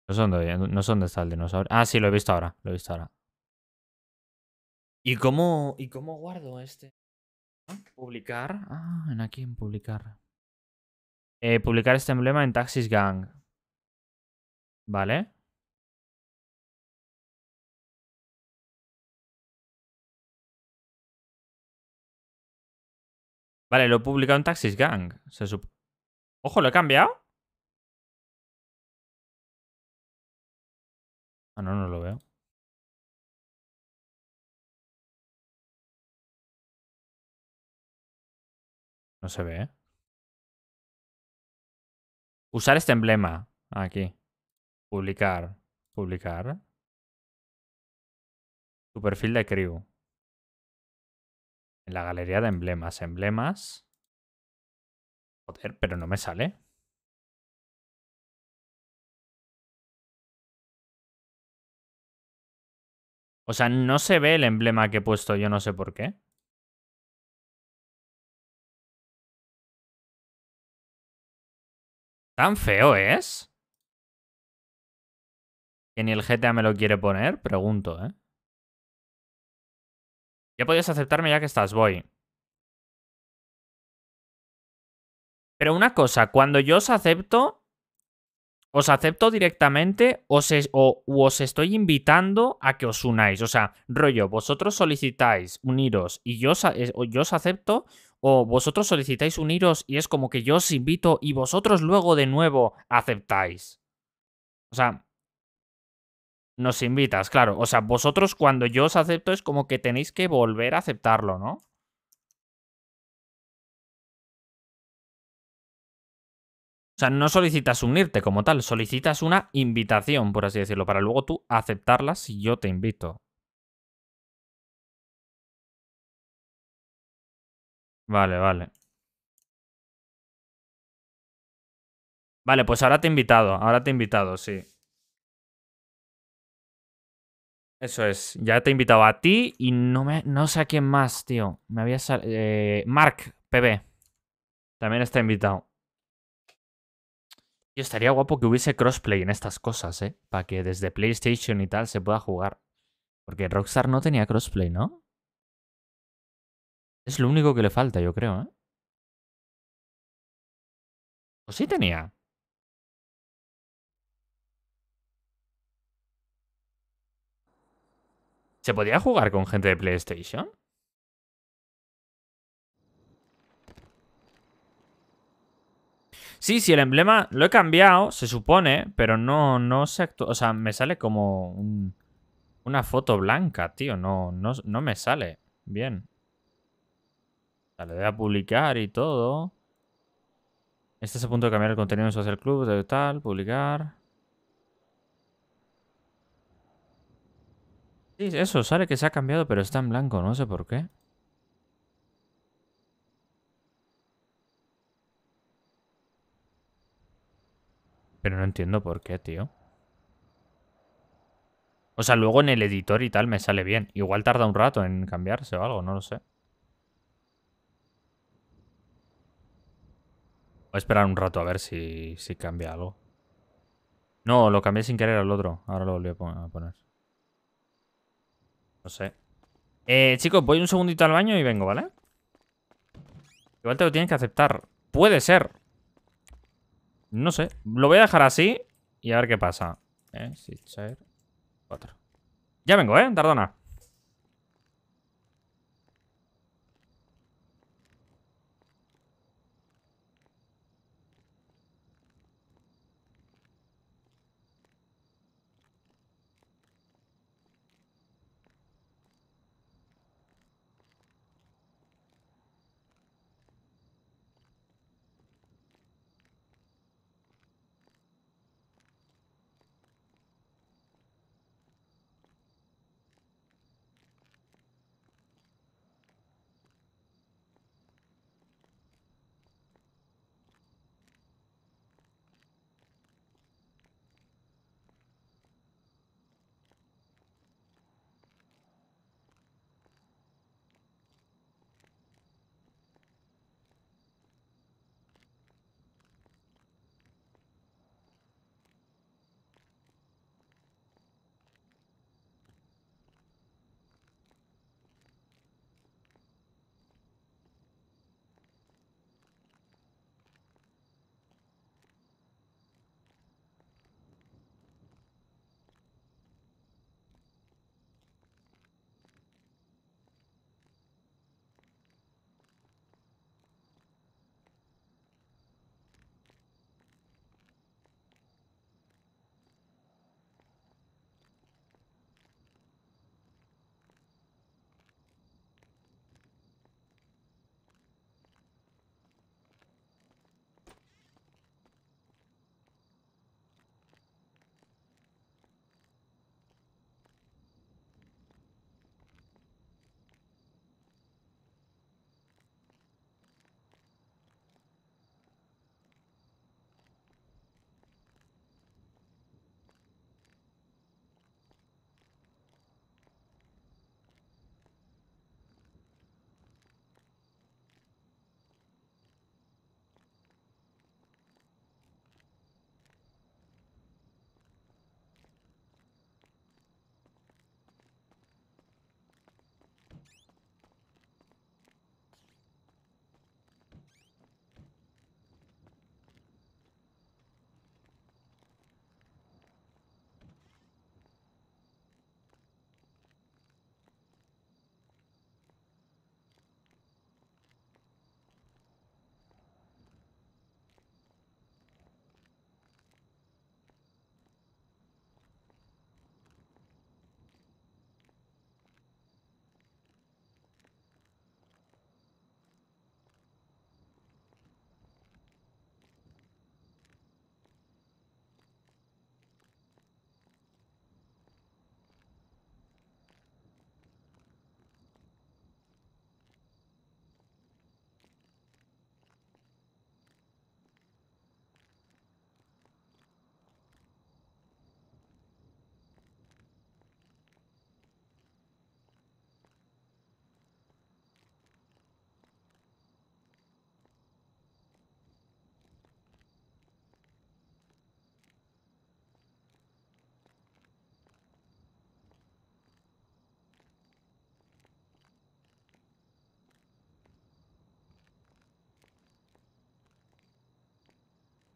[SPEAKER 1] No sé, dónde, está el dinosaurio. Ah, sí, lo he visto ahora. Lo he visto ahora. ¿Y cómo, y cómo guardo este?
[SPEAKER 2] Publicar. Ah, en aquí en publicar. Eh, publicar este emblema en Taxis
[SPEAKER 1] Gang. Vale. Vale, lo he publicado en Taxis Gang. Se Ojo, ¿lo he cambiado? Ah, no, no lo veo. No se ve, Usar este emblema. Aquí. Publicar. Publicar.
[SPEAKER 2] Tu perfil de crew. En la galería de emblemas.
[SPEAKER 1] Emblemas. Joder, pero no me sale. O sea, no se ve el emblema que he puesto, yo no sé por qué. ¿Tan feo es? ¿Que ni el GTA me lo quiere poner? Pregunto, ¿eh? Ya podías aceptarme ya que estás, voy. Pero una cosa, cuando yo os acepto,
[SPEAKER 3] os acepto directamente o os estoy invitando a que os unáis. O sea, rollo, vosotros solicitáis uniros y yo yo os acepto o vosotros solicitáis uniros y es como que yo os invito y vosotros luego de nuevo aceptáis. O sea, nos invitas, claro. O sea, vosotros cuando yo os acepto es como que tenéis que volver a aceptarlo, ¿no?
[SPEAKER 2] O sea, no solicitas unirte como tal, solicitas una invitación, por así decirlo, para luego tú aceptarla si yo te invito.
[SPEAKER 1] Vale, vale. Vale, pues ahora te he invitado, ahora te he invitado, sí. Eso
[SPEAKER 3] es, ya te he invitado a ti y no, me, no sé a quién más, tío. Me había salido... Eh, Mark, PB. También está invitado. Y estaría guapo que hubiese crossplay en estas cosas, ¿eh? Para que desde PlayStation y tal se pueda jugar.
[SPEAKER 1] Porque Rockstar no tenía crossplay, ¿no? Es lo único que le falta, yo creo, ¿eh? ¿O sí tenía?
[SPEAKER 2] ¿Se podía jugar con gente de PlayStation?
[SPEAKER 3] Sí, sí, el emblema lo he cambiado, se supone, pero no, no se O sea, me sale como una foto blanca, tío. No, no, me sale bien. O sea, le voy a publicar y todo. Este es a punto de cambiar el contenido en Social Club, de tal publicar. Sí, eso, sale que se ha cambiado, pero está en blanco, no sé por qué. Pero no entiendo por qué, tío. O sea, luego en el editor y tal me sale bien. Igual tarda un rato en cambiarse o algo, no lo sé. Voy a esperar un rato a ver si, cambia algo. No, lo cambié sin querer al otro. Ahora lo volví a poner. No sé. Eh, chicos, voy un segundito al baño y vengo, ¿vale? Igual te lo tienes que aceptar. Puede ser. No sé. Lo voy a dejar así y a ver qué pasa. Eh, 4. Ya vengo, ¿eh? Tardona.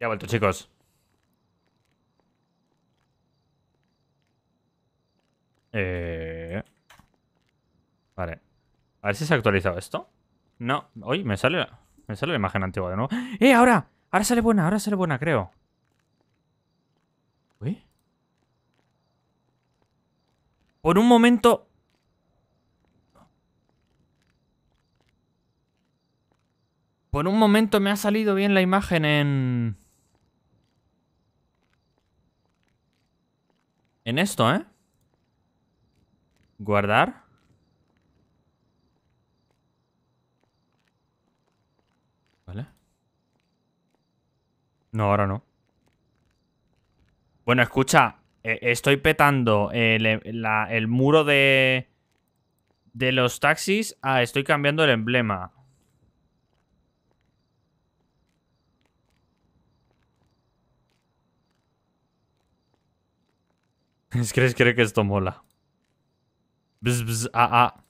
[SPEAKER 3] Ya vuelto, chicos. Eh, vale. A ver si se ha actualizado esto. No. Hoy me sale, me sale la imagen antigua de nuevo. ¡Eh, ahora! Ahora sale buena, ahora sale buena, creo. Uy. Por un momento... Por un momento me ha salido bien la imagen en... En esto, ¿eh? Guardar. Vale. No, ahora no. Bueno, escucha. Eh, estoy petando el, eh, el muro de, de los taxis. Ah, estoy cambiando el emblema. Es que que esto mola. Bzz, bzz, ah, ah.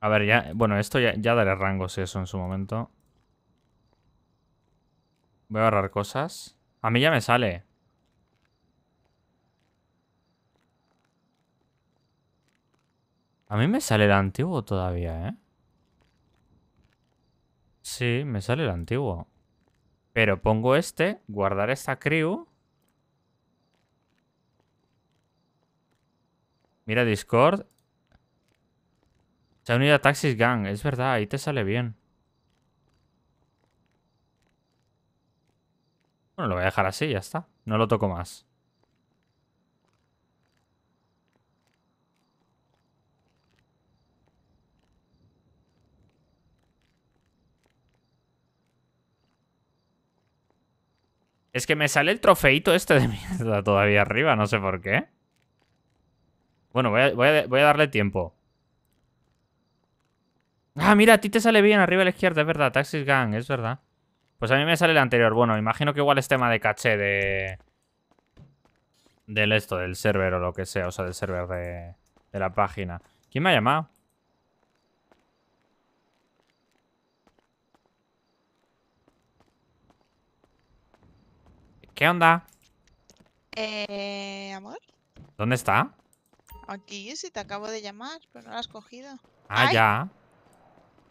[SPEAKER 3] a, ver, ya. Bueno, esto ya, ya daré rangos eso en su momento. Voy a agarrar cosas. A mí ya me sale. A mí me sale el antiguo todavía, ¿eh? Sí, me sale el antiguo. Pero pongo este, guardar esta crew. Mira Discord. Se ha unido a Taxis Gang, es verdad, ahí te sale bien. Bueno, lo voy a dejar así, ya está. No lo toco más. Es que me sale el trofeito este de mierda todavía arriba, no sé por qué. Bueno, voy a, darle tiempo. Ah, mira, a ti te sale bien arriba a la izquierda, es verdad. Taxis Gang, es verdad. Pues a mí me sale el anterior. Bueno, imagino que igual es tema de caché de... Del esto, del server o lo que sea. O sea, del server de, de la página. ¿Quién me ha llamado? ¿Qué onda?
[SPEAKER 9] Eh, amor. ¿Dónde está? Aquí, si te acabo de llamar, pero no la has cogido. Ah,
[SPEAKER 3] ya.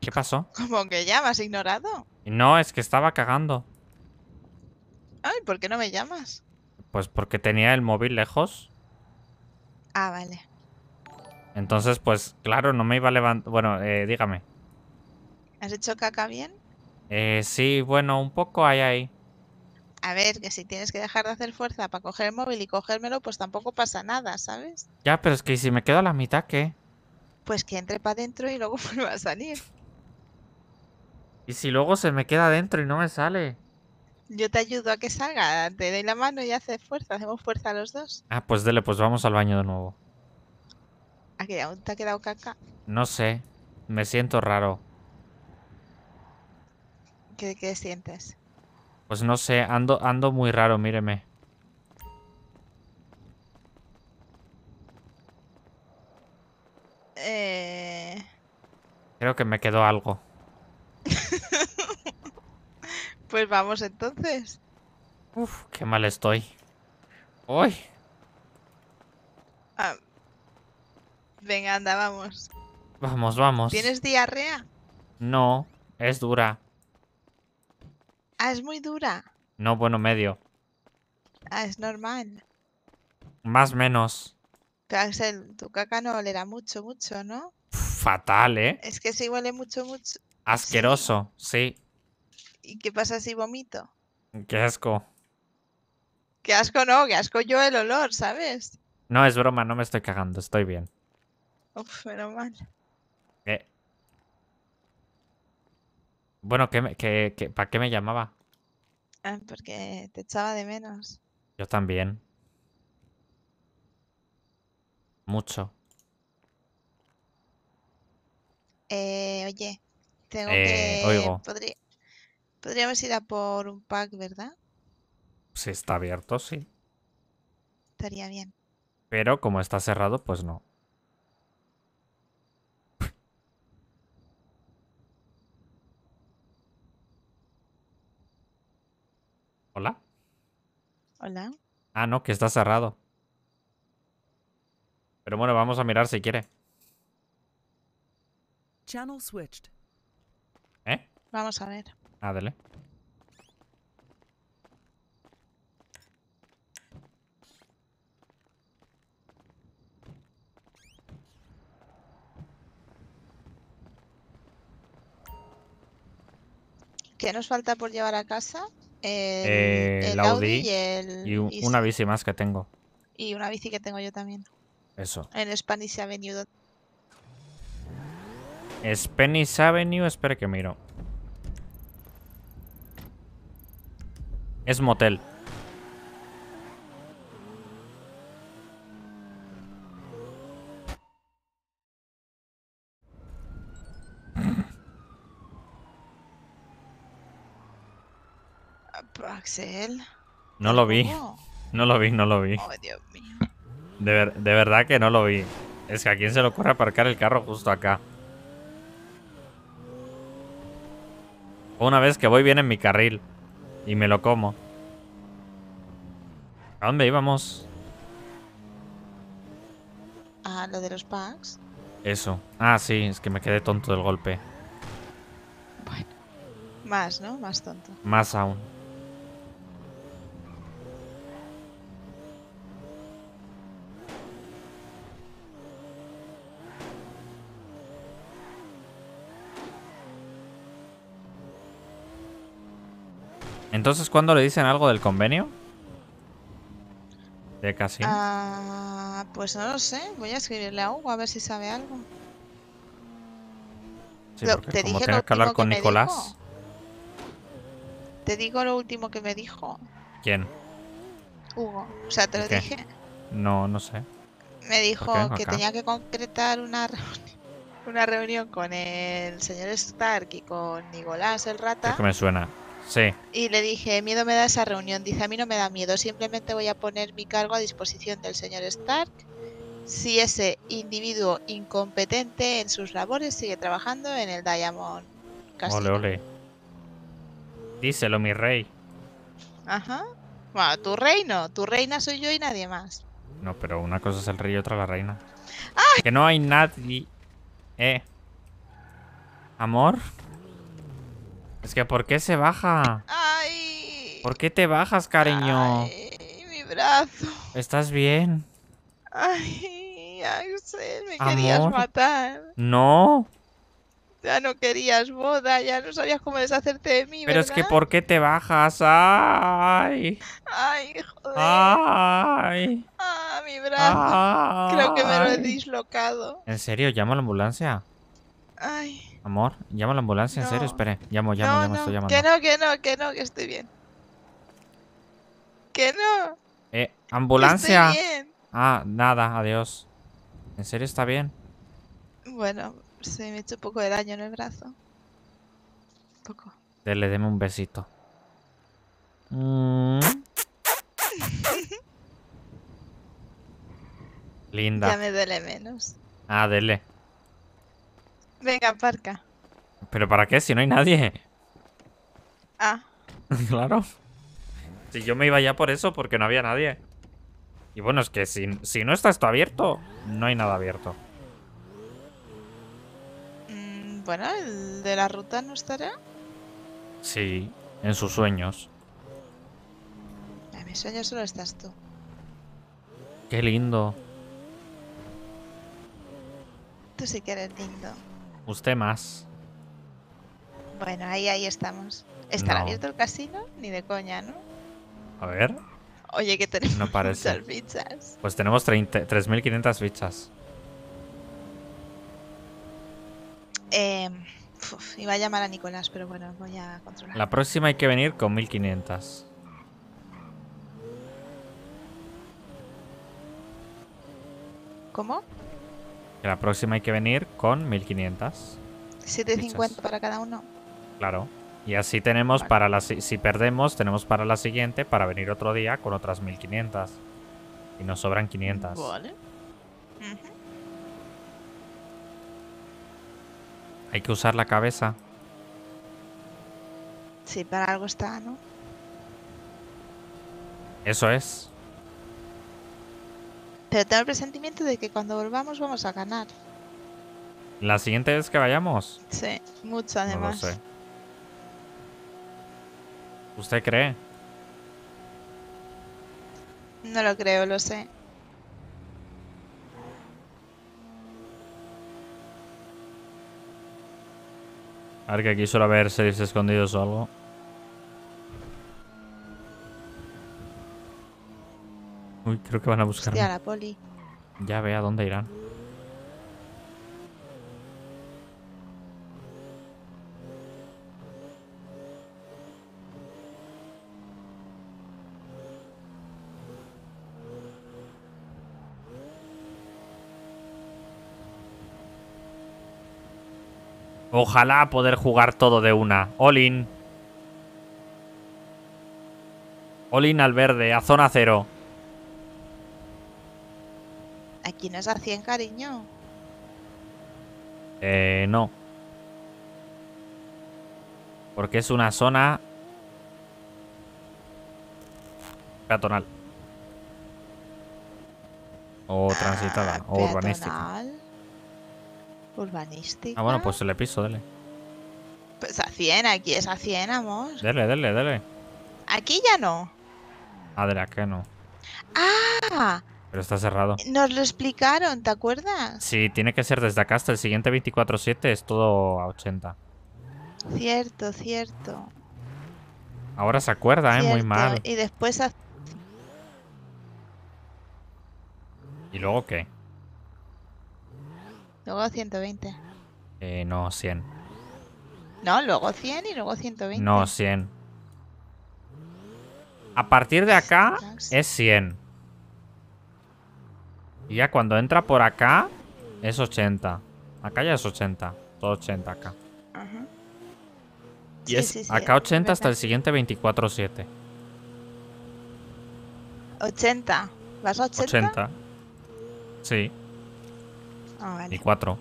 [SPEAKER 3] ¿Qué pasó?
[SPEAKER 9] ¿Cómo que llamas? ¿Ignorado?
[SPEAKER 3] No, es que estaba cagando.
[SPEAKER 9] Ay, ¿por qué no me llamas?
[SPEAKER 3] Pues porque tenía el móvil lejos. Ah, vale. Entonces, pues claro, no me iba a levantar. Bueno, eh, dígame.
[SPEAKER 9] ¿Has hecho caca bien?
[SPEAKER 3] Eh, sí, bueno, un poco hay ahí
[SPEAKER 9] a ver, que si tienes que dejar de hacer fuerza para coger el móvil y cogérmelo, pues tampoco pasa nada, ¿sabes?
[SPEAKER 3] Ya, pero es que si me quedo a la mitad, ¿qué?
[SPEAKER 9] Pues que entre para adentro y luego vuelva a salir.
[SPEAKER 3] ¿Y si luego se me queda adentro y no me sale?
[SPEAKER 9] Yo te ayudo a que salga, te doy la mano y haces fuerza, hacemos fuerza los dos.
[SPEAKER 3] Ah, pues dele, pues vamos al baño de nuevo.
[SPEAKER 9] qué? ¿Aún ¿Te ha quedado caca?
[SPEAKER 3] No sé, me siento raro.
[SPEAKER 9] ¿Qué, qué sientes?
[SPEAKER 3] Pues no sé, ando, ando muy raro, míreme. Eh. Creo que me quedó algo.
[SPEAKER 9] pues vamos entonces. Uf,
[SPEAKER 3] qué mal estoy. ¡Uy!
[SPEAKER 9] Ah. Venga, anda, vamos.
[SPEAKER 3] Vamos, vamos. ¿Tienes
[SPEAKER 9] diarrea?
[SPEAKER 3] No, es dura.
[SPEAKER 9] Ah, es muy dura.
[SPEAKER 3] No, bueno, medio.
[SPEAKER 9] Ah, es normal.
[SPEAKER 3] Más menos.
[SPEAKER 9] Pero tu caca no olera mucho, mucho, ¿no?
[SPEAKER 3] Fatal, ¿eh?
[SPEAKER 9] Es que sí huele mucho, mucho.
[SPEAKER 3] Asqueroso, sí.
[SPEAKER 9] ¿Y qué pasa si vomito? Qué asco. Qué asco no, qué asco yo el olor, ¿sabes?
[SPEAKER 3] No, es broma, no me estoy cagando, estoy bien.
[SPEAKER 9] Uf, pero mal.
[SPEAKER 3] Eh, bueno, para qué me llamaba?
[SPEAKER 9] Ah, porque te echaba de menos.
[SPEAKER 3] Yo también. Mucho.
[SPEAKER 9] Eh, oye, tengo eh, que. Oigo. Podríamos ir a por un pack, ¿verdad?
[SPEAKER 3] Si está abierto, sí.
[SPEAKER 9] Estaría bien.
[SPEAKER 3] Pero como está cerrado, pues no. ¿Hola? Hola. Ah, no, que está cerrado. Pero bueno, vamos a mirar si quiere.
[SPEAKER 1] Channel switched. ¿Eh? Vamos
[SPEAKER 9] a ver. Ah, ¿Qué nos falta por llevar a casa? El, eh, Audi, y, una
[SPEAKER 3] bici más que tengo.
[SPEAKER 9] Y una bici que tengo yo también. Eso. En Spanish Avenue.
[SPEAKER 3] Spanish Avenue, espera que miro. Es motel. No lo vi. No lo vi, no lo vi. De, verdad que no lo vi. Es que a quién se le ocurre aparcar el carro justo acá. Una vez que voy bien en mi carril. Y me lo como. ¿A dónde íbamos?
[SPEAKER 9] A lo de los packs.
[SPEAKER 3] Eso. Ah, sí, es que me quedé tonto del golpe.
[SPEAKER 9] Bueno. Más, ¿no? Más tonto.
[SPEAKER 3] Más aún. Entonces, ¿cuándo le dicen algo del convenio? De casi.
[SPEAKER 9] Ah, pues no lo sé. Voy a escribirle a Hugo a ver si sabe algo.
[SPEAKER 3] Sí, ¿Te como que hablar con Nicolás.
[SPEAKER 9] Te digo lo último que me dijo. ¿Quién? Hugo. O sea, te lo dije.
[SPEAKER 3] No, no sé.
[SPEAKER 9] Me dijo que tenía que concretar una una reunión con el señor Stark y con Nicolás el rata. Es que me suena. Y le dije, miedo me da esa reunión. Dice, a mí no me da miedo, simplemente voy a poner mi cargo a disposición del señor Stark si ese individuo incompetente en sus labores sigue trabajando en el Diamond
[SPEAKER 3] Casino. Díselo, mi rey.
[SPEAKER 9] Ajá. Bueno, tu reino. Tu reina soy yo y nadie más.
[SPEAKER 3] No, pero una cosa es el rey y otra la reina. Que no hay nadie. Eh. Amor. Es que ¿por qué se baja? Ay. ¿Por qué te bajas, cariño? Ay,
[SPEAKER 9] mi brazo.
[SPEAKER 3] ¿Estás bien? Ay, Axel, me querías
[SPEAKER 9] matar.
[SPEAKER 3] No.
[SPEAKER 9] Ya no querías boda, ya no sabías cómo deshacerte de mí,
[SPEAKER 3] Pero es que ¿por qué te bajas? ¡Ay! ¡Ay, joder! ¡Ay! ¡Ah, mi brazo! Creo que me lo he
[SPEAKER 9] dislocado.
[SPEAKER 3] ¿En serio? ¿Llama a la ambulancia? ¡Ay! Amor, llama a la ambulancia, en serio, espere. Llamo, llamo, no, llamo, no. Que
[SPEAKER 9] no, que no, que no, que estoy bien. Que no.
[SPEAKER 3] Eh, ambulancia. bien. Ah, nada, adiós. ¿En serio está bien?
[SPEAKER 9] Bueno, se me ha hecho un poco de daño en el brazo. Un
[SPEAKER 3] poco. Dele, deme un besito. Linda. Ya
[SPEAKER 9] me duele menos. Ah, dele. Venga, parca
[SPEAKER 3] ¿Pero para qué? Si no hay nadie. Ah. claro. Si yo me iba ya por eso, porque no había nadie. Y bueno, es que si, no está esto abierto, no hay nada abierto.
[SPEAKER 9] Mm, bueno, ¿el de la ruta no estará?
[SPEAKER 3] Sí, en sus sueños.
[SPEAKER 9] En mis sueños solo estás tú.
[SPEAKER 3] Qué lindo.
[SPEAKER 9] Tú sí que eres lindo.
[SPEAKER 3] Usted más.
[SPEAKER 9] Bueno, ahí, ahí estamos. ¿Estará abierto el casino? Ni de coña, ¿no?
[SPEAKER 3] A ver. Oye,
[SPEAKER 9] que tenemos no parece. fichas.
[SPEAKER 3] Pues tenemos 3.500 fichas.
[SPEAKER 9] Eh, iba a llamar a Nicolás, pero bueno, voy a controlar. La
[SPEAKER 3] próxima hay que venir con 1.500. ¿Cómo? la próxima hay que venir con 1500. 750
[SPEAKER 9] para cada uno.
[SPEAKER 3] Claro. Y así tenemos para la si perdemos tenemos para la siguiente para venir otro día con otras 1500 y nos sobran 500. Vale. Hay que usar la cabeza.
[SPEAKER 9] Sí, para algo está, ¿no?
[SPEAKER 3] Eso es.
[SPEAKER 9] Pero tengo el presentimiento de que cuando volvamos vamos a ganar.
[SPEAKER 3] ¿La siguiente vez que vayamos?
[SPEAKER 9] Sí, mucho además. No sé.
[SPEAKER 3] ¿Usted cree?
[SPEAKER 9] No lo creo, lo sé.
[SPEAKER 3] A ver, que aquí suele haber seres escondidos o algo. Uy, creo que van a buscar. la poli. Ya ve a dónde irán. Ojalá poder jugar todo de una. Olin. Olin al verde, a zona cero.
[SPEAKER 9] Aquí no es a 100, cariño.
[SPEAKER 3] Eh, no. Porque es una zona peatonal. O ah, transitada, o urbanística.
[SPEAKER 9] Urbanística. Ah, bueno, pues el piso, dale. Pues a 100, aquí es a 100, amor.
[SPEAKER 3] Dale, dale, dale.
[SPEAKER 9] Aquí ya no.
[SPEAKER 3] Adela, ah, que no.
[SPEAKER 9] Ah,
[SPEAKER 3] pero está cerrado.
[SPEAKER 9] Nos lo explicaron, ¿te acuerdas?
[SPEAKER 3] Sí, tiene que ser desde acá hasta el siguiente 24-7, es todo a 80.
[SPEAKER 9] Cierto, cierto.
[SPEAKER 3] Ahora se acuerda, ¿eh? Muy mal. Y después... ¿Y luego qué?
[SPEAKER 9] Luego 120.
[SPEAKER 3] Eh, no, 100.
[SPEAKER 9] No, luego 100 y luego 120. No,
[SPEAKER 3] 100. A partir de acá es 100. Y ya cuando entra por acá, es 80. Acá ya es 80. Todo 80 acá.
[SPEAKER 9] Y es acá 80 hasta el
[SPEAKER 3] siguiente 24-7.
[SPEAKER 9] 80. ¿Vas a 80? 80. Sí. Ah, Y 4.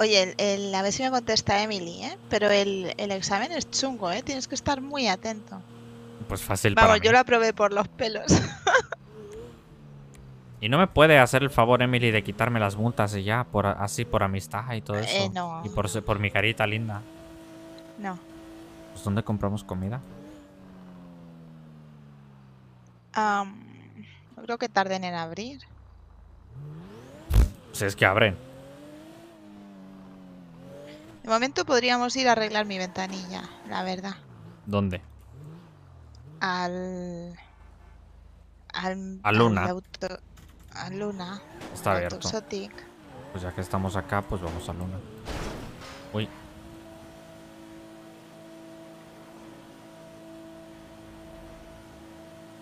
[SPEAKER 9] Oye, el, a ver si me contesta Emily, ¿eh? Pero el, el examen es chungo, ¿eh? Tienes que estar muy atento.
[SPEAKER 3] Pues fácil Vamos, yo la
[SPEAKER 9] probé por los pelos.
[SPEAKER 3] y no me puede hacer el favor, Emily, de quitarme las multas y ya, por, así por amistad y todo eh, eso. Y por, mi carita linda. No. Pues ¿dónde compramos comida?
[SPEAKER 9] creo que tarden en abrir.
[SPEAKER 3] Pues es que abren.
[SPEAKER 9] De momento podríamos ir a arreglar mi ventanilla, la verdad. ¿Dónde? al. Al, a Luna. a Luna. Está abierto.
[SPEAKER 3] Pues ya que estamos acá, pues vamos a Luna. Uy.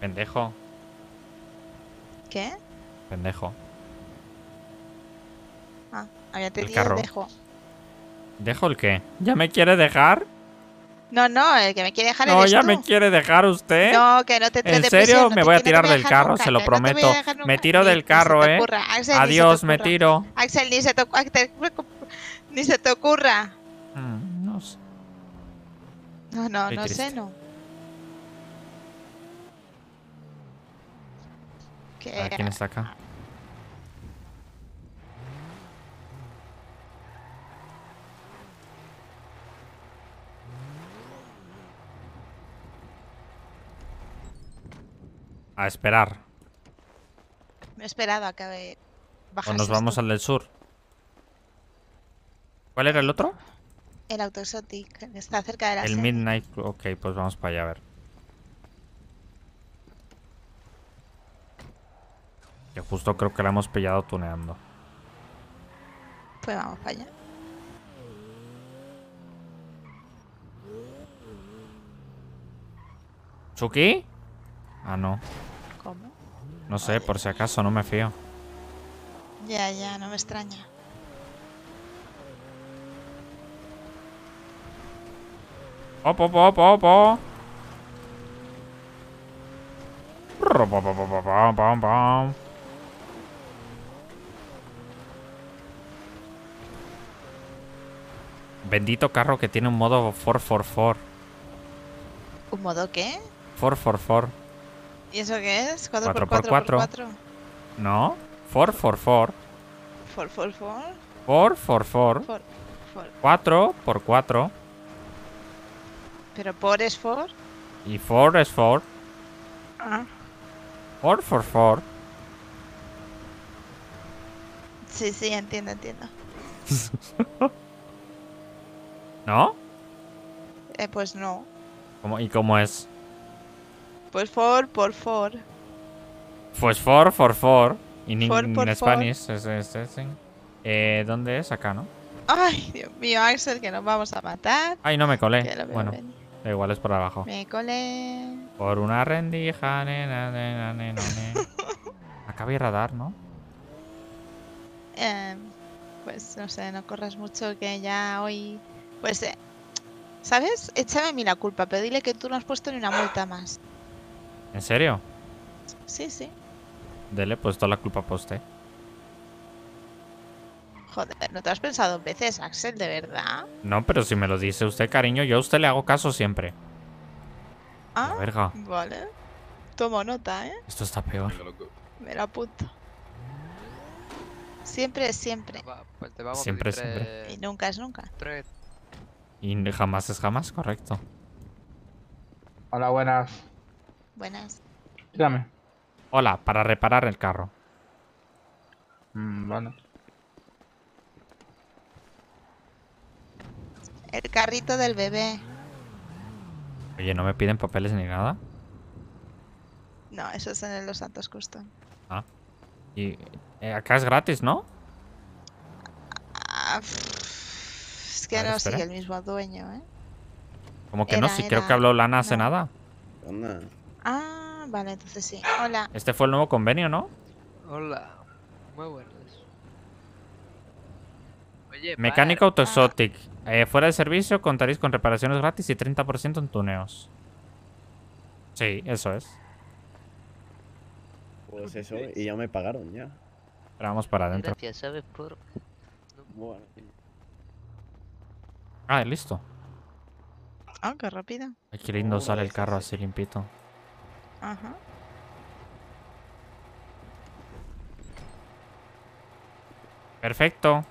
[SPEAKER 3] Pendejo. ¿Qué? Pendejo.
[SPEAKER 9] Ah, había tenido el dejo.
[SPEAKER 3] ¿Dejo el qué? ¿Ya me quiere dejar?
[SPEAKER 9] No, no, el que me quiere dejar No, ya me
[SPEAKER 3] quiere dejar usted. No,
[SPEAKER 9] que no te En serio, me
[SPEAKER 3] voy a tirar del carro, se lo prometo. me tiro del carro, eh. Adiós, me tiro.
[SPEAKER 9] Axel, ni se te, ocurra.
[SPEAKER 3] Mm, no sé.
[SPEAKER 9] No, no, no sé, no. ¿Quién está
[SPEAKER 3] acá? A esperar.
[SPEAKER 4] Me
[SPEAKER 9] he esperado a que O nos vamos al
[SPEAKER 3] del sur. ¿Cuál era el otro?
[SPEAKER 9] El que está cerca de la El
[SPEAKER 3] Midnight, ok, pues vamos para allá a ver. Que justo creo que la hemos pillado tuneando.
[SPEAKER 9] Pues vamos para allá.
[SPEAKER 3] ¿Chucky? Ah, no. No sé, por si acaso, no me fío.
[SPEAKER 9] Ya, ya, no me extraña.
[SPEAKER 3] Bendito carro que tiene un modo 444.
[SPEAKER 9] ¿Un modo qué?
[SPEAKER 3] 444.
[SPEAKER 9] ¿Y eso qué es? ¿4x4 por 4?
[SPEAKER 3] No, 4 for 4
[SPEAKER 9] 4x4.
[SPEAKER 3] 4 Cuatro por 4.
[SPEAKER 9] Pero por es for.
[SPEAKER 3] Y for es for. Four ah. For for
[SPEAKER 9] Sí, sí, entiendo, entiendo.
[SPEAKER 3] ¿No?
[SPEAKER 9] Eh, pues no.
[SPEAKER 3] ¿Cómo, ¿Y cómo es?
[SPEAKER 9] Pues por for, Pues for,
[SPEAKER 3] for, for. Pues for, for, Spanish. Es, es, es, eh, ¿Dónde es? Acá, ¿no?
[SPEAKER 9] Ay, Dios mío, Axel, que nos vamos a matar.
[SPEAKER 3] Ay, no me colé. Bueno, igual, es por abajo.
[SPEAKER 9] Me colé.
[SPEAKER 3] Por una rendija, nena, nena, nena, Acá había radar, ¿no?
[SPEAKER 9] Em, pues no sé, no corras mucho que ya hoy. Pues, eh, ¿sabes? Échame a mí la culpa, pero dile que tú no has puesto ni una multa más. ¿En serio? Sí, sí.
[SPEAKER 3] Dele pues toda la culpa a usted.
[SPEAKER 9] Joder, ¿no te has pensado veces, Axel, de verdad?
[SPEAKER 3] No, pero si me lo dice usted, cariño, yo a usted le hago caso siempre.
[SPEAKER 9] Ah, verga. vale. Tomo nota, ¿eh?
[SPEAKER 3] Esto está peor.
[SPEAKER 9] Me lo apunto. Siempre siempre. Pues,
[SPEAKER 3] siempre siempre.
[SPEAKER 9] Y nunca es nunca.
[SPEAKER 3] Y jamás es jamás, correcto. Hola, buenas. Buenas. Dígame. Hola, para reparar el carro. Mm,
[SPEAKER 9] el carrito del bebé.
[SPEAKER 3] Oye, ¿no me piden papeles ni nada?
[SPEAKER 9] No, eso es en Los Santos Custom.
[SPEAKER 3] Ah. Y eh, acá es gratis, ¿no?
[SPEAKER 9] Ah, es que ahora no el mismo dueño, ¿eh?
[SPEAKER 3] Como que no? Si creo que habló Lana hace nada.
[SPEAKER 9] Ah, vale, entonces sí. Hola.
[SPEAKER 3] Este fue el nuevo convenio, ¿no?
[SPEAKER 4] Hola. Muy buenas. Oye,
[SPEAKER 3] Mecánico para... Ah. Eh, fuera de servicio contaréis con reparaciones gratis y 30% en tuneos. Sí, eso es.
[SPEAKER 5] Pues eso, y
[SPEAKER 8] ya me pagaron
[SPEAKER 5] ya.
[SPEAKER 3] Pero vamos para adentro.
[SPEAKER 5] Gracias, ¿sabes por bueno.
[SPEAKER 3] Ah, listo.
[SPEAKER 9] Ah, qué rápido.
[SPEAKER 3] qué lindo sale el carro así limpito. Ajá. Perfecto.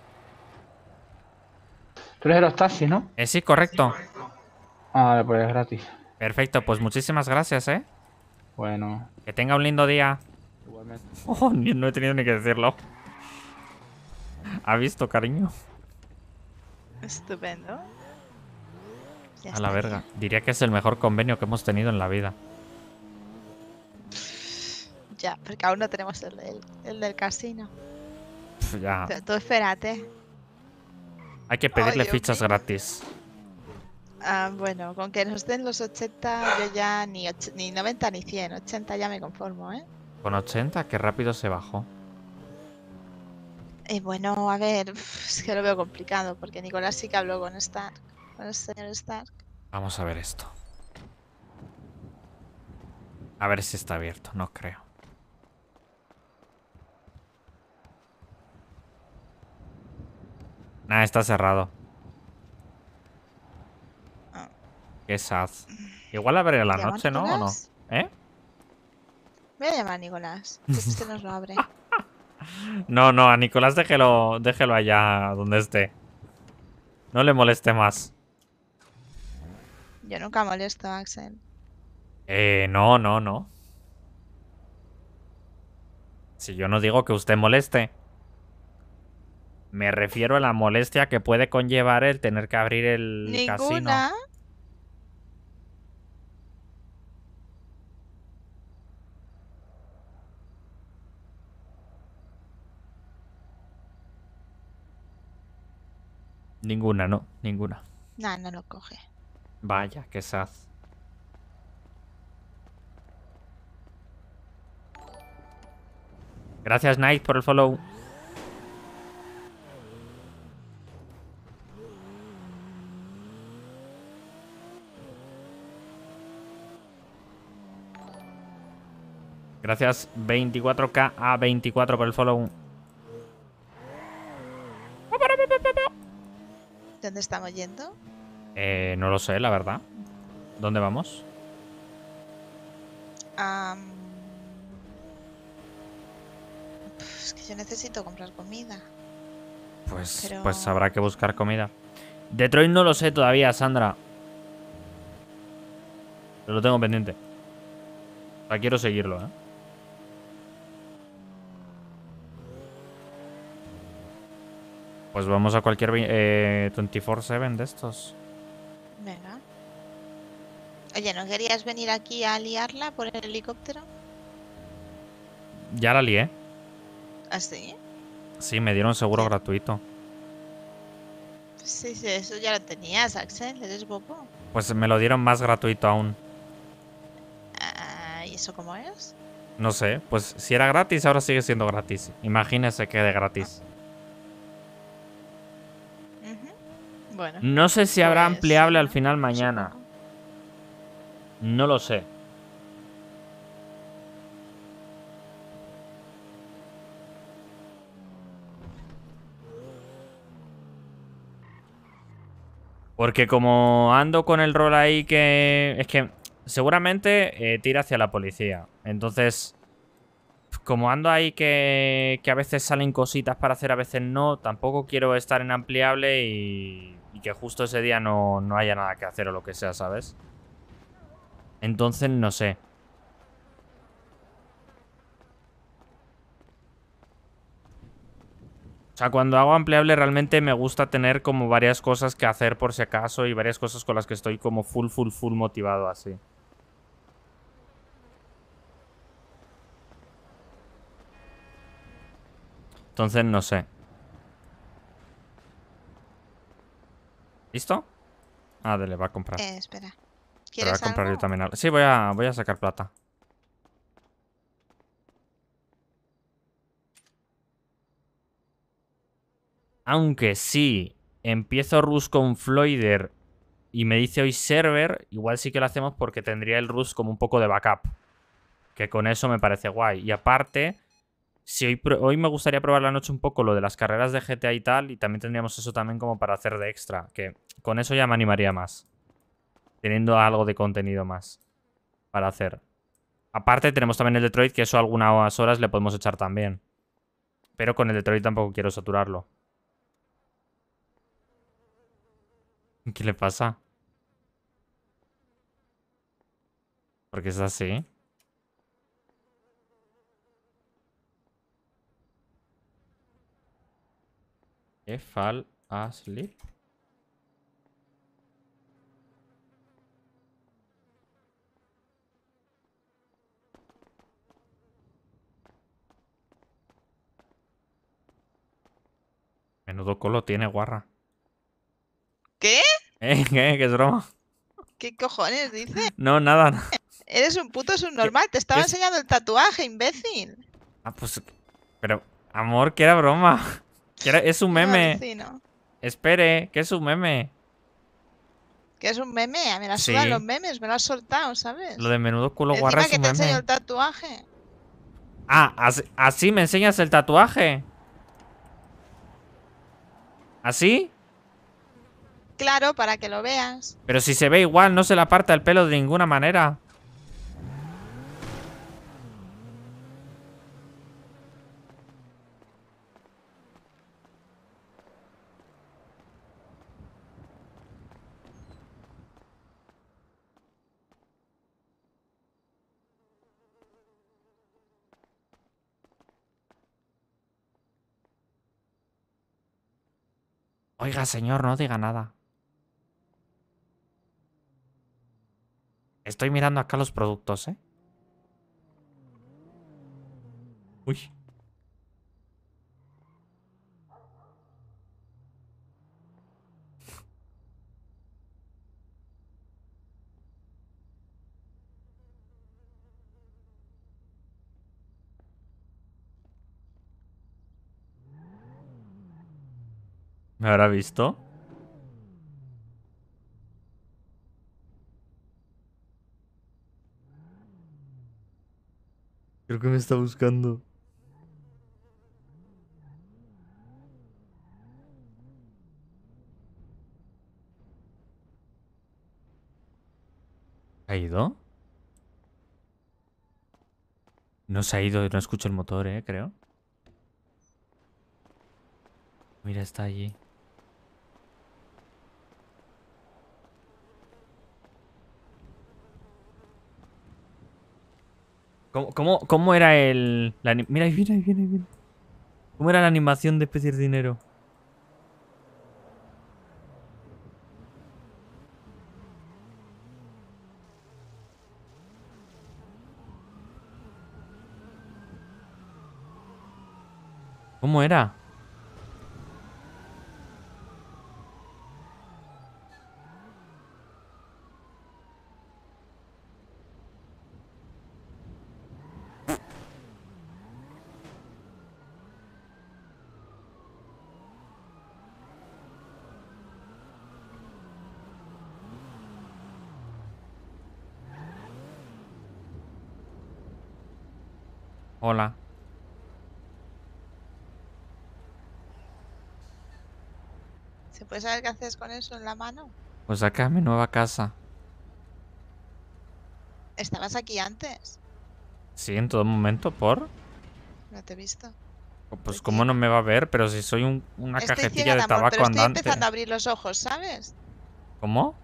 [SPEAKER 3] Tú eres el los ¿no? Eh, sí, correcto. Ah, vale, pues es gratis. Perfecto, pues muchísimas gracias, ¿eh? Bueno. Que tenga un lindo día. Igualmente. Oh, no he tenido ni que decirlo. ¿Ha visto, cariño?
[SPEAKER 9] Estupendo. a la verga.
[SPEAKER 3] Diría que es el mejor convenio que hemos tenido en la vida.
[SPEAKER 9] Ya, porque aún no tenemos el, del casino.
[SPEAKER 3] ya.
[SPEAKER 9] tú espérate.
[SPEAKER 3] Hay que pedirle fichas gratis.
[SPEAKER 9] Ah, bueno, con que nos den los 80, yo ya ni, ni 90 ni 100. 80 ya me conformo, ¿eh?
[SPEAKER 3] Con 80, qué rápido se bajó.
[SPEAKER 9] Y eh, bueno, a ver, es que lo veo complicado, porque Nicolás sí que habló con Stark, con el señor Stark.
[SPEAKER 3] Vamos a ver esto. A ver si está abierto, no creo. Nah, está cerrado. Ah. Qué sad. Igual abre a la noche, ¿no? ¿O no? no eh
[SPEAKER 9] Voy a a Nicolás. Pues nos lo abre.
[SPEAKER 3] no, no, a Nicolás déjelo, déjelo allá donde esté. No le moleste más.
[SPEAKER 9] Yo nunca molesto, Axel.
[SPEAKER 3] Eh, no, no, no. Si yo no digo que usted moleste. Me refiero a la molestia que puede conllevar el tener que abrir el casino. Ninguna, no, ninguna.
[SPEAKER 9] No, no lo coge.
[SPEAKER 3] Vaya, qué sad. Gracias, Night, por el follow. Gracias 24K a 24 por el follow.
[SPEAKER 9] ¿Dónde estamos yendo?
[SPEAKER 3] Eh, no lo sé, la verdad. ¿Dónde vamos?
[SPEAKER 9] Es que yo necesito comprar comida.
[SPEAKER 3] Pues, pues habrá que buscar comida. Detroit no lo sé todavía, Sandra. Pero lo tengo pendiente. O quiero seguirlo, ¿eh? Pues vamos a cualquier eh, 24-7 de estos.
[SPEAKER 9] Venga. Oye, ¿no querías venir aquí a liarla por el helicóptero? Ya la lié. ¿Ah, sí?
[SPEAKER 3] Sí, me dieron seguro gratuito.
[SPEAKER 9] Sí, sí, eso ya lo tenías, Axel. Eres bobo.
[SPEAKER 3] Pues me lo dieron más gratuito aún.
[SPEAKER 9] Ah, ¿Y eso cómo es?
[SPEAKER 3] No sé, pues si era gratis, ahora sigue siendo gratis. Imagínese que de gratis. no sé si habrá pues, ampliable al final mañana. No lo sé. Porque como ando con el rol ahí que... Es que seguramente eh, tira hacia la policía. Entonces, como ando ahí que, a veces salen cositas para hacer, a veces no, tampoco quiero estar en ampliable y, y que justo ese día no, no, haya nada que hacer o lo que sea, ¿sabes? Entonces no sé. O sea, cuando hago ampliable realmente me gusta tener como varias cosas que hacer por si acaso y varias cosas con las que estoy como full, full, full motivado así. Entonces no sé. ¿Listo? Ah, le va a comprar. Eh,
[SPEAKER 9] espera. ¿Quieres comprar
[SPEAKER 3] yo también Sí, voy a, voy a sacar plata. Aunque sí, empiezo Rus con Floider y me dice hoy server, igual sí que lo hacemos porque tendría el Rus como un poco de backup. Que con eso me parece guay. Y aparte, si hoy, hoy, me gustaría probar la noche un poco lo de las carreras de GTA y tal, y también tendríamos eso también como para hacer de extra, que con eso ya me animaría más. Teniendo algo de contenido más para hacer. Aparte tenemos también el Detroit, que eso algunas horas le podemos echar también. Pero con el Detroit tampoco quiero saturarlo. ¿Qué le pasa? Porque es así. fall Menudo colo tiene, guarra. ¿Qué? Eh, ¿Qué? ¿Qué es broma?
[SPEAKER 9] ¿Qué cojones dices?
[SPEAKER 3] No, nada.
[SPEAKER 9] Eres un puto subnormal. Te estaba enseñando el tatuaje, imbécil.
[SPEAKER 3] Ah, pues... Pero, amor, que era broma. Es un meme. Espere, que es un meme.
[SPEAKER 9] Que es un meme, a ah, mí la sudan los memes, me lo has soltado, ¿sabes? Lo
[SPEAKER 3] de menudo culo guarra es que te el
[SPEAKER 9] tatuaje.
[SPEAKER 3] Ah, así, así, me enseñas el tatuaje. ¿Así?
[SPEAKER 9] Claro, para que lo veas.
[SPEAKER 3] Pero si se ve igual, no se le aparta el pelo de ninguna manera. Oiga, señor, no diga nada. Estoy mirando acá los productos, ¿eh? Uy. ¿Me habrá visto? Creo que me está buscando. ¿Ha ido? No se ha ido, no escucho el motor, eh, creo. Mira, está allí. ¿Cómo, cómo, cómo era el... La, mira, ahí mira ahí viene, ¿Cómo era la animación de pedir dinero? ¿Cómo era?
[SPEAKER 9] ¿Sabes qué haces con eso en la mano.
[SPEAKER 3] Pues acá mi nueva casa.
[SPEAKER 9] ¿Estabas aquí antes?
[SPEAKER 3] Sí, en todo momento, ¿por? No te he visto. Pues cómo no me va a ver, pero si soy un, una cajetilla de tabaco pero empezando
[SPEAKER 9] a abrir los ojos, ¿sabes? ¿Cómo?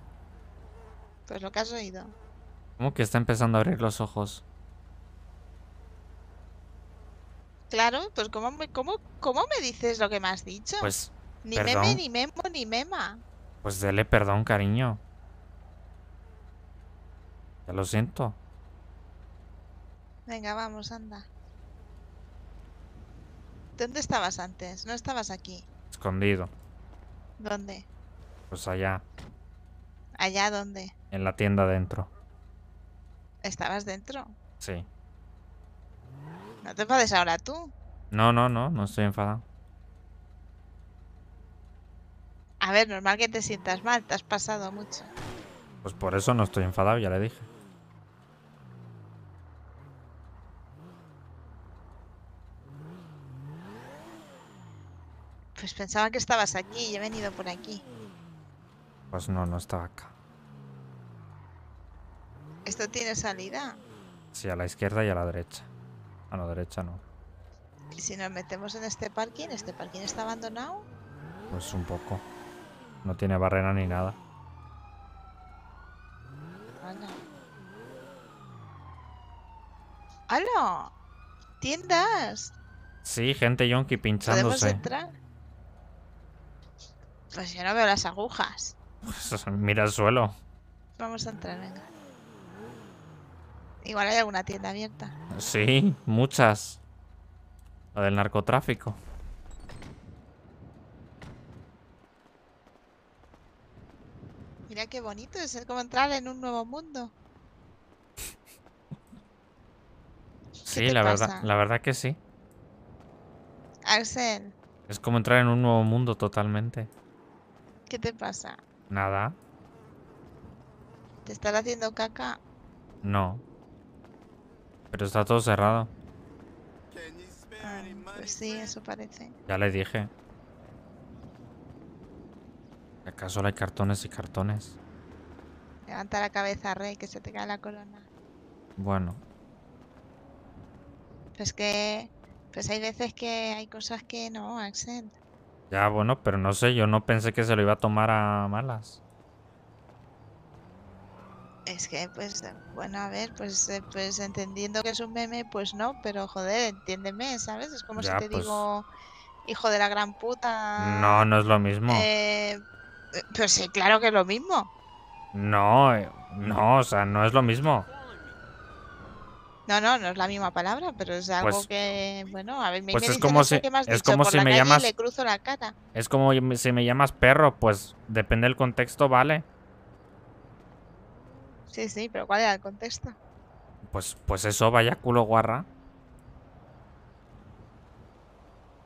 [SPEAKER 9] Pues lo que has oído.
[SPEAKER 3] ¿Cómo que está empezando a abrir los ojos?
[SPEAKER 9] Claro, pues ¿cómo, cómo, cómo me dices lo que me has dicho? Pues ni meme, ni memo, ni mema.
[SPEAKER 3] Pues dele perdón, cariño. Ya lo siento.
[SPEAKER 9] Venga, vamos, anda. ¿Dónde estabas antes? No estabas aquí. Escondido. ¿Dónde? Pues allá. ¿Allá dónde?
[SPEAKER 3] En la tienda dentro.
[SPEAKER 9] ¿Estabas dentro? Sí. No te enfades ahora tú.
[SPEAKER 3] No, no, no, no estoy enfadado.
[SPEAKER 9] A ver, normal que te sientas mal, te has pasado mucho.
[SPEAKER 3] Pues por eso no estoy enfadado, ya le dije.
[SPEAKER 9] Pues pensaba que estabas aquí y he venido por aquí.
[SPEAKER 3] Pues no, no estaba acá.
[SPEAKER 9] ¿Esto tiene salida?
[SPEAKER 3] Sí, a la izquierda y a la derecha. A la derecha no.
[SPEAKER 9] ¿Y si nos metemos en este parking? ¿Este parking está abandonado?
[SPEAKER 3] Pues un poco. No tiene barrera ni nada.
[SPEAKER 9] ¡Halo! ¡Tiendas!
[SPEAKER 3] Sí, gente yonki pinchándose. ¿Podemos
[SPEAKER 9] entrar? Pues yo no veo las agujas.
[SPEAKER 3] Pues, mira el suelo.
[SPEAKER 9] Vamos a entrar, venga. Igual hay alguna tienda abierta.
[SPEAKER 3] Sí, muchas. La del narcotráfico.
[SPEAKER 9] Mira qué bonito, es como entrar en un nuevo mundo.
[SPEAKER 3] Sí, la verdad, la verdad que sí. Es como entrar en un nuevo mundo totalmente.
[SPEAKER 9] ¿Qué te pasa? Nada. ¿Te están haciendo caca?
[SPEAKER 3] No. Pero está todo cerrado.
[SPEAKER 9] Ah, pues sí, eso parece.
[SPEAKER 3] Ya le dije. ¿Acaso hay cartones y cartones?
[SPEAKER 9] Levanta la cabeza, Rey, que se te cae la corona. Bueno. Pues que... Pues hay veces que hay cosas que no, Axel.
[SPEAKER 3] Ya, bueno, pero no sé, yo no pensé que se lo iba a tomar a malas.
[SPEAKER 9] Es que, pues, bueno, a ver, pues, eh, pues entendiendo que es un meme, pues no, pero joder, entiéndeme, ¿sabes? Es como si te pues. digo, hijo de la gran puta. No,
[SPEAKER 3] no es lo mismo.
[SPEAKER 9] Eh, pero sí, claro que es lo mismo.
[SPEAKER 3] No, eh, no, o sea, no es lo mismo.
[SPEAKER 9] No, no, no es la misma palabra, pero es algo pues que, bueno, a ver, me pues es, como si, que me llamas, le cruzo la cara.
[SPEAKER 3] Es como si me llamas perro, pues depende del contexto, vale.
[SPEAKER 9] Sí, sí, pero ¿cuál era el contexto?
[SPEAKER 3] Pues, pues eso, vaya culo guarra.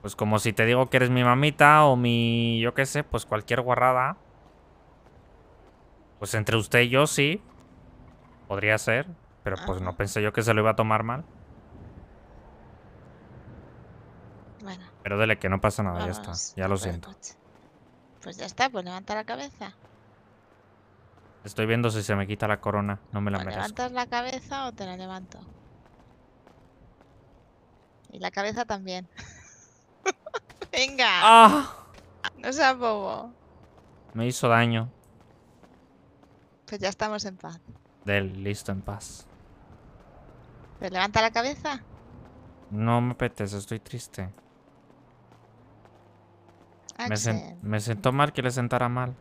[SPEAKER 3] Pues como si te digo que eres mi mamita o mi... yo qué sé, pues cualquier guarrada. Pues entre usted y yo sí. Podría ser. Pero pues no pensé yo que se lo iba a tomar mal. Bueno. Pero dele que no pasa nada, ya está. Ya lo siento.
[SPEAKER 9] Pues ya está, pues levanta la cabeza.
[SPEAKER 3] Estoy viendo si se me quita la corona. No me la merezco.
[SPEAKER 9] ¿Levantas la cabeza o te la levanto? Y la cabeza también. Venga. Ah. No seas bobo.
[SPEAKER 3] Me hizo daño.
[SPEAKER 9] Pues ya estamos en paz.
[SPEAKER 3] Del listo, en paz.
[SPEAKER 9] ¿Te levanta la cabeza?
[SPEAKER 3] No me apetece, estoy triste. Ah, me, sentó mal que le sentara mal.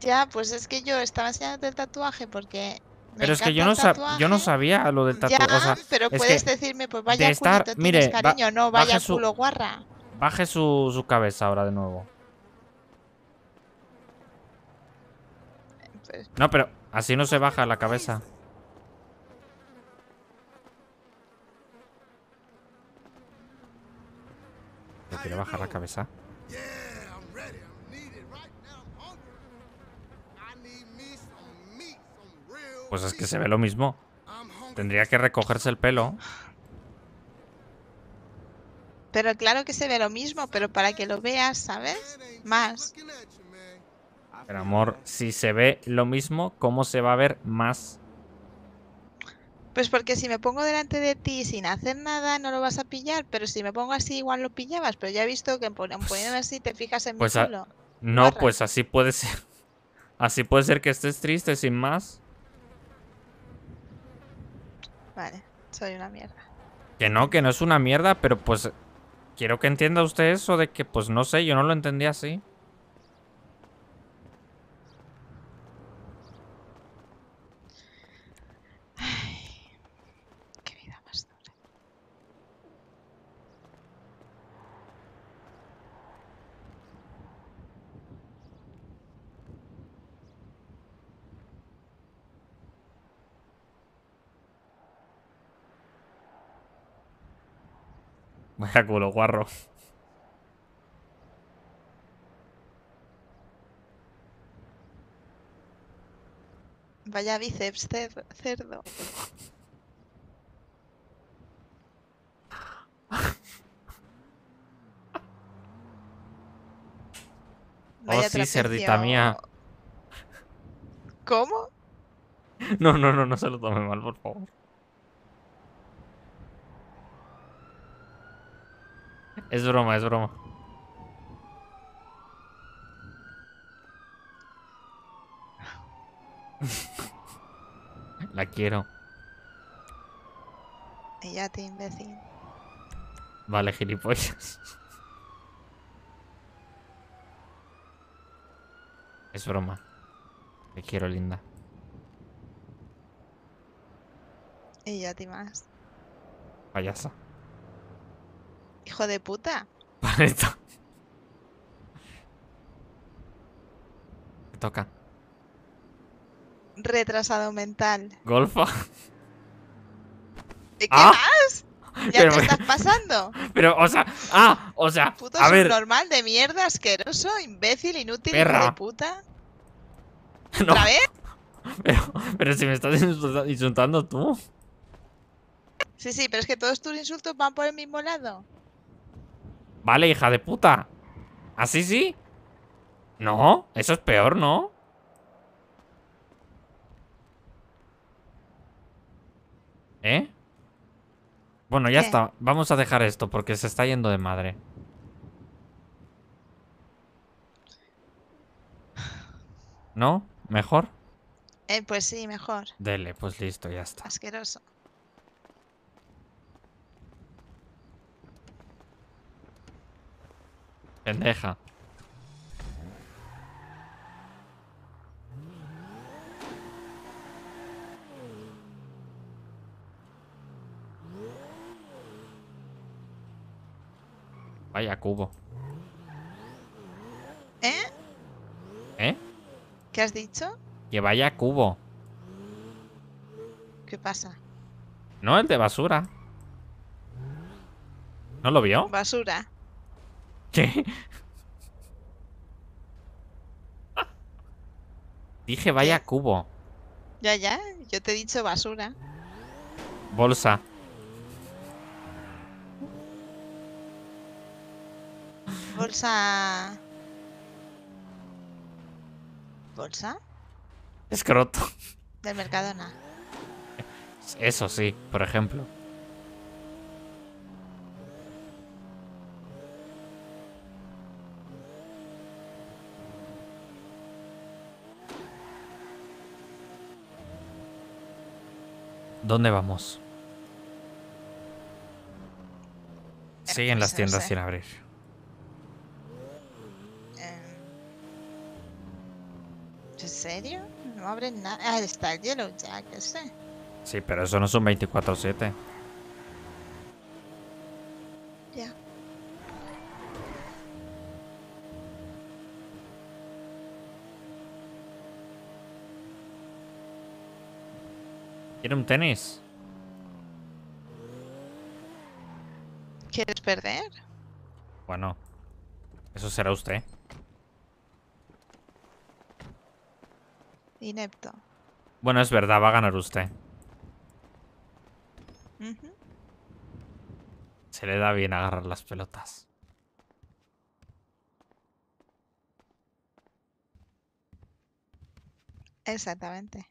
[SPEAKER 9] Ya, pues es que yo estaba enseñándote el tatuaje porque pero es que yo no, yo no sabía lo del tatuaje. pero puedes decirme, pues vaya de estar, mire, cariño, no vaya culo guarra.
[SPEAKER 3] Baje su, su cabeza ahora de nuevo. Pues, no, pero así no se pues, baja la pues, cabeza. quiere bajar la cabeza? Pues es que se ve lo mismo. Tendría que recogerse el pelo.
[SPEAKER 9] Pero claro que se ve lo mismo, pero para que lo veas, ¿sabes? Más.
[SPEAKER 3] Pero amor, si se ve lo mismo, ¿cómo se va a ver más?
[SPEAKER 9] Pues porque si me pongo delante de ti sin hacer nada no lo vas a pillar, pero si me pongo así igual lo pillabas, pero ya he visto que pues poniéndome así te fijas en mi pues No, pues
[SPEAKER 3] así puede ser. Así puede ser que estés triste sin más.
[SPEAKER 9] Vale, soy una mierda.
[SPEAKER 3] Que no, que no es una mierda, pero pues quiero que entienda usted eso de que pues no sé, yo no lo entendí así. Vaya culo, guarro.
[SPEAKER 9] Vaya bíceps, cerdo.
[SPEAKER 3] Oh, Vaya oh, sí, cerdita mía. ¿Cómo? No, no, no, no se lo tome mal, por favor. Es broma, es broma. La quiero.
[SPEAKER 9] Ella te imbécil.
[SPEAKER 3] Vale, gilipollas. Es broma. Te quiero, linda.
[SPEAKER 9] Ella te más. Payasa. Hijo de puta. Para esto. toca. Retrasado mental. Golfa. ¿Qué ah. más? ¿Ya pero, te estás pasando? Pero, o sea, ah, o sea, Puto a ver. normal de mierda, asqueroso, imbécil, inútil, hijo de puta.
[SPEAKER 3] No. ¿Otra vez? Pero, pero si me estás insultando tú.
[SPEAKER 9] Sí, sí, pero es que todos tus insultos van por el mismo lado.
[SPEAKER 3] Vale, hija de puta. ¿Así ¿Ah, sí? No, eso es peor, ¿no? ¿Eh? Bueno, ya está. Vamos a dejar esto porque se está yendo de madre. ¿No? ¿Mejor?
[SPEAKER 9] Eh, pues sí, mejor.
[SPEAKER 3] Dele, pues listo, ya está. Asqueroso. Pendeja. Vaya cubo. ¿Eh? ¿Eh?
[SPEAKER 9] ¿Qué has dicho?
[SPEAKER 3] Que vaya cubo. ¿Qué pasa? No, el de basura. ¿No lo vio? Basura. Dije vaya cubo.
[SPEAKER 9] Ya, ya, yo te he dicho basura. Bolsa. Bolsa. ¿Bolsa? Escroto. Del Mercadona.
[SPEAKER 3] Eso sí, por ejemplo. ¿Dónde vamos? Siguen las tiendas sin abrir.
[SPEAKER 9] Eh, ¿En serio? No abren nada. Ah, está el Yellow Jack, ese.
[SPEAKER 3] Sí, pero eso no es un 24-7. Ya. Quiero un tenis.
[SPEAKER 9] ¿Quieres perder?
[SPEAKER 3] Bueno, eso será usted. Inepto. Bueno, es verdad, va a ganar usted. Se le da bien agarrar las pelotas.
[SPEAKER 9] Exactamente.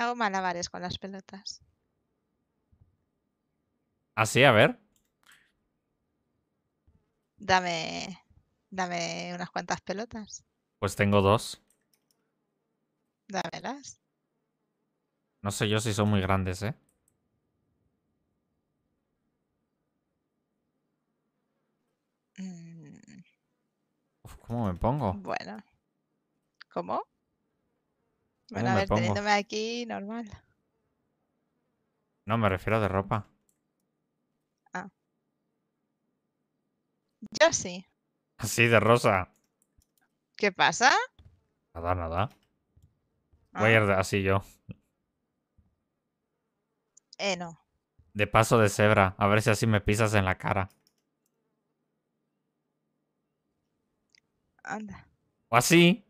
[SPEAKER 9] Hago malabares con las pelotas.
[SPEAKER 3] ¿Así? ¿Ah, A ver.
[SPEAKER 9] Dame. Dame unas cuantas pelotas.
[SPEAKER 3] Pues tengo dos.
[SPEAKER 9] Dámelas.
[SPEAKER 3] No sé yo si son muy grandes, ¿eh?
[SPEAKER 9] Mm.
[SPEAKER 7] ¿Cómo me pongo?
[SPEAKER 9] Bueno. ¿Cómo? Bueno, a ver, teniéndome aquí, normal.
[SPEAKER 3] No, me refiero de ropa.
[SPEAKER 9] Ah. Yo sí.
[SPEAKER 3] Así, de rosa. ¿Qué pasa? Nada, nada. Voy a ah. ir así yo. Eh, no. De paso de cebra, a ver si así me pisas en la cara. Anda. O así.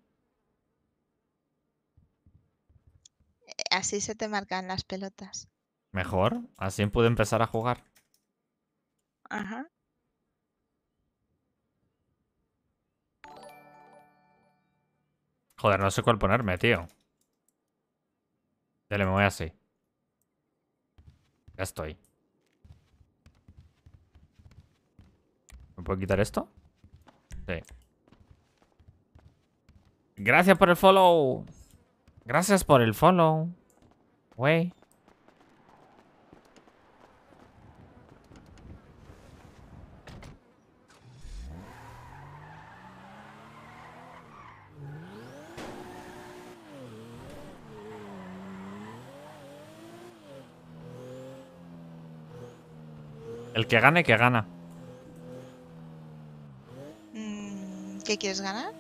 [SPEAKER 9] así se te marcan las pelotas.
[SPEAKER 3] Mejor, así pude empezar a jugar. Ajá. Joder, no sé cuál ponerme, tío. Dale, me voy así. Ya estoy. ¿Me puedo quitar esto? Sí. Gracias por el follow. Gracias por el follow güey. El que gane, que gana.
[SPEAKER 9] Mm, ¿Qué quieres ganar?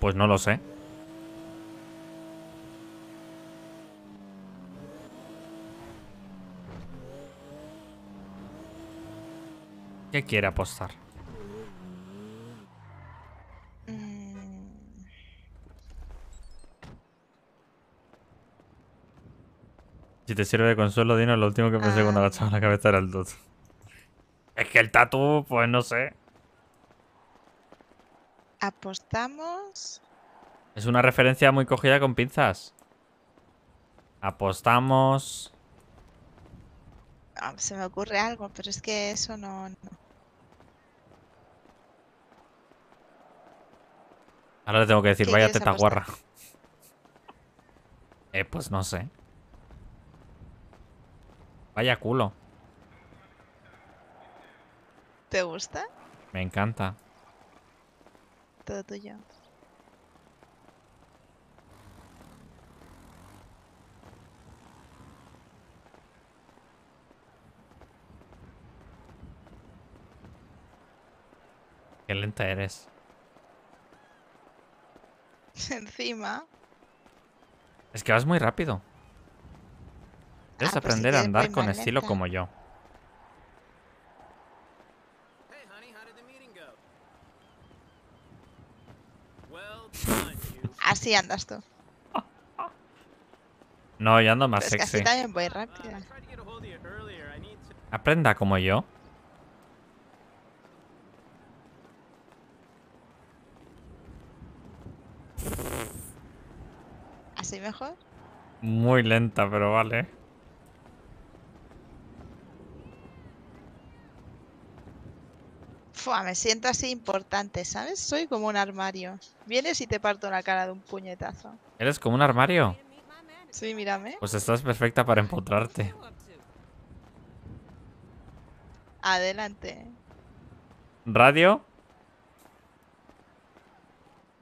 [SPEAKER 3] Pues no lo sé. ¿Qué quiere apostar? Mm. Si te sirve de consuelo, Dino, lo último que pensé cuando ah. agachaba la cabeza era el dot. Es que el tatu, pues no sé.
[SPEAKER 9] Apostamos.
[SPEAKER 3] Es una referencia muy cogida con pinzas. Apostamos.
[SPEAKER 9] Ah, se me ocurre algo, pero es que eso no.
[SPEAKER 3] Ahora le tengo que decir, vaya teta Eh, pues no sé. Vaya culo. ¿Te gusta? Me encanta. Todo tuyo. Qué lenta eres.
[SPEAKER 9] Encima.
[SPEAKER 3] Es que vas muy rápido. Debes ah, pues aprender a andar con estilo como yo.
[SPEAKER 9] Así andas tú.
[SPEAKER 3] No, yo ando más sexy. Aprenda como yo. Muy lenta, pero vale.
[SPEAKER 9] me siento así importante, ¿sabes? Soy como un armario. Vienes y te parto la cara de un puñetazo.
[SPEAKER 3] ¿Eres como un armario?
[SPEAKER 9] Sí, mírame. Pues
[SPEAKER 3] estás perfecta para empotrarte.
[SPEAKER 9] Adelante. ¿Radio?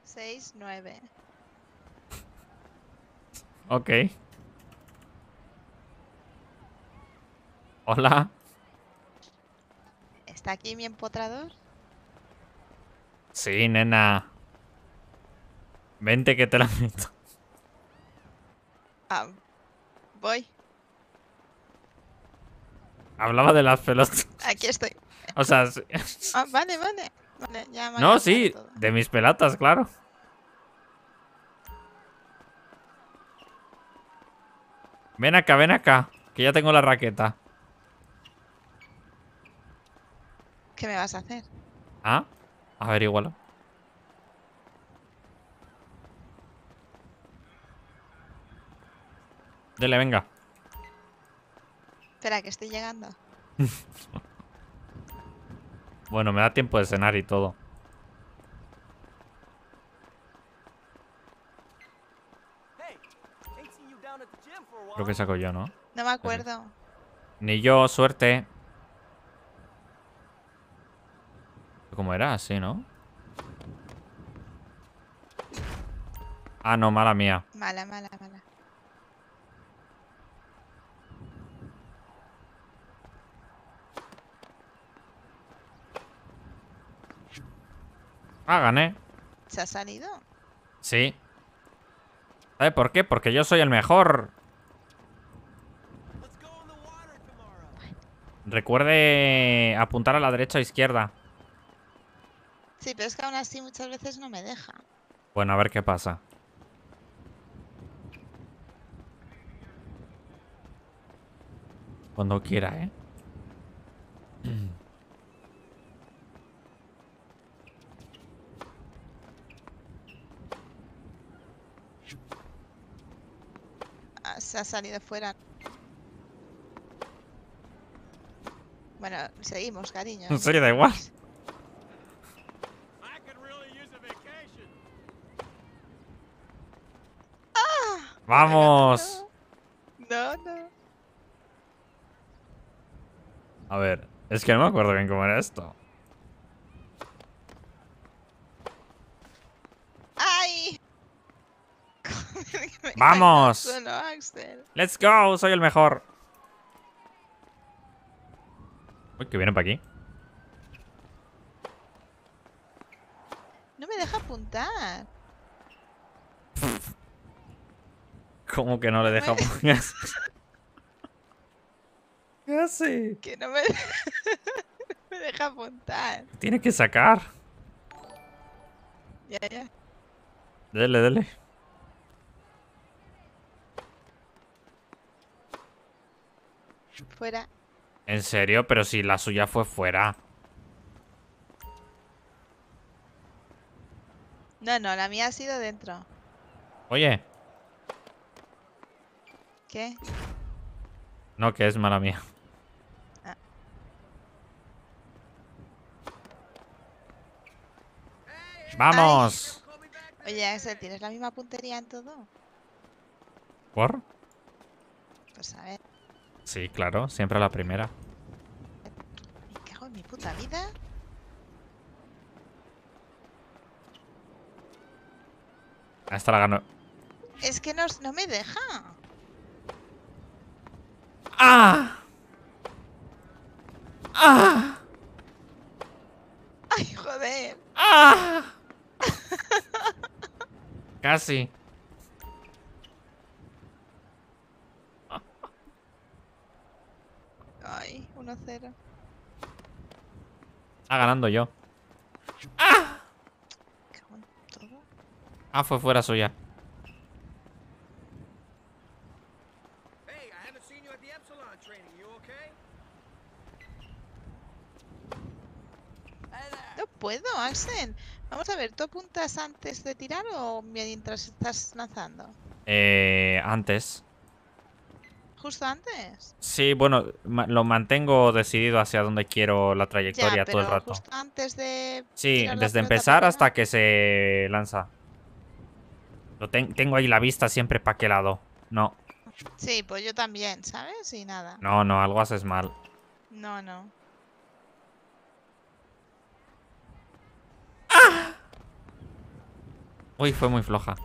[SPEAKER 9] 6, 9.
[SPEAKER 3] Ok. Hola.
[SPEAKER 9] ¿Está aquí mi empotrador?
[SPEAKER 3] Sí, nena. Vente que te la meto.
[SPEAKER 9] Ah, voy.
[SPEAKER 3] Hablaba de las pelotas. Aquí estoy. O sea, sí.
[SPEAKER 9] ah, vale, vale, vale. no, sí,
[SPEAKER 3] de mis pelotas, claro. Ven acá, ven acá. Que ya tengo la raqueta.
[SPEAKER 9] ¿Qué me vas a hacer?
[SPEAKER 3] Ah, igual Dele, venga.
[SPEAKER 9] Espera, que estoy llegando.
[SPEAKER 3] bueno, me da tiempo de cenar y todo. Creo que saco yo, ¿no? No
[SPEAKER 9] me pues acuerdo.
[SPEAKER 3] Ni yo, suerte. ¿Cómo era? Así, ¿no? Ah, no, mala mía.
[SPEAKER 9] Mala, mala, mala. Ah, gané. ¿Se ha salido?
[SPEAKER 3] Sí. ¿Sabes por qué? Porque yo soy el mejor. Recuerde apuntar a la derecha o izquierda.
[SPEAKER 9] Sí, pero es que aún así muchas veces no me deja.
[SPEAKER 3] Bueno, a ver qué pasa. Cuando quiera, ¿eh?
[SPEAKER 9] Ah, se ha salido fuera. Bueno, seguimos, cariño. da igual.
[SPEAKER 4] Ah.
[SPEAKER 3] ¡Vamos!
[SPEAKER 4] No, no.
[SPEAKER 3] A ver, es que no me acuerdo bien cómo era esto. ¡Ay! ¡Vamos! Let's go, soy el mejor. Uy, que vienen para aquí.
[SPEAKER 9] No me deja apuntar.
[SPEAKER 3] ¿Cómo que no le deja apuntar?
[SPEAKER 4] ¿Qué hace? Que no me, me deja apuntar.
[SPEAKER 3] Tiene que sacar. Ya, ya. Dele, dele. Fuera. En serio, pero si la suya fue fuera.
[SPEAKER 9] No, no, la mía ha sido dentro. Oye. ¿Qué?
[SPEAKER 3] No, que es mala mía. Ah. ¡Vamos!
[SPEAKER 9] Oye, ¿tienes la misma puntería en todo? ¿Por? Pues a ver.
[SPEAKER 3] Sí, claro, siempre la primera
[SPEAKER 9] mi puta vida. Hasta ah, la gano Es que no, no me deja.
[SPEAKER 4] ¡Ah! ¡Ah! ¡Ay, joder! ¡Ah!
[SPEAKER 3] Casi.
[SPEAKER 9] Ay, 1 cero
[SPEAKER 3] Ah, ganando yo. ¡Ah! Ah, fue fuera suya.
[SPEAKER 9] No puedo, Axel. Vamos a ver, ¿tú apuntas antes de tirar o mientras estás lanzando?
[SPEAKER 3] Eh, antes
[SPEAKER 9] justo antes.
[SPEAKER 3] Sí, bueno, lo mantengo decidido hacia donde quiero la trayectoria todo el rato. Justo antes de. Sí, desde empezar hasta que se lanza. Lo tengo ahí la vista siempre para qué lado. No.
[SPEAKER 9] Sí, pues yo también, ¿sabes? Y nada.
[SPEAKER 3] No, no, algo haces mal. No, no. Uy, fue muy floja.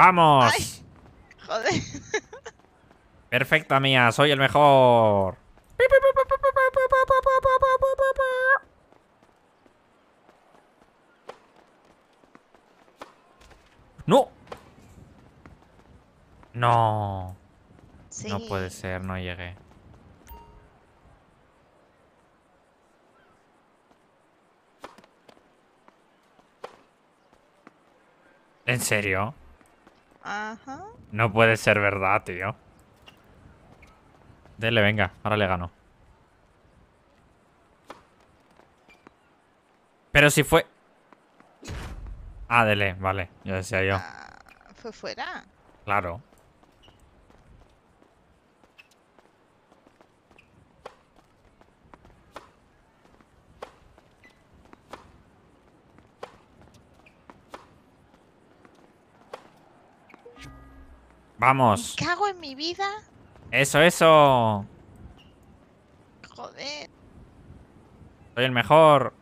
[SPEAKER 3] ¡Vamos! Perfecta mía, soy el mejor. ¡No! No. No puede ser, no llegué. ¿En serio? No puede ser verdad, tío. Dele, venga, ahora le gano. Pero si fue... Ah, dele, vale, ya decía yo. Ah,
[SPEAKER 9] fue fuera.
[SPEAKER 3] Claro. Vamos. qué
[SPEAKER 9] hago en mi vida.
[SPEAKER 3] Eso, eso. Joder. Soy el mejor.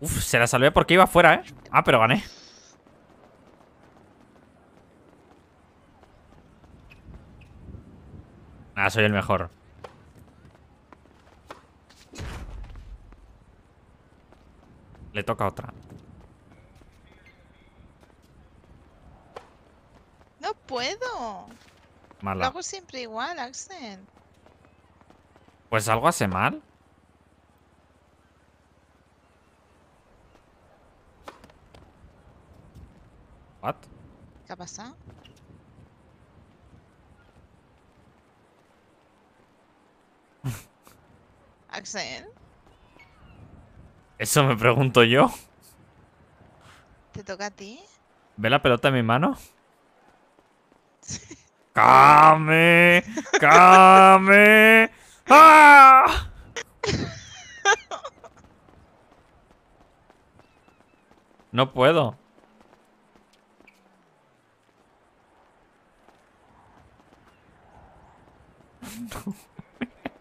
[SPEAKER 3] Uf, se la salvé porque iba afuera, ¿eh? Ah, pero gané. Ah, soy el mejor. Le toca otra.
[SPEAKER 9] puedo. malo. Lo hago siempre igual, Axel.
[SPEAKER 3] Pues algo hace mal.
[SPEAKER 9] What? ¿Qué ha pasado? Axel.
[SPEAKER 3] Eso me pregunto yo. ¿Te toca a ti? ¿Ve la pelota en mi mano? ¡Came! ¡Came! ¡Ah! No puedo.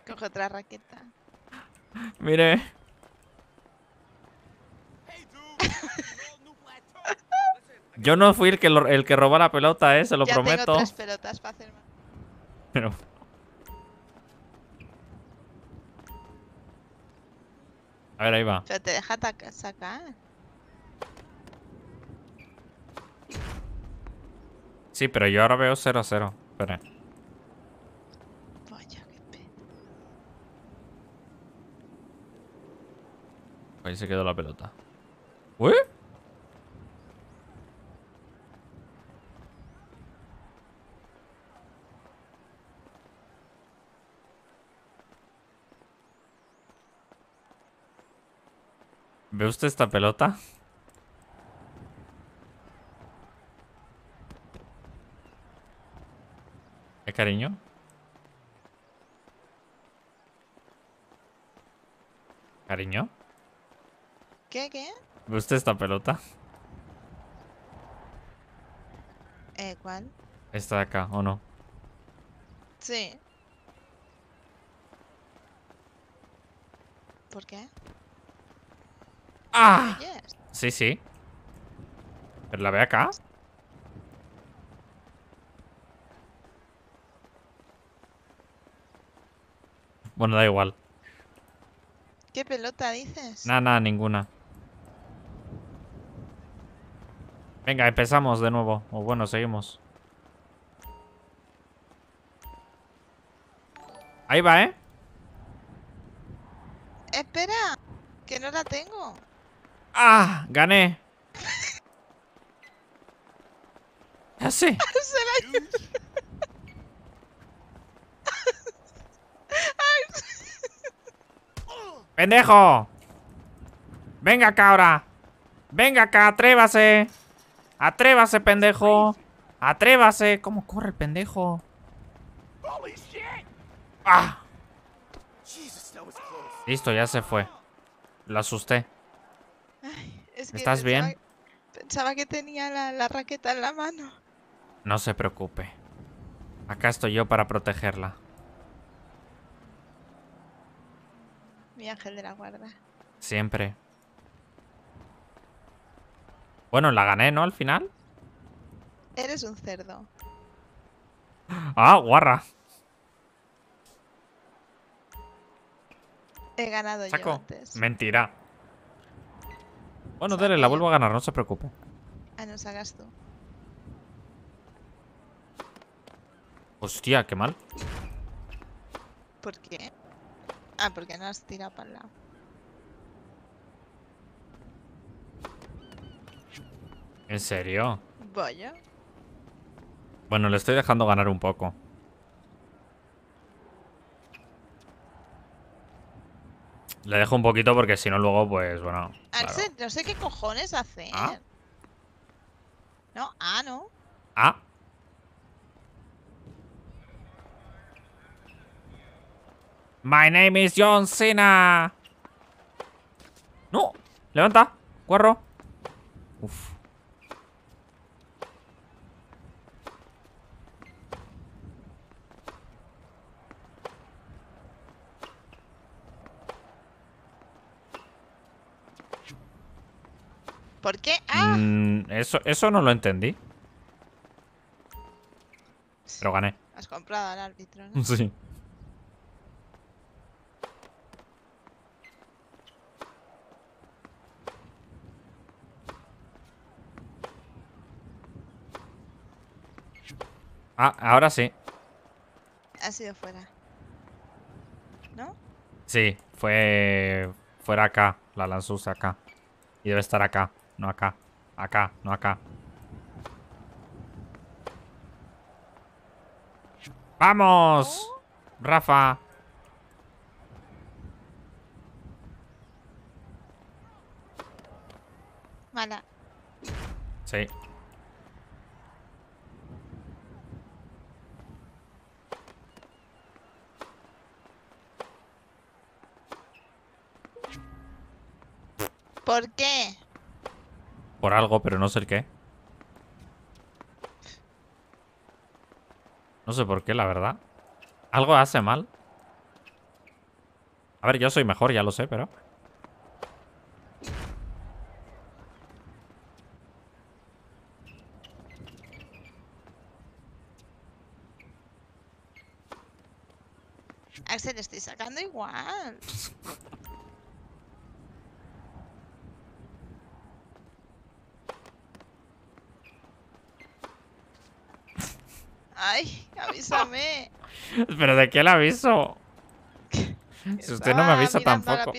[SPEAKER 9] Coge otra raqueta.
[SPEAKER 3] Mire. Yo no fui el que, el que robó la pelota, eh, se lo ya prometo. Tengo tres
[SPEAKER 9] pelotas para hacer
[SPEAKER 3] Pero... A ver, ahí va.
[SPEAKER 9] Pero te deja sacar.
[SPEAKER 3] Sí, pero yo ahora veo 0-0. Espera. Vaya, qué pena. Ahí se quedó la pelota. ¿Uy? ¿Ve usted esta pelota? ¿Qué ¿Eh, cariño? ¿Cariño? ¿Qué, ¿Ve usted esta pelota? Eh, ¿cuál? Esta de acá, ¿o no?
[SPEAKER 9] Sí. ¿Por qué? ¡Ah!
[SPEAKER 3] Sí, sí. Pero la ve acá. Bueno, da igual.
[SPEAKER 9] ¿Qué pelota dices?
[SPEAKER 3] Nada, nada, ninguna. Venga, empezamos de nuevo. O bueno, seguimos. Ahí va, ¿eh?
[SPEAKER 9] Espera, que no la tengo.
[SPEAKER 3] ¡Ah! ¡Gané! ¿Qué ¡Pendejo! ¡Venga acá ahora! ¡Venga acá! ¡Atrévase! ¡Atrévase, pendejo! ¡Atrévase! ¿Cómo corre pendejo? ¡Ah! Listo, ya se fue. Lo asusté. ¿Estás bien?
[SPEAKER 9] Pensaba que tenía la, raqueta en la mano.
[SPEAKER 3] No se preocupe. Acá estoy yo para protegerla.
[SPEAKER 9] Mi ángel de la guarda.
[SPEAKER 3] Siempre. Bueno, la gané, ¿no? Al final.
[SPEAKER 9] Eres un cerdo.
[SPEAKER 3] Ah, guarra.
[SPEAKER 9] He ganado yo antes.
[SPEAKER 3] Mentira. Bueno, dale, la vuelvo a ganar, no se preocupe.
[SPEAKER 9] Ah, no, sacas tú.
[SPEAKER 3] Hostia, qué mal.
[SPEAKER 9] ¿Por qué? Ah, porque no has tirado para el lado.
[SPEAKER 3] ¿En serio? Vaya. Bueno, le estoy dejando ganar un poco. Le dejo un poquito porque si no luego, pues bueno,
[SPEAKER 9] no sé qué cojones hacer. Ah. No, ah, no.
[SPEAKER 3] Ah. My name is John Cena. No, levanta, cuerro. Uf. ¿Por qué? Ah. Mm, eso, eso no lo entendí. Pero gané.
[SPEAKER 9] Has comprado al árbitro, ¿no? Sí.
[SPEAKER 3] Ah, ahora sí.
[SPEAKER 9] Ha sido fuera. ¿No?
[SPEAKER 3] Sí, fue fuera acá. La lanzó acá. Y debe estar acá. No acá. Acá, no acá. ¡Vamos! Rafa. Mala. Sí.
[SPEAKER 9] ¿Por qué?
[SPEAKER 3] por algo, pero no sé qué. No sé por qué, la verdad. Algo hace mal. A ver, yo soy mejor, ya lo sé, pero...
[SPEAKER 9] Axel, estoy sacando igual.
[SPEAKER 3] Pero ¿de qué le aviso? Si usted no me avisa tampoco.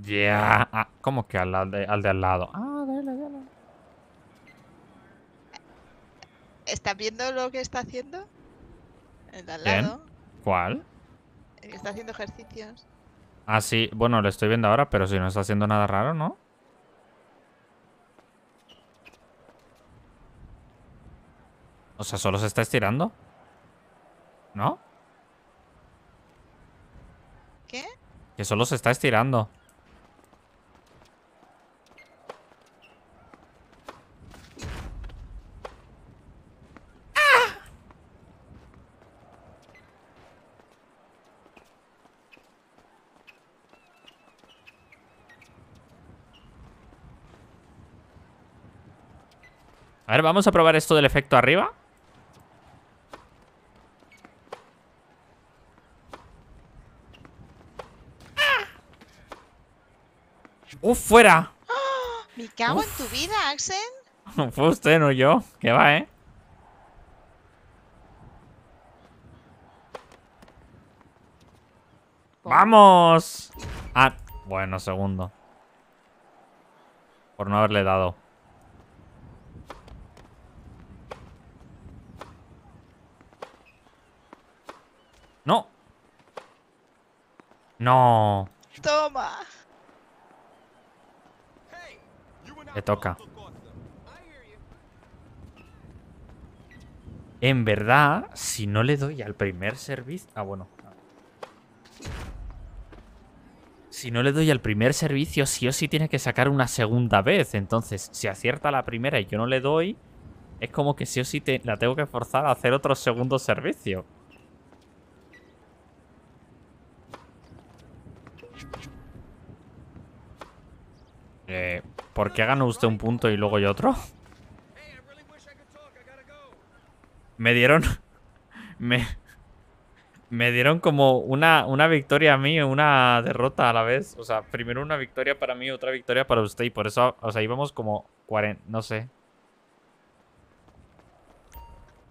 [SPEAKER 3] Ya. Ah, ¿Cómo que al, de, al, lado?
[SPEAKER 4] Ah,
[SPEAKER 9] ¿Estás viendo lo que está haciendo? El de al lado. ¿Cuál? está haciendo ejercicios.
[SPEAKER 3] Ah, sí. Bueno, lo estoy viendo ahora, pero si no está haciendo nada raro, ¿no? O sea, solo se está estirando. ¿No? ¿Qué? Que solo se está estirando. A ver, vamos a probar esto del efecto arriba. ¡Uf! ¡Oh, fuera!
[SPEAKER 9] ¡Me cago en tu vida, Axel! No fue
[SPEAKER 3] usted, no yo. Que va, ¿eh? ¡Vamos! Ah, bueno, segundo. Por no haberle dado. No. No. Toma. toca. En verdad, si no le doy al primer servicio... Ah, bueno. Si no le doy al primer servicio, sí o sí tiene que sacar una segunda vez. Entonces, si acierta la primera y yo no le doy, es como que sí o sí la tengo que forzar a hacer otro segundo servicio. Eh... ¿Por qué ganó usted un punto y luego yo otro? Me dieron... Me... Me dieron como una, una victoria a mí una derrota a la vez. O sea, primero una victoria para mí, otra victoria para usted. Y por eso, o sea, íbamos como 40, no sé.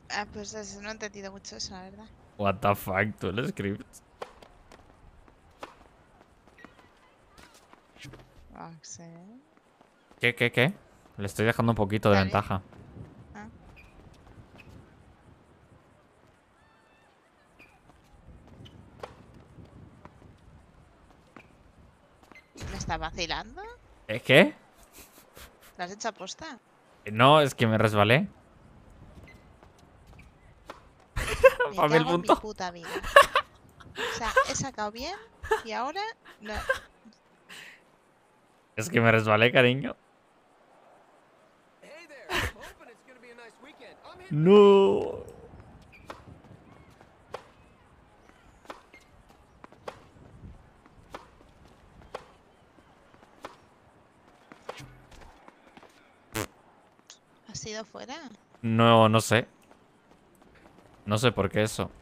[SPEAKER 9] Ah, pues no he entendido mucho eso, la verdad.
[SPEAKER 3] What the fuck, tú el script. ¿Qué, qué, qué? Le estoy dejando un poquito de
[SPEAKER 7] ventaja. Ah.
[SPEAKER 9] ¿Me está vacilando? ¿Eh, ¿Qué? ¿La has hecho aposta?
[SPEAKER 3] Eh, no, es que me resbalé.
[SPEAKER 9] me cago punto. Mi puta vida. O sea, he sacado bien y ahora no.
[SPEAKER 3] Es que me resbalé, cariño.
[SPEAKER 1] No.
[SPEAKER 9] ¿Has ido fuera?
[SPEAKER 3] No, no sé. No sé por qué eso.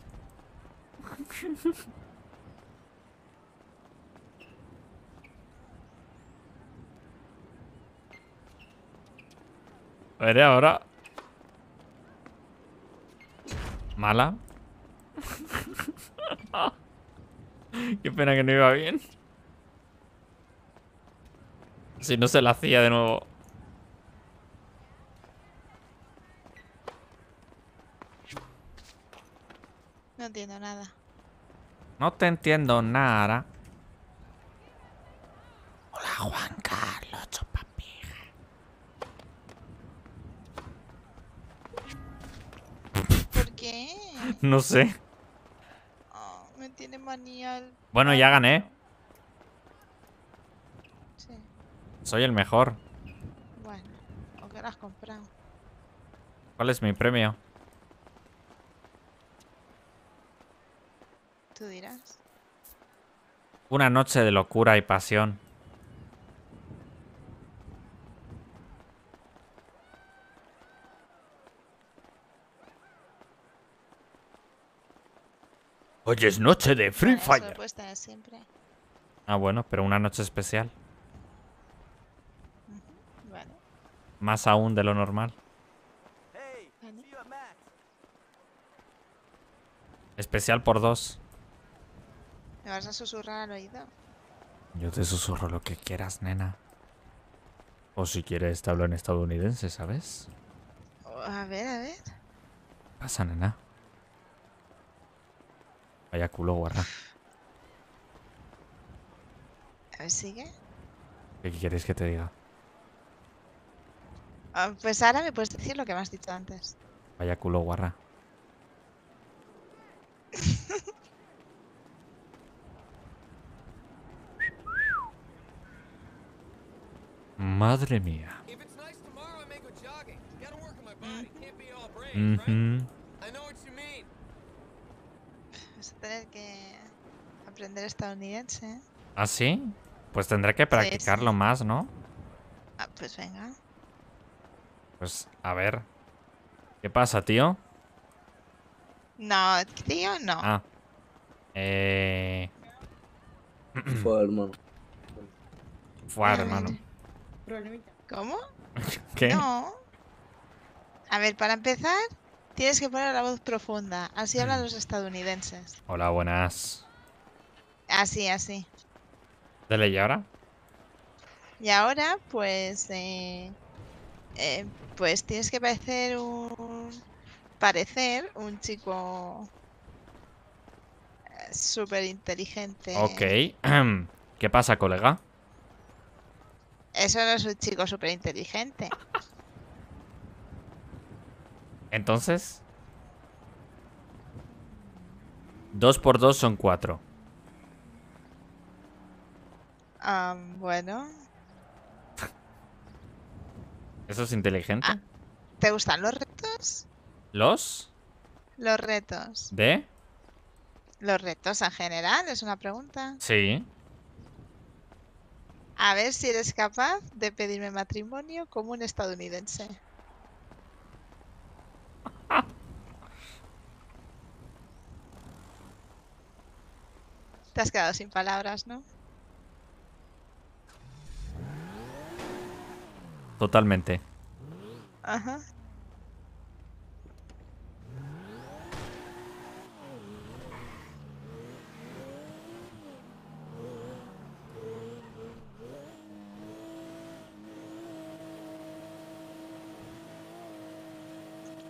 [SPEAKER 3] A ver, ahora Mala. Qué pena que no iba bien. Si no se la hacía de nuevo.
[SPEAKER 4] No
[SPEAKER 9] entiendo nada.
[SPEAKER 3] No te entiendo nada. Hola, Juan. no sé.
[SPEAKER 9] Ah, me tiene manía
[SPEAKER 3] Bueno, ya gané. Sí. Soy el mejor.
[SPEAKER 9] Bueno, o comprado.
[SPEAKER 3] ¿Cuál es mi premio?
[SPEAKER 9] Tú dirás.
[SPEAKER 3] Una noche de locura y pasión. Hoy es noche de Free Fire. siempre. Ah, bueno, pero una noche especial. Más aún de lo normal. Especial por dos.
[SPEAKER 9] ¿Me vas a susurrar al oído?
[SPEAKER 3] Yo te susurro lo que quieras, nena. O si quieres te hablo en estadounidense, ¿sabes?
[SPEAKER 9] Oh, a ver, a ver. ¿Qué
[SPEAKER 3] pasa, nena? Vaya culo, guarra. A ver, sigue. ¿Qué quieres que te diga?
[SPEAKER 9] Ah, pues ahora me puedes decir lo que me has dicho antes.
[SPEAKER 3] Vaya culo, guarra.
[SPEAKER 4] Madre mía.
[SPEAKER 9] tener que aprender estadounidense.
[SPEAKER 3] ¿Ah, sí? Pues tendré que practicarlo más, ¿no?
[SPEAKER 9] Ah, pues venga.
[SPEAKER 3] Pues a ver. ¿Qué pasa, tío?
[SPEAKER 9] No, tío, no.
[SPEAKER 3] Ah. Eh... Fue hermano. Fue ah, hermano. ¿Cómo? ¿Qué?
[SPEAKER 9] No. A ver, para empezar, Tienes que poner la voz profunda. Así hablan mm. los estadounidenses.
[SPEAKER 3] Hola, buenas.
[SPEAKER 9] Así, así. Dale, ¿y ahora? Y ahora, pues... Eh, eh, pues tienes que parecer un... Parecer un chico... Eh, súper inteligente. Ok.
[SPEAKER 3] ¿Qué pasa, colega?
[SPEAKER 9] Eso no es un chico súper inteligente.
[SPEAKER 3] Entonces... Dos por dos son cuatro
[SPEAKER 9] ah, bueno.
[SPEAKER 3] ¿Eso es inteligente? Ah,
[SPEAKER 9] ¿Te gustan los retos? ¿Los? Los retos. ¿De? Los retos en general, es una pregunta. Sí. A ver si eres capaz de pedirme matrimonio como un estadounidense. Te has quedado sin palabras, ¿no?
[SPEAKER 3] Totalmente.
[SPEAKER 9] Ajá,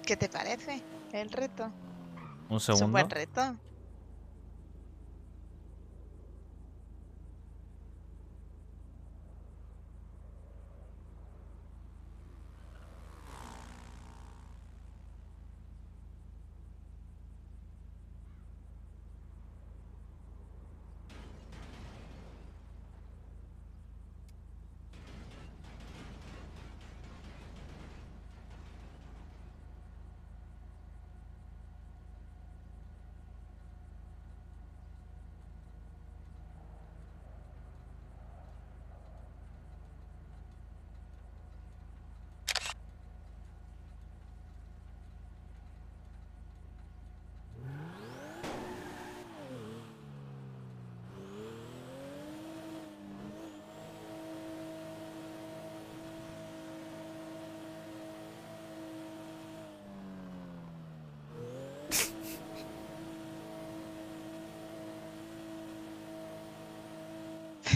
[SPEAKER 9] ¿Qué te parece el reto? Un segundo. Es un buen reto.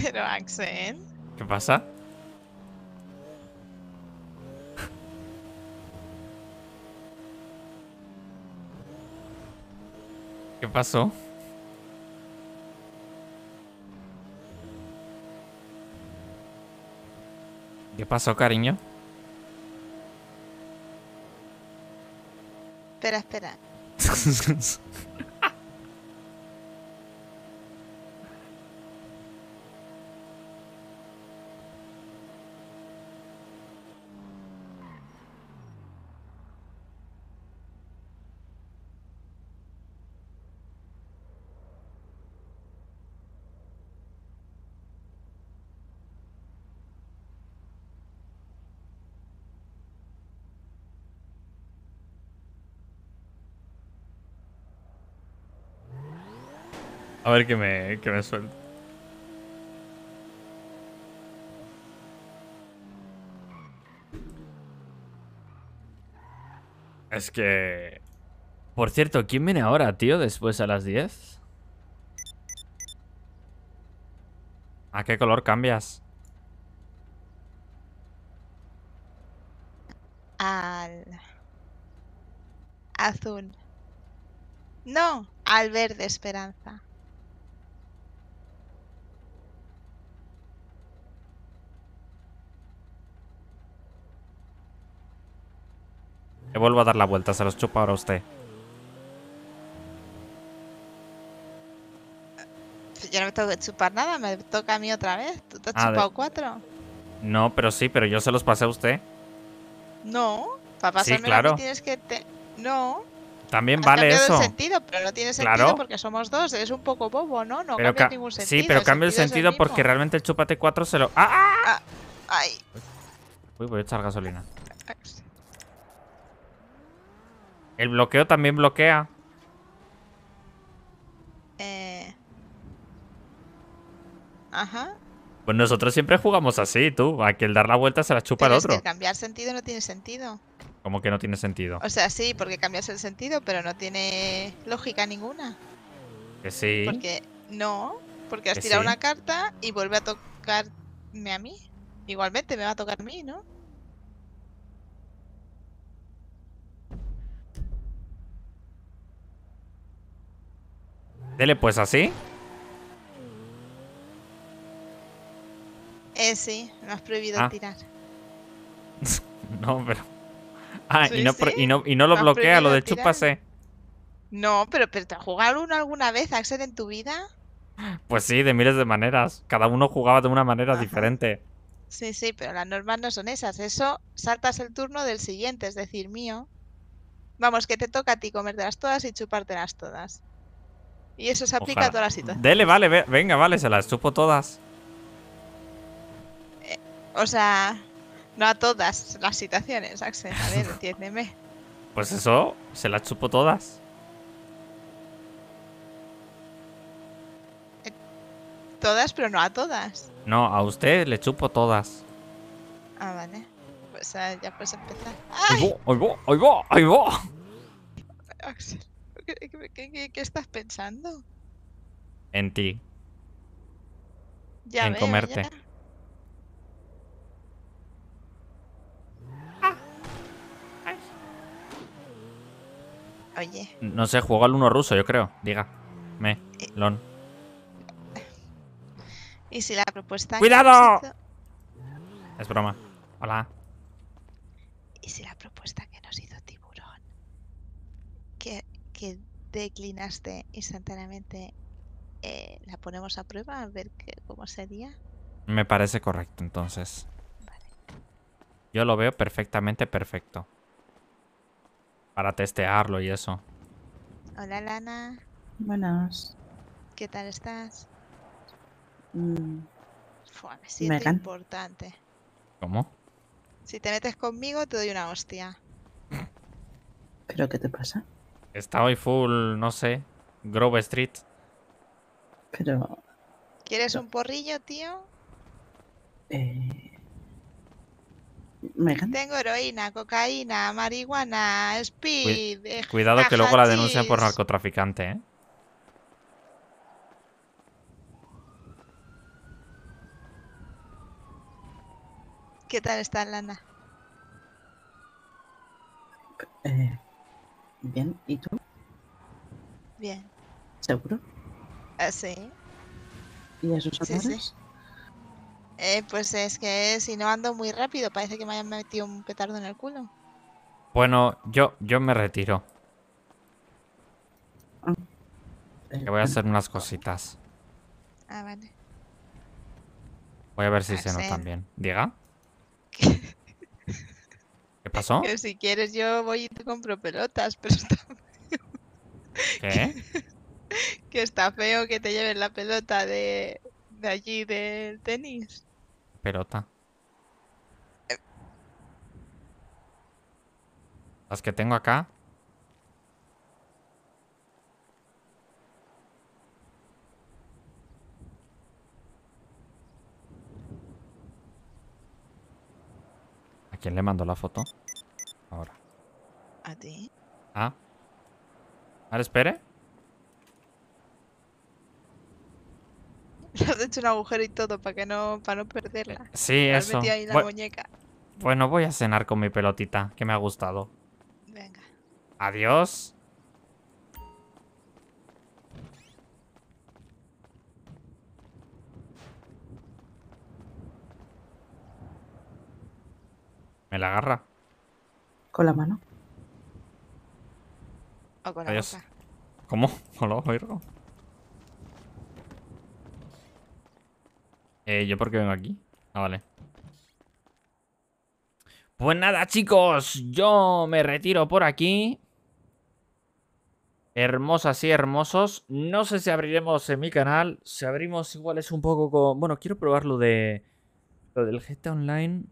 [SPEAKER 9] Pero Axel.
[SPEAKER 3] ¿Qué pasa? ¿Qué pasó? ¿Qué pasó, cariño?
[SPEAKER 9] Espera, espera.
[SPEAKER 3] que me, que me Es que... Por cierto, ¿quién viene ahora, tío, después a las 10? ¿A qué color cambias?
[SPEAKER 6] Al...
[SPEAKER 9] Azul. No, al verde, esperanza.
[SPEAKER 3] vuelvo a dar la vuelta, se los chupa ahora usted.
[SPEAKER 9] Yo no me tengo que chupar nada, me toca a mí otra vez. ¿Tú te has ah, chupado cuatro?
[SPEAKER 3] No, pero sí, pero yo se los pasé a usted.
[SPEAKER 9] No, para pasarme sí, claro. tienes que... No.
[SPEAKER 3] También vale eso. sentido, pero no tiene sentido
[SPEAKER 9] porque somos dos. Es un poco bobo, ¿no? No ningún sentido. Sí, pero cambia el sentido, porque realmente
[SPEAKER 3] el chupate cuatro se lo. ¡Ah! ¡Ah! ay. Uy, voy a echar gasolina. El bloqueo también bloquea. Eh... Ajá. Pues nosotros siempre jugamos así, tú. Aquí el dar la vuelta se la chupa el otro.
[SPEAKER 9] cambiar sentido no tiene sentido.
[SPEAKER 3] Como que no tiene sentido? O
[SPEAKER 9] sea, sí, porque cambias el sentido, pero no tiene lógica ninguna.
[SPEAKER 3] Que sí. Porque
[SPEAKER 9] no, porque has tirado una carta y vuelve a tocarme a mí. Igualmente me va a tocar a mí, ¿no?
[SPEAKER 3] Dele pues así.
[SPEAKER 9] Eh, sí, no has prohibido ah. tirar.
[SPEAKER 3] no, pero. Ah, y, no, y, no, lo bloquea, lo de chúpase.
[SPEAKER 9] No, pero, pero uno alguna vez, Axel, en tu vida?
[SPEAKER 3] Pues sí, de miles de maneras. Cada uno jugaba de una manera diferente.
[SPEAKER 9] Sí, sí, pero las normas no son esas. Eso saltas el turno del siguiente, es decir, mío. Vamos, que te toca a ti comértelas todas y chupártelas todas. Y eso se aplica a todas las situaciones.
[SPEAKER 3] Dele, vale, venga, vale, se las chupo todas.
[SPEAKER 9] Eh, o sea, no a todas las situaciones, Axel. A ver, entiéndeme.
[SPEAKER 3] Pues eso, se las chupo todas.
[SPEAKER 9] Eh, todas, pero no a todas.
[SPEAKER 3] No, a usted le chupo todas.
[SPEAKER 9] Ah, vale. Pues ah, ya puedes empezar.
[SPEAKER 3] ¡Ay! ¡Ahí va! ¡Ahí va! ¡Ahí va! ¡Ahí va!
[SPEAKER 9] Axel. ¿Qué, estás pensando?
[SPEAKER 3] En ti.
[SPEAKER 5] en comerte.
[SPEAKER 9] Ah. Oye.
[SPEAKER 3] No sé, juego al uno ruso, yo creo. Diga. Me. Eh. Lon.
[SPEAKER 9] ¿Y si la propuesta. ¡Cuidado!
[SPEAKER 3] Es broma. Hola.
[SPEAKER 9] ¿Y si la propuesta que que declinaste instantáneamente, eh, la ponemos a prueba a ver que, cómo sería.
[SPEAKER 3] Me parece correcto, entonces. Yo lo veo perfectamente perfecto. Para testearlo y eso.
[SPEAKER 9] Hola, Lana.
[SPEAKER 2] Buenas.
[SPEAKER 9] ¿Qué tal estás?
[SPEAKER 2] Mm. siento
[SPEAKER 9] importante. ¿Cómo? Si te metes conmigo, te doy una hostia. ¿Pero qué te pasa?
[SPEAKER 3] Está hoy full, no sé, Grove
[SPEAKER 5] Street. Pero...
[SPEAKER 9] ¿Quieres un porrillo, tío?
[SPEAKER 4] Eh...
[SPEAKER 9] Tengo heroína, cocaína, marihuana, speed... Eh, cuidado que luego la denuncian por
[SPEAKER 3] narcotraficante, ¿eh?
[SPEAKER 9] ¿Qué tal está Lana? Eh, Bien, ¿y tú? Bien. ¿Seguro? Ah, sí. ¿Y a sus eh, pues es que si no ando muy rápido, parece que me hayan metido un petardo en el culo.
[SPEAKER 3] Bueno, yo, yo me retiro.
[SPEAKER 9] Ah. voy a hacer
[SPEAKER 3] unas cositas. Ah, vale. Voy a ver si se ah, notan bien. ¿Diga? pasó?
[SPEAKER 9] si quieres yo voy y te compro pelotas, pero está feo. ¿Qué? que está feo que te lleven la pelota de, allí del tenis.
[SPEAKER 3] Pelota. Eh. Las que tengo acá. ¿A quién le mandó la foto? A ti. Ah. Ahora espere.
[SPEAKER 9] Le has hecho un agujero y todo para que no, para no perderla. Eh, sí, eso.
[SPEAKER 3] Bueno, voy a cenar con mi pelotita, que me ha gustado. Venga. Adiós. ¿Me la agarra? Con la mano. O con ¿Cómo? ¿Con los ojos, ¿yo por qué vengo aquí? Ah, vale. Pues nada, chicos. Yo me retiro por aquí. Hermosas y hermosos. No sé si abriremos en mi canal. Si abrimos igual es un poco con... Bueno, quiero probar lo de... Lo del GTA Online.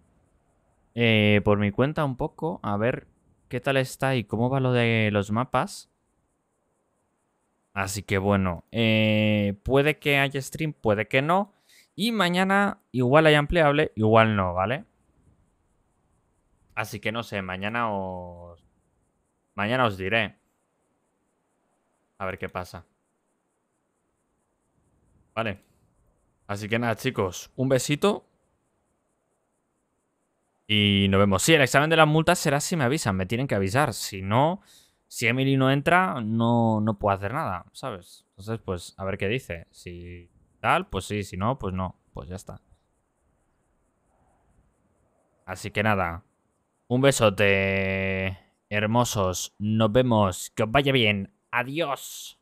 [SPEAKER 3] Eh, por mi cuenta un poco. A ver ¿Qué tal está y cómo va lo de los mapas? Así que bueno, eh, puede que haya stream, puede que no. Y mañana igual hay ampliable, igual no, ¿vale? Así que no sé, mañana os... Mañana os diré. A ver qué pasa. Vale. Así que nada, chicos, un besito. Y nos vemos. Sí, el examen de las multas será si me avisan, me tienen que avisar. Si no, si Emily no entra, no, no puedo hacer nada, ¿sabes? Entonces, pues a ver qué dice. Si tal, pues sí, si no, pues no, pues ya está. Así que nada, un besote, hermosos. Nos vemos. Que os vaya bien. Adiós.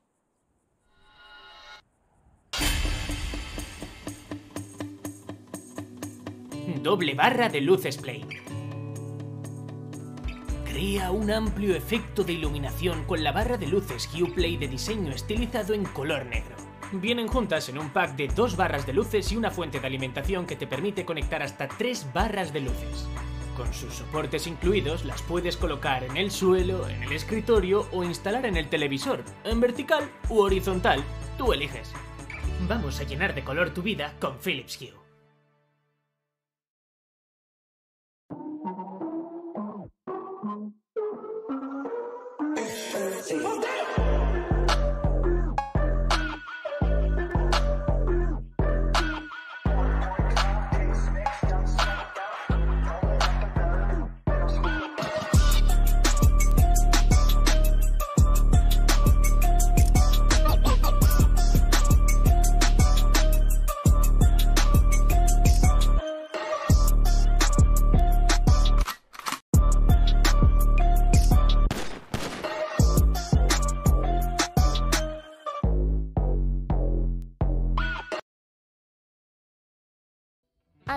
[SPEAKER 6] doble barra de luces Play Crea un amplio efecto de iluminación con la barra de luces Hue Play de diseño estilizado en color negro. Vienen juntas en un pack de dos barras de luces y una fuente de alimentación que te permite conectar hasta tres barras de luces. Con sus soportes incluidos, las puedes colocar en el suelo, en el escritorio o instalar en el televisor, en vertical u horizontal, tú eliges. Vamos a llenar de color tu vida con Philips Hue.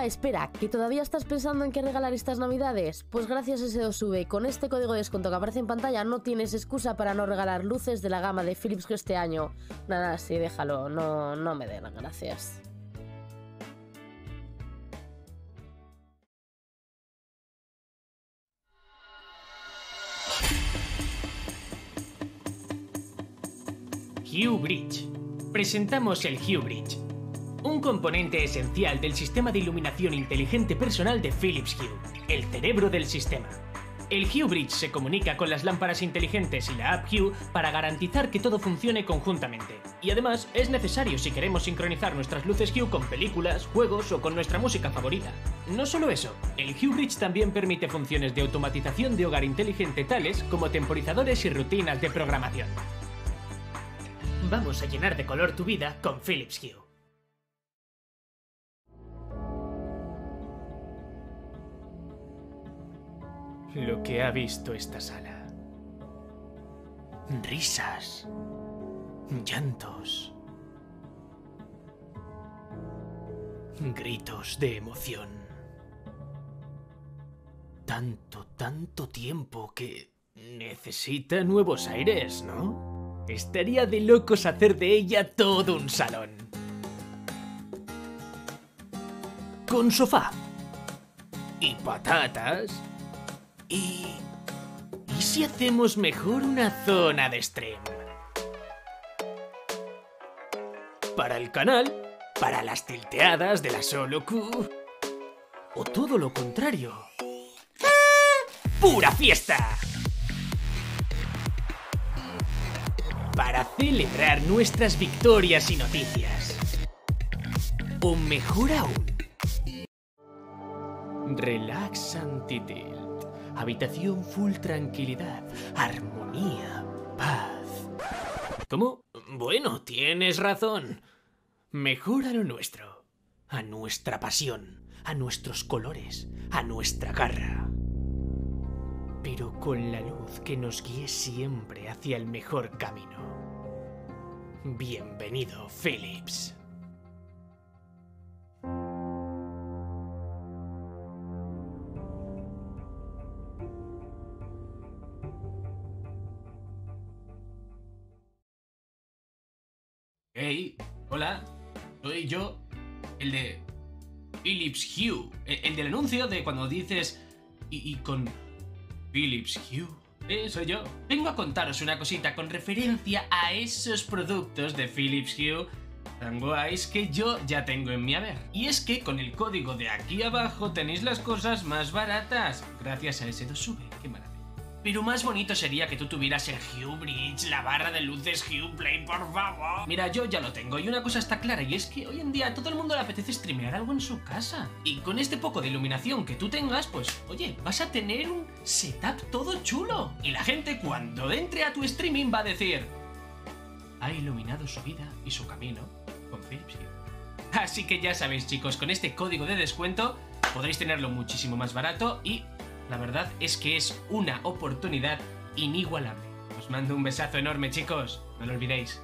[SPEAKER 8] Ah, espera, ¿que todavía estás pensando en qué regalar estas navidades? Pues gracias a ese 2 v con este código de descuento que aparece en pantalla no tienes excusa para no regalar luces de la gama de Philips que este año. Nada, sí, déjalo, no, no me den gracias.
[SPEAKER 1] Hue Bridge.
[SPEAKER 6] Presentamos el Hue Bridge un componente esencial del sistema de iluminación inteligente personal de Philips Hue, el cerebro del sistema. El Hue Bridge se comunica con las lámparas inteligentes y la app Hue para garantizar que todo funcione conjuntamente. Y además es necesario si queremos sincronizar nuestras luces Hue con películas, juegos o con nuestra música favorita. No solo eso, el Hue Bridge también permite funciones de automatización de hogar inteligente tales como temporizadores y rutinas de programación. Vamos a llenar de color tu vida con Philips Hue. lo que ha visto esta sala. Risas, llantos, gritos de emoción. Tanto, tanto tiempo que necesita nuevos aires, ¿no? Estaría de locos hacer de ella todo un salón. Con sofá. Y patatas ¿Y, si hacemos mejor una zona de stream? Para el canal, para las tilteadas de la solo Q, o todo lo contrario. ¡Pura fiesta! Para celebrar nuestras victorias y noticias. O mejor aún, Relax Habitación full tranquilidad, armonía, paz. ¿Cómo? Bueno, tienes razón. Mejor a lo nuestro. A nuestra pasión, a nuestros colores, a nuestra garra. Pero con la luz que nos guíe siempre hacia el mejor camino. Bienvenido, Phillips.
[SPEAKER 1] Hey, hola, soy yo, el de Philips
[SPEAKER 6] Hue, el, del anuncio de cuando dices y, con Philips Hue. Eh, soy yo. Vengo a contaros una cosita con referencia a esos productos de Philips Hue tan guays que yo ya tengo en mi haber. Y es que con el código de aquí abajo tenéis las cosas más baratas gracias a ese 2V. ¡Qué maravilla! Pero más bonito sería que tú tuvieras el Hue Bridge, la barra de luces Hue Play, por favor. Mira, yo ya lo tengo y una cosa está clara y es que hoy en día todo el mundo le apetece streamear algo en su casa. Y con este poco de iluminación que tú tengas, pues oye, vas a tener un setup todo chulo. Y la gente cuando entre a tu streaming va a decir... Ha iluminado su vida y su camino con Philips Así que ya sabéis chicos, con este código de descuento podréis tenerlo muchísimo más barato y la verdad es que es una oportunidad
[SPEAKER 1] inigualable. Os mando un besazo enorme, chicos. No lo olvidéis.